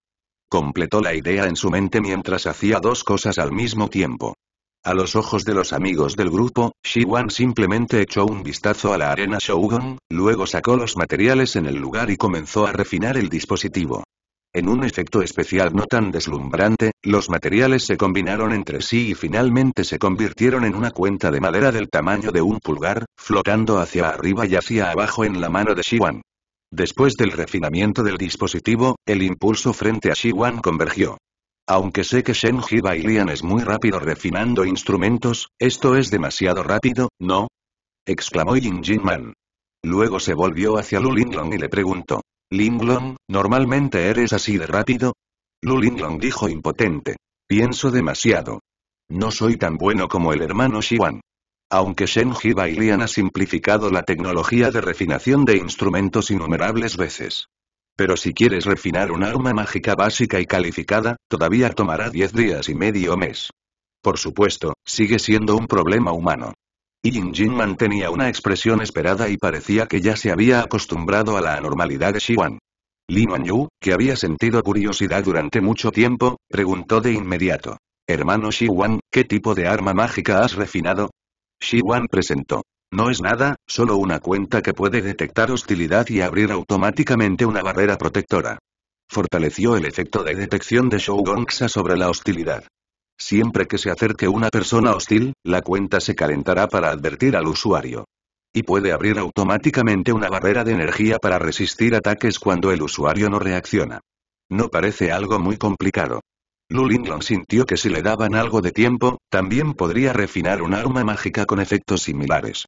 Completó la idea en su mente mientras hacía dos cosas al mismo tiempo. A los ojos de los amigos del grupo, Shi Wan simplemente echó un vistazo a la arena Shogun, luego sacó los materiales en el lugar y comenzó a refinar el dispositivo. En un efecto especial no tan deslumbrante, los materiales se combinaron entre sí y finalmente se convirtieron en una cuenta de madera del tamaño de un pulgar, flotando hacia arriba y hacia abajo en la mano de Shiwan. Después del refinamiento del dispositivo, el impulso frente a Shiwan convergió. Aunque sé que bai Lian es muy rápido refinando instrumentos, esto es demasiado rápido, ¿no? exclamó Yin Jin Man. Luego se volvió hacia Lu Linglong y le preguntó. Linglong, ¿normalmente eres así de rápido? Lu Linglong dijo impotente. Pienso demasiado. No soy tan bueno como el hermano Xiwan. Aunque Shen bai Lian ha simplificado la tecnología de refinación de instrumentos innumerables veces, pero si quieres refinar un arma mágica básica y calificada, todavía tomará 10 días y medio mes. Por supuesto, sigue siendo un problema humano. Yin Jin mantenía una expresión esperada y parecía que ya se había acostumbrado a la anormalidad de Xiwan. Li Yu, que había sentido curiosidad durante mucho tiempo, preguntó de inmediato. Hermano Wan, ¿qué tipo de arma mágica has refinado? Wan presentó. No es nada, solo una cuenta que puede detectar hostilidad y abrir automáticamente una barrera protectora. Fortaleció el efecto de detección de Shougongsa sobre la hostilidad. Siempre que se acerque una persona hostil, la cuenta se calentará para advertir al usuario. Y puede abrir automáticamente una barrera de energía para resistir ataques cuando el usuario no reacciona. No parece algo muy complicado. Lulinglong sintió que si le daban algo de tiempo, también podría refinar un arma mágica con efectos similares.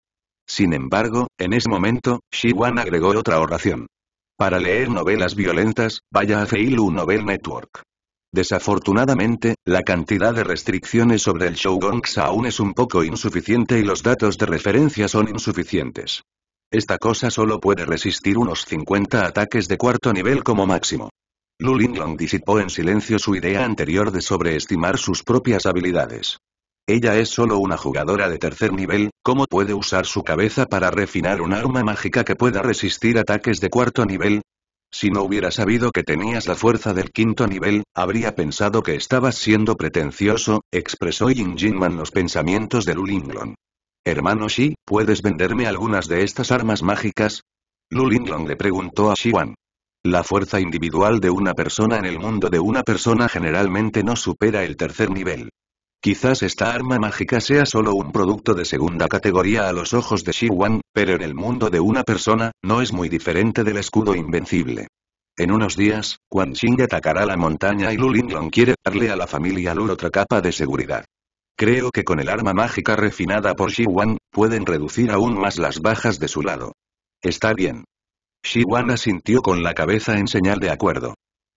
Sin embargo, en ese momento, Shi Wan agregó otra oración. Para leer novelas violentas, vaya a Feilu Novel Network. Desafortunadamente, la cantidad de restricciones sobre el Shogunks aún es un poco insuficiente y los datos de referencia son insuficientes. Esta cosa solo puede resistir unos 50 ataques de cuarto nivel como máximo. Lu Linglong disipó en silencio su idea anterior de sobreestimar sus propias habilidades. Ella es solo una jugadora de tercer nivel, ¿cómo puede usar su cabeza para refinar un arma mágica que pueda resistir ataques de cuarto nivel? Si no hubiera sabido que tenías la fuerza del quinto nivel, habría pensado que estabas siendo pretencioso, expresó jin Jinman los pensamientos de Lulinglong. Hermano Shi, ¿puedes venderme algunas de estas armas mágicas? Lulinglong le preguntó a Wan. La fuerza individual de una persona en el mundo de una persona generalmente no supera el tercer nivel. Quizás esta arma mágica sea solo un producto de segunda categoría a los ojos de Shi Wan, pero en el mundo de una persona, no es muy diferente del escudo invencible. En unos días, Quan Xing atacará la montaña y Lu Linglong quiere darle a la familia Lu otra capa de seguridad. Creo que con el arma mágica refinada por Shi Wan, pueden reducir aún más las bajas de su lado. Está bien. Shi Wan asintió con la cabeza en señal de acuerdo.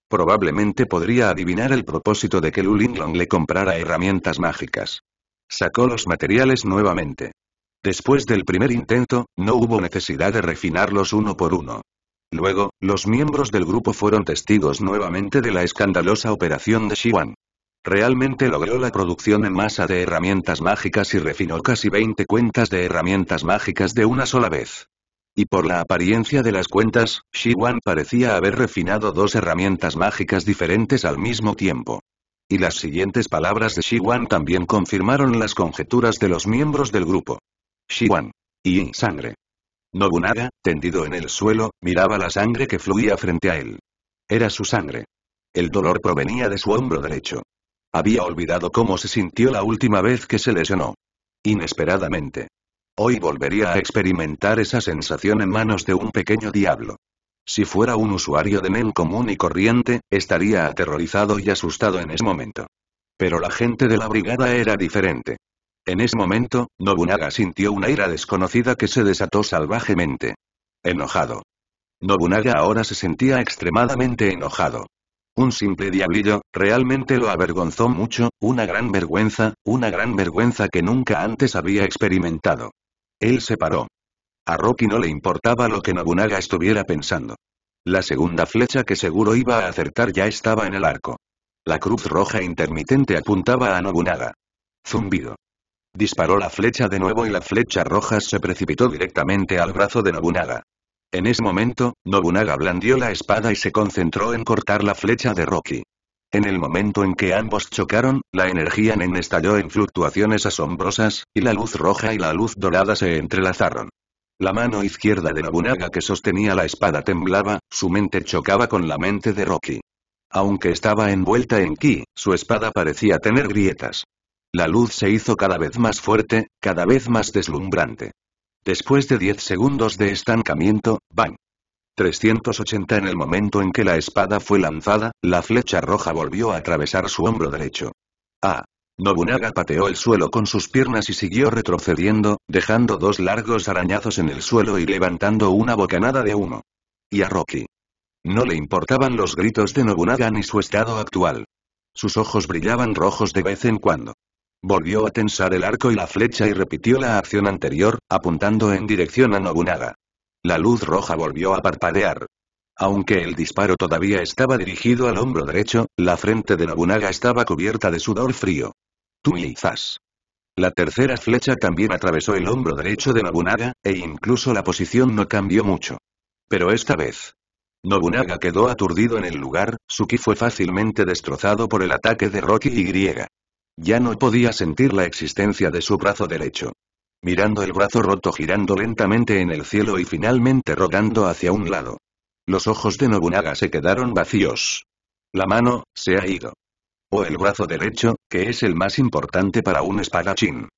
Probablemente podría adivinar el propósito de que Lu Long le comprara herramientas mágicas. Sacó los materiales nuevamente. Después del primer intento, no hubo necesidad de refinarlos uno por uno. Luego, los miembros del grupo fueron testigos nuevamente de la escandalosa operación de Xiwan. Realmente logró la producción en masa de herramientas mágicas y refinó casi 20 cuentas de herramientas mágicas de una sola vez. Y por la apariencia de las cuentas, Shi parecía haber refinado dos herramientas mágicas diferentes al mismo tiempo. Y las siguientes palabras de Shi Wan también confirmaron las conjeturas de los miembros del grupo. Shi Wan. Y sangre. Nobunaga, tendido en el suelo, miraba la sangre que fluía frente a él. Era su sangre. El dolor provenía de su hombro derecho. Había olvidado cómo se sintió la última vez que se lesionó. Inesperadamente. Hoy volvería a experimentar esa sensación en manos de un pequeño diablo. Si fuera un usuario de Nen común y corriente, estaría aterrorizado y asustado en ese momento. Pero la gente de la brigada era diferente. En ese momento, Nobunaga sintió una ira desconocida que se desató salvajemente. Enojado. Nobunaga ahora se sentía extremadamente enojado. Un simple diablillo, realmente lo avergonzó mucho, una gran vergüenza, una gran vergüenza que nunca antes había experimentado. Él se paró. A Rocky no le importaba lo que Nobunaga estuviera pensando. La segunda flecha que seguro iba a acertar ya estaba en el arco. La cruz roja intermitente apuntaba a Nobunaga. Zumbido. Disparó la flecha de nuevo y la flecha roja se precipitó directamente al brazo de Nobunaga. En ese momento, Nobunaga blandió la espada y se concentró en cortar la flecha de Rocky. En el momento en que ambos chocaron, la energía Nen estalló en fluctuaciones asombrosas, y la luz roja y la luz dorada se entrelazaron. La mano izquierda de bunaga que sostenía la espada temblaba, su mente chocaba con la mente de Rocky. Aunque estaba envuelta en ki, su espada parecía tener grietas. La luz se hizo cada vez más fuerte, cada vez más deslumbrante. Después de 10 segundos de estancamiento, Bang 380 En el momento en que la espada fue lanzada, la flecha roja volvió a atravesar su hombro derecho. ¡Ah! Nobunaga pateó el suelo con sus piernas y siguió retrocediendo, dejando dos largos arañazos en el suelo y levantando una bocanada de humo. Y a Rocky. No le importaban los gritos de Nobunaga ni su estado actual. Sus ojos brillaban rojos de vez en cuando. Volvió a tensar el arco y la flecha y repitió la acción anterior, apuntando en dirección a Nobunaga. La luz roja volvió a parpadear. Aunque el disparo todavía estaba dirigido al hombro derecho, la frente de Nobunaga estaba cubierta de sudor frío. Zas. La tercera flecha también atravesó el hombro derecho de Nobunaga, e incluso la posición no cambió mucho. Pero esta vez. Nobunaga quedó aturdido en el lugar, su fue fácilmente destrozado por el ataque de Rocky Y. Ya no podía sentir la existencia de su brazo derecho. Mirando el brazo roto girando lentamente en el cielo y finalmente rodando hacia un lado. Los ojos de Nobunaga se quedaron vacíos. La mano, se ha ido. O el brazo derecho, que es el más importante para un espadachín.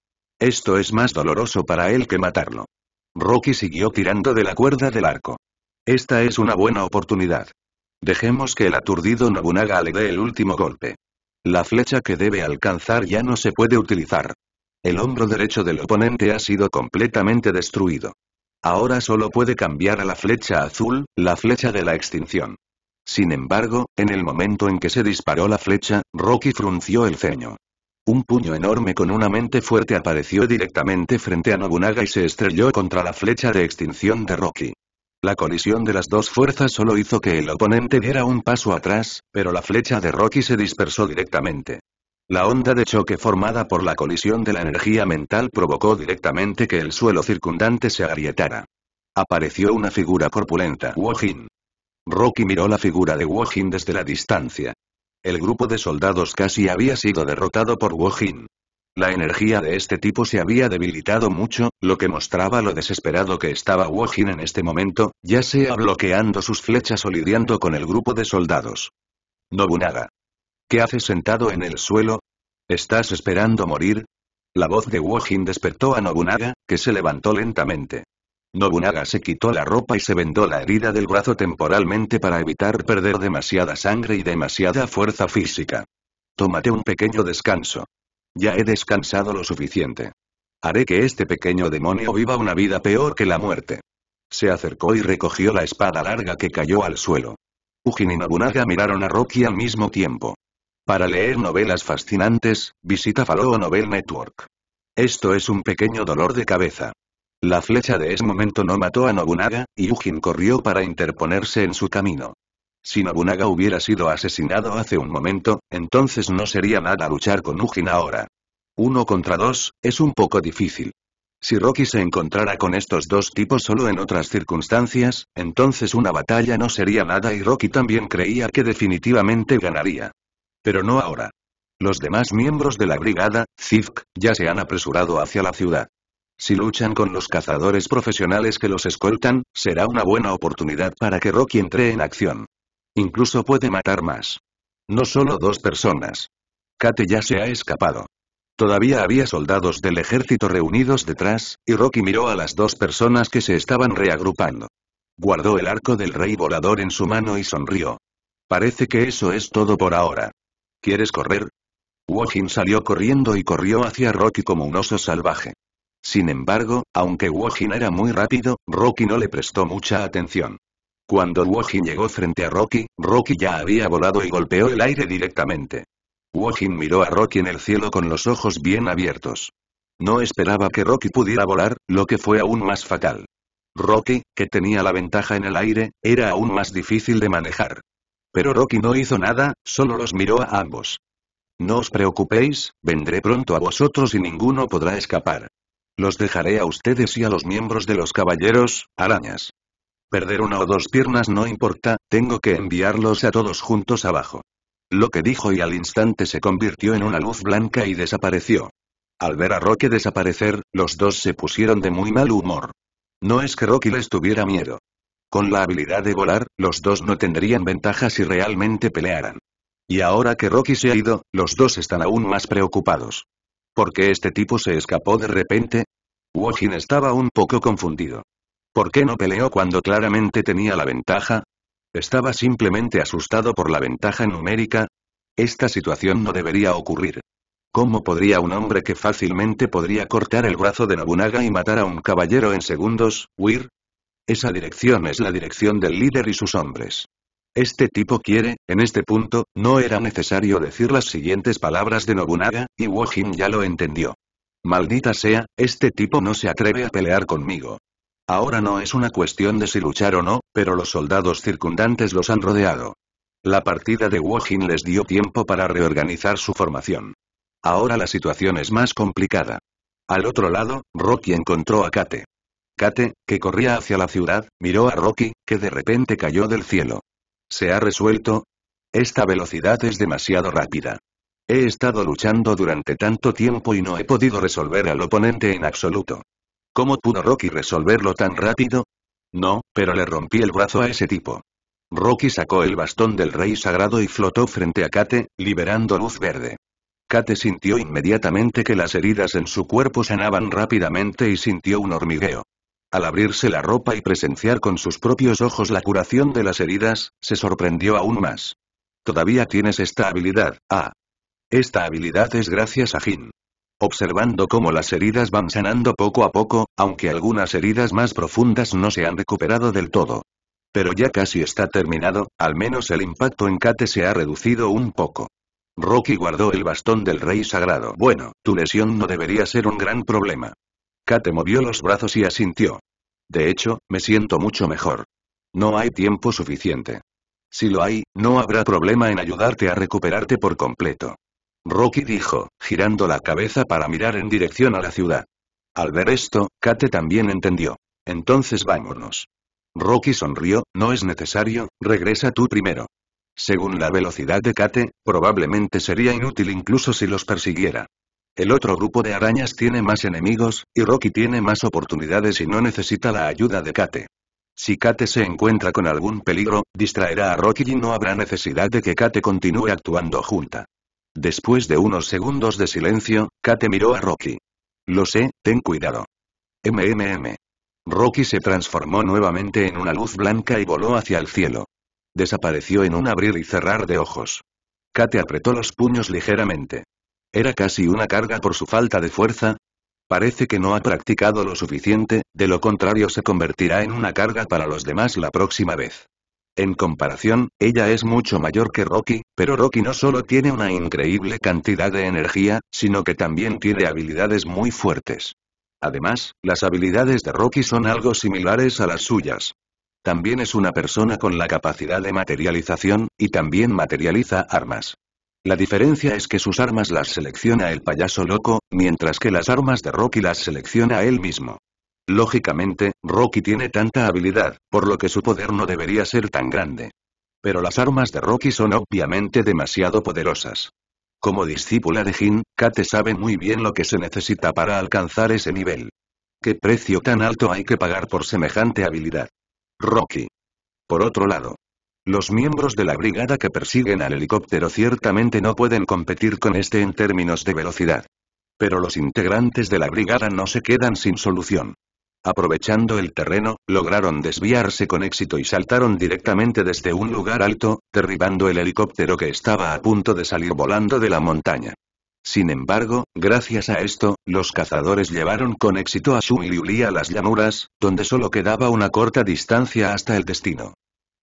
Esto es más doloroso para él que matarlo. Rocky siguió tirando de la cuerda del arco. Esta es una buena oportunidad. Dejemos que el aturdido Nobunaga le dé el último golpe. La flecha que debe alcanzar ya no se puede utilizar. El hombro derecho del oponente ha sido completamente destruido. Ahora solo puede cambiar a la flecha azul, la flecha de la extinción. Sin embargo, en el momento en que se disparó la flecha, Rocky frunció el ceño. Un puño enorme con una mente fuerte apareció directamente frente a Nobunaga y se estrelló contra la flecha de extinción de Rocky. La colisión de las dos fuerzas solo hizo que el oponente diera un paso atrás, pero la flecha de Rocky se dispersó directamente. La onda de choque formada por la colisión de la energía mental provocó directamente que el suelo circundante se agrietara. Apareció una figura corpulenta, Wojin. Rocky miró la figura de Wojin desde la distancia. El grupo de soldados casi había sido derrotado por Wojin. La energía de este tipo se había debilitado mucho, lo que mostraba lo desesperado que estaba Wojin en este momento, ya sea bloqueando sus flechas o lidiando con el grupo de soldados. Nobunaga. ¿Qué haces sentado en el suelo? ¿Estás esperando morir? La voz de Wojin despertó a Nobunaga, que se levantó lentamente. Nobunaga se quitó la ropa y se vendó la herida del brazo temporalmente para evitar perder demasiada sangre y demasiada fuerza física. Tómate un pequeño descanso. Ya he descansado lo suficiente. Haré que este pequeño demonio viva una vida peor que la muerte. Se acercó y recogió la espada larga que cayó al suelo. Ujin y Nobunaga miraron a Rocky al mismo tiempo. Para leer novelas fascinantes, visita Faloo Novel Network. Esto es un pequeño dolor de cabeza. La flecha de ese momento no mató a Nobunaga, y Ujin corrió para interponerse en su camino. Si Nobunaga hubiera sido asesinado hace un momento, entonces no sería nada luchar con Ujin ahora. Uno contra dos, es un poco difícil. Si Rocky se encontrara con estos dos tipos solo en otras circunstancias, entonces una batalla no sería nada y Rocky también creía que definitivamente ganaría. Pero no ahora. Los demás miembros de la brigada, Zivk, ya se han apresurado hacia la ciudad. Si luchan con los cazadores profesionales que los escoltan, será una buena oportunidad para que Rocky entre en acción. Incluso puede matar más. No solo dos personas. Kate ya se ha escapado. Todavía había soldados del ejército reunidos detrás, y Rocky miró a las dos personas que se estaban reagrupando. Guardó el arco del rey volador en su mano y sonrió. Parece que eso es todo por ahora. ¿Quieres correr? Wojin salió corriendo y corrió hacia Rocky como un oso salvaje. Sin embargo, aunque Wojin era muy rápido, Rocky no le prestó mucha atención. Cuando Wojin llegó frente a Rocky, Rocky ya había volado y golpeó el aire directamente. Wojin miró a Rocky en el cielo con los ojos bien abiertos. No esperaba que Rocky pudiera volar, lo que fue aún más fatal. Rocky, que tenía la ventaja en el aire, era aún más difícil de manejar. Pero Rocky no hizo nada, solo los miró a ambos. No os preocupéis, vendré pronto a vosotros y ninguno podrá escapar. Los dejaré a ustedes y a los miembros de los caballeros, arañas. Perder una o dos piernas no importa, tengo que enviarlos a todos juntos abajo. Lo que dijo y al instante se convirtió en una luz blanca y desapareció. Al ver a Rocky desaparecer, los dos se pusieron de muy mal humor. No es que Rocky les tuviera miedo. Con la habilidad de volar, los dos no tendrían ventaja si realmente pelearan. Y ahora que Rocky se ha ido, los dos están aún más preocupados. ¿Por qué este tipo se escapó de repente? Wojin estaba un poco confundido. ¿Por qué no peleó cuando claramente tenía la ventaja? ¿Estaba simplemente asustado por la ventaja numérica? Esta situación no debería ocurrir. ¿Cómo podría un hombre que fácilmente podría cortar el brazo de Nobunaga y matar a un caballero en segundos, huir? Esa dirección es la dirección del líder y sus hombres. Este tipo quiere, en este punto, no era necesario decir las siguientes palabras de Nobunaga, y Wojin ya lo entendió. Maldita sea, este tipo no se atreve a pelear conmigo. Ahora no es una cuestión de si luchar o no, pero los soldados circundantes los han rodeado. La partida de Wojin les dio tiempo para reorganizar su formación. Ahora la situación es más complicada. Al otro lado, Rocky encontró a Kate. Kate, que corría hacia la ciudad, miró a Rocky, que de repente cayó del cielo. ¿Se ha resuelto? Esta velocidad es demasiado rápida. He estado luchando durante tanto tiempo y no he podido resolver al oponente en absoluto. ¿Cómo pudo Rocky resolverlo tan rápido? No, pero le rompí el brazo a ese tipo. Rocky sacó el bastón del rey sagrado y flotó frente a Kate, liberando luz verde. Kate sintió inmediatamente que las heridas en su cuerpo sanaban rápidamente y sintió un hormigueo. Al abrirse la ropa y presenciar con sus propios ojos la curación de las heridas, se sorprendió aún más. Todavía tienes esta habilidad, ah. Esta habilidad es gracias a Jin. Observando cómo las heridas van sanando poco a poco, aunque algunas heridas más profundas no se han recuperado del todo. Pero ya casi está terminado, al menos el impacto en Kate se ha reducido un poco. Rocky guardó el bastón del rey sagrado. Bueno, tu lesión no debería ser un gran problema. Kate movió los brazos y asintió. De hecho, me siento mucho mejor. No hay tiempo suficiente. Si lo hay, no habrá problema en ayudarte a recuperarte por completo. Rocky dijo, girando la cabeza para mirar en dirección a la ciudad. Al ver esto, Kate también entendió. Entonces vámonos. Rocky sonrió, no es necesario, regresa tú primero. Según la velocidad de Kate, probablemente sería inútil incluso si los persiguiera. El otro grupo de arañas tiene más enemigos, y Rocky tiene más oportunidades y no necesita la ayuda de Kate. Si Kate se encuentra con algún peligro, distraerá a Rocky y no habrá necesidad de que Kate continúe actuando junta. Después de unos segundos de silencio, Kate miró a Rocky. Lo sé, ten cuidado. MMM. Rocky se transformó nuevamente en una luz blanca y voló hacia el cielo. Desapareció en un abrir y cerrar de ojos. Kate apretó los puños ligeramente. Era casi una carga por su falta de fuerza. Parece que no ha practicado lo suficiente, de lo contrario se convertirá en una carga para los demás la próxima vez. En comparación, ella es mucho mayor que Rocky, pero Rocky no solo tiene una increíble cantidad de energía, sino que también tiene habilidades muy fuertes. Además, las habilidades de Rocky son algo similares a las suyas. También es una persona con la capacidad de materialización, y también materializa armas. La diferencia es que sus armas las selecciona el payaso loco, mientras que las armas de Rocky las selecciona él mismo. Lógicamente, Rocky tiene tanta habilidad, por lo que su poder no debería ser tan grande. Pero las armas de Rocky son obviamente demasiado poderosas. Como discípula de Jin, Kate sabe muy bien lo que se necesita para alcanzar ese nivel. ¿Qué precio tan alto hay que pagar por semejante habilidad? Rocky. Por otro lado, los miembros de la brigada que persiguen al helicóptero ciertamente no pueden competir con este en términos de velocidad. Pero los integrantes de la brigada no se quedan sin solución. Aprovechando el terreno, lograron desviarse con éxito y saltaron directamente desde un lugar alto, derribando el helicóptero que estaba a punto de salir volando de la montaña. Sin embargo, gracias a esto, los cazadores llevaron con éxito a Su y a las llanuras, donde solo quedaba una corta distancia hasta el destino.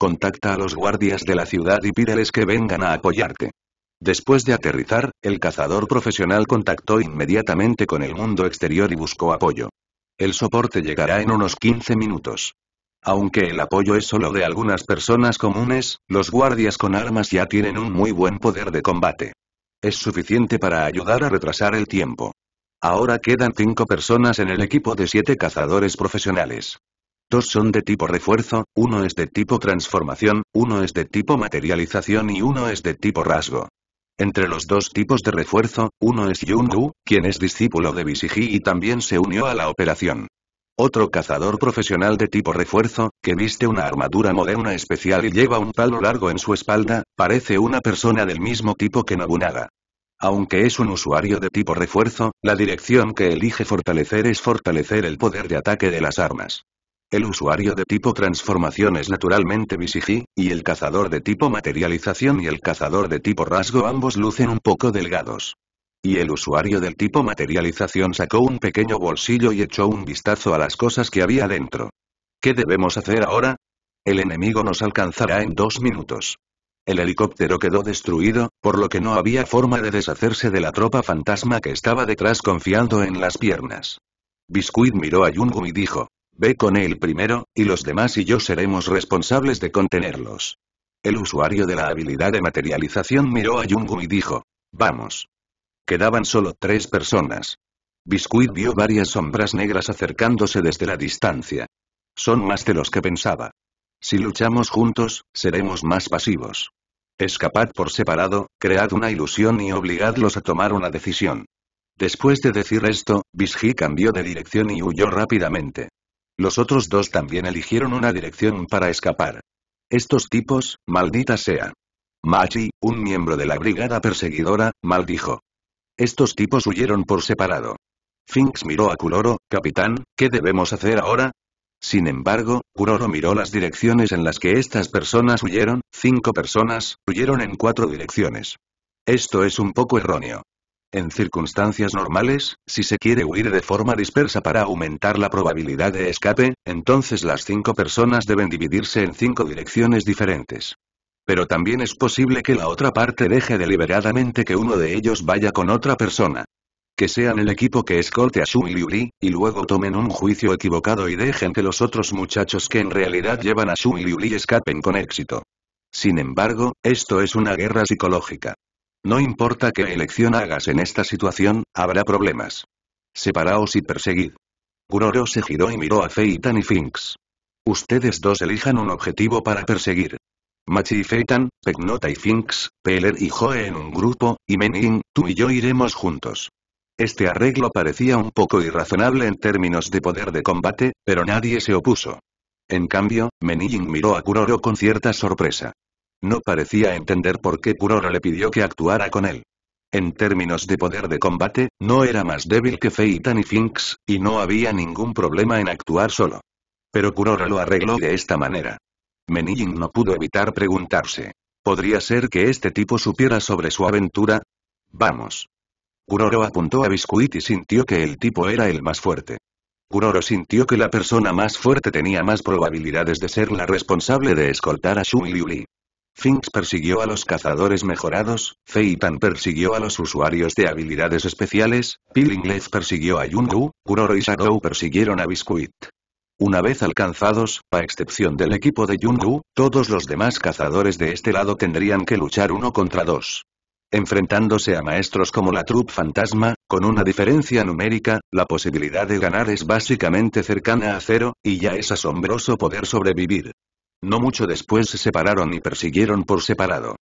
Contacta a los guardias de la ciudad y pídeles que vengan a apoyarte. Después de aterrizar, el cazador profesional contactó inmediatamente con el mundo exterior y buscó apoyo. El soporte llegará en unos 15 minutos. Aunque el apoyo es solo de algunas personas comunes, los guardias con armas ya tienen un muy buen poder de combate. Es suficiente para ayudar a retrasar el tiempo. Ahora quedan cinco personas en el equipo de siete cazadores profesionales. Dos son de tipo refuerzo, uno es de tipo transformación, uno es de tipo materialización y uno es de tipo rasgo. Entre los dos tipos de refuerzo, uno es Yun quien es discípulo de Visiji y también se unió a la operación. Otro cazador profesional de tipo refuerzo, que viste una armadura moderna especial y lleva un palo largo en su espalda, parece una persona del mismo tipo que Nobunaga. Aunque es un usuario de tipo refuerzo, la dirección que elige fortalecer es fortalecer el poder de ataque de las armas. El usuario de tipo transformación es naturalmente visigí y el cazador de tipo materialización y el cazador de tipo rasgo ambos lucen un poco delgados. Y el usuario del tipo materialización sacó un pequeño bolsillo y echó un vistazo a las cosas que había dentro. ¿Qué debemos hacer ahora? El enemigo nos alcanzará en dos minutos. El helicóptero quedó destruido, por lo que no había forma de deshacerse de la tropa fantasma que estaba detrás confiando en las piernas. Biscuit miró a Yungu y dijo, Ve con él primero, y los demás y yo seremos responsables de contenerlos. El usuario de la habilidad de materialización miró a Yungu y dijo. Vamos. Quedaban solo tres personas. Biscuit vio varias sombras negras acercándose desde la distancia. Son más de los que pensaba. Si luchamos juntos, seremos más pasivos. Escapad por separado, cread una ilusión y obligadlos a tomar una decisión. Después de decir esto, Biscuit cambió de dirección y huyó rápidamente. Los otros dos también eligieron una dirección para escapar. Estos tipos, maldita sea. Machi, un miembro de la brigada perseguidora, maldijo. Estos tipos huyeron por separado. Finks miró a Kuroro, capitán, ¿qué debemos hacer ahora? Sin embargo, Kuroro miró las direcciones en las que estas personas huyeron, cinco personas, huyeron en cuatro direcciones. Esto es un poco erróneo. En circunstancias normales, si se quiere huir de forma dispersa para aumentar la probabilidad de escape, entonces las cinco personas deben dividirse en cinco direcciones diferentes. Pero también es posible que la otra parte deje deliberadamente que uno de ellos vaya con otra persona. Que sean el equipo que escolte a Shu y y luego tomen un juicio equivocado y dejen que los otros muchachos que en realidad llevan a Shu y escapen con éxito. Sin embargo, esto es una guerra psicológica. No importa qué elección hagas en esta situación, habrá problemas. Separaos y perseguid. Kuroro se giró y miró a Feitan y Finks. Ustedes dos elijan un objetivo para perseguir. Machi y Feitan, Pegnota y Finks, Peler y Joe en un grupo, y Menin, tú y yo iremos juntos. Este arreglo parecía un poco irrazonable en términos de poder de combate, pero nadie se opuso. En cambio, Menin miró a Kuroro con cierta sorpresa. No parecía entender por qué Kuroro le pidió que actuara con él. En términos de poder de combate, no era más débil que Feitan y Finks, y no había ningún problema en actuar solo. Pero Kuroro lo arregló de esta manera. Menin no pudo evitar preguntarse. ¿Podría ser que este tipo supiera sobre su aventura? Vamos. Kuroro apuntó a Biscuit y sintió que el tipo era el más fuerte. Kuroro sintió que la persona más fuerte tenía más probabilidades de ser la responsable de escoltar a Shun Liuli. Finks persiguió a los cazadores mejorados, Feitan persiguió a los usuarios de habilidades especiales, Pillingleth persiguió a Yungu, Kuroro y Shadow persiguieron a Biscuit. Una vez alcanzados, a excepción del equipo de Yungu, todos los demás cazadores de este lado tendrían que luchar uno contra dos. Enfrentándose a maestros como la Troupe Fantasma, con una diferencia numérica, la posibilidad de ganar es básicamente cercana a cero, y ya es asombroso poder sobrevivir. No mucho después se separaron y persiguieron por separado.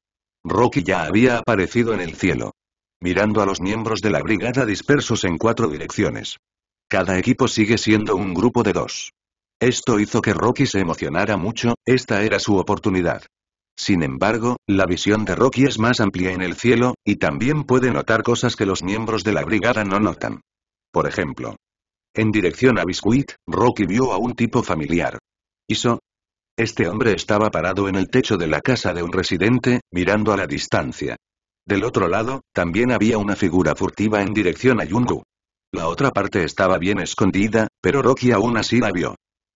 Rocky ya había aparecido en el cielo. Mirando a los miembros de la brigada dispersos en cuatro direcciones. Cada equipo sigue siendo un grupo de dos. Esto hizo que Rocky se emocionara mucho, esta era su oportunidad. Sin embargo, la visión de Rocky es más amplia en el cielo, y también puede notar cosas que los miembros de la brigada no notan. Por ejemplo, en dirección a Biscuit, Rocky vio a un tipo familiar. Hizo, este hombre estaba parado en el techo de la casa de un residente, mirando a la distancia. Del otro lado, también había una figura furtiva en dirección a Yungu. La otra parte estaba bien escondida, pero Rocky aún así la vio.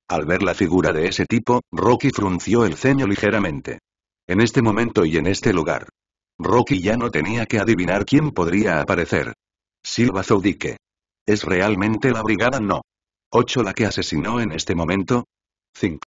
Al ver la figura de ese tipo, Rocky frunció el ceño ligeramente. En este momento y en este lugar. Rocky ya no tenía que adivinar quién podría aparecer. Silva Zoudique. ¿Es realmente la brigada no? ¿8 la que asesinó en este momento? 5.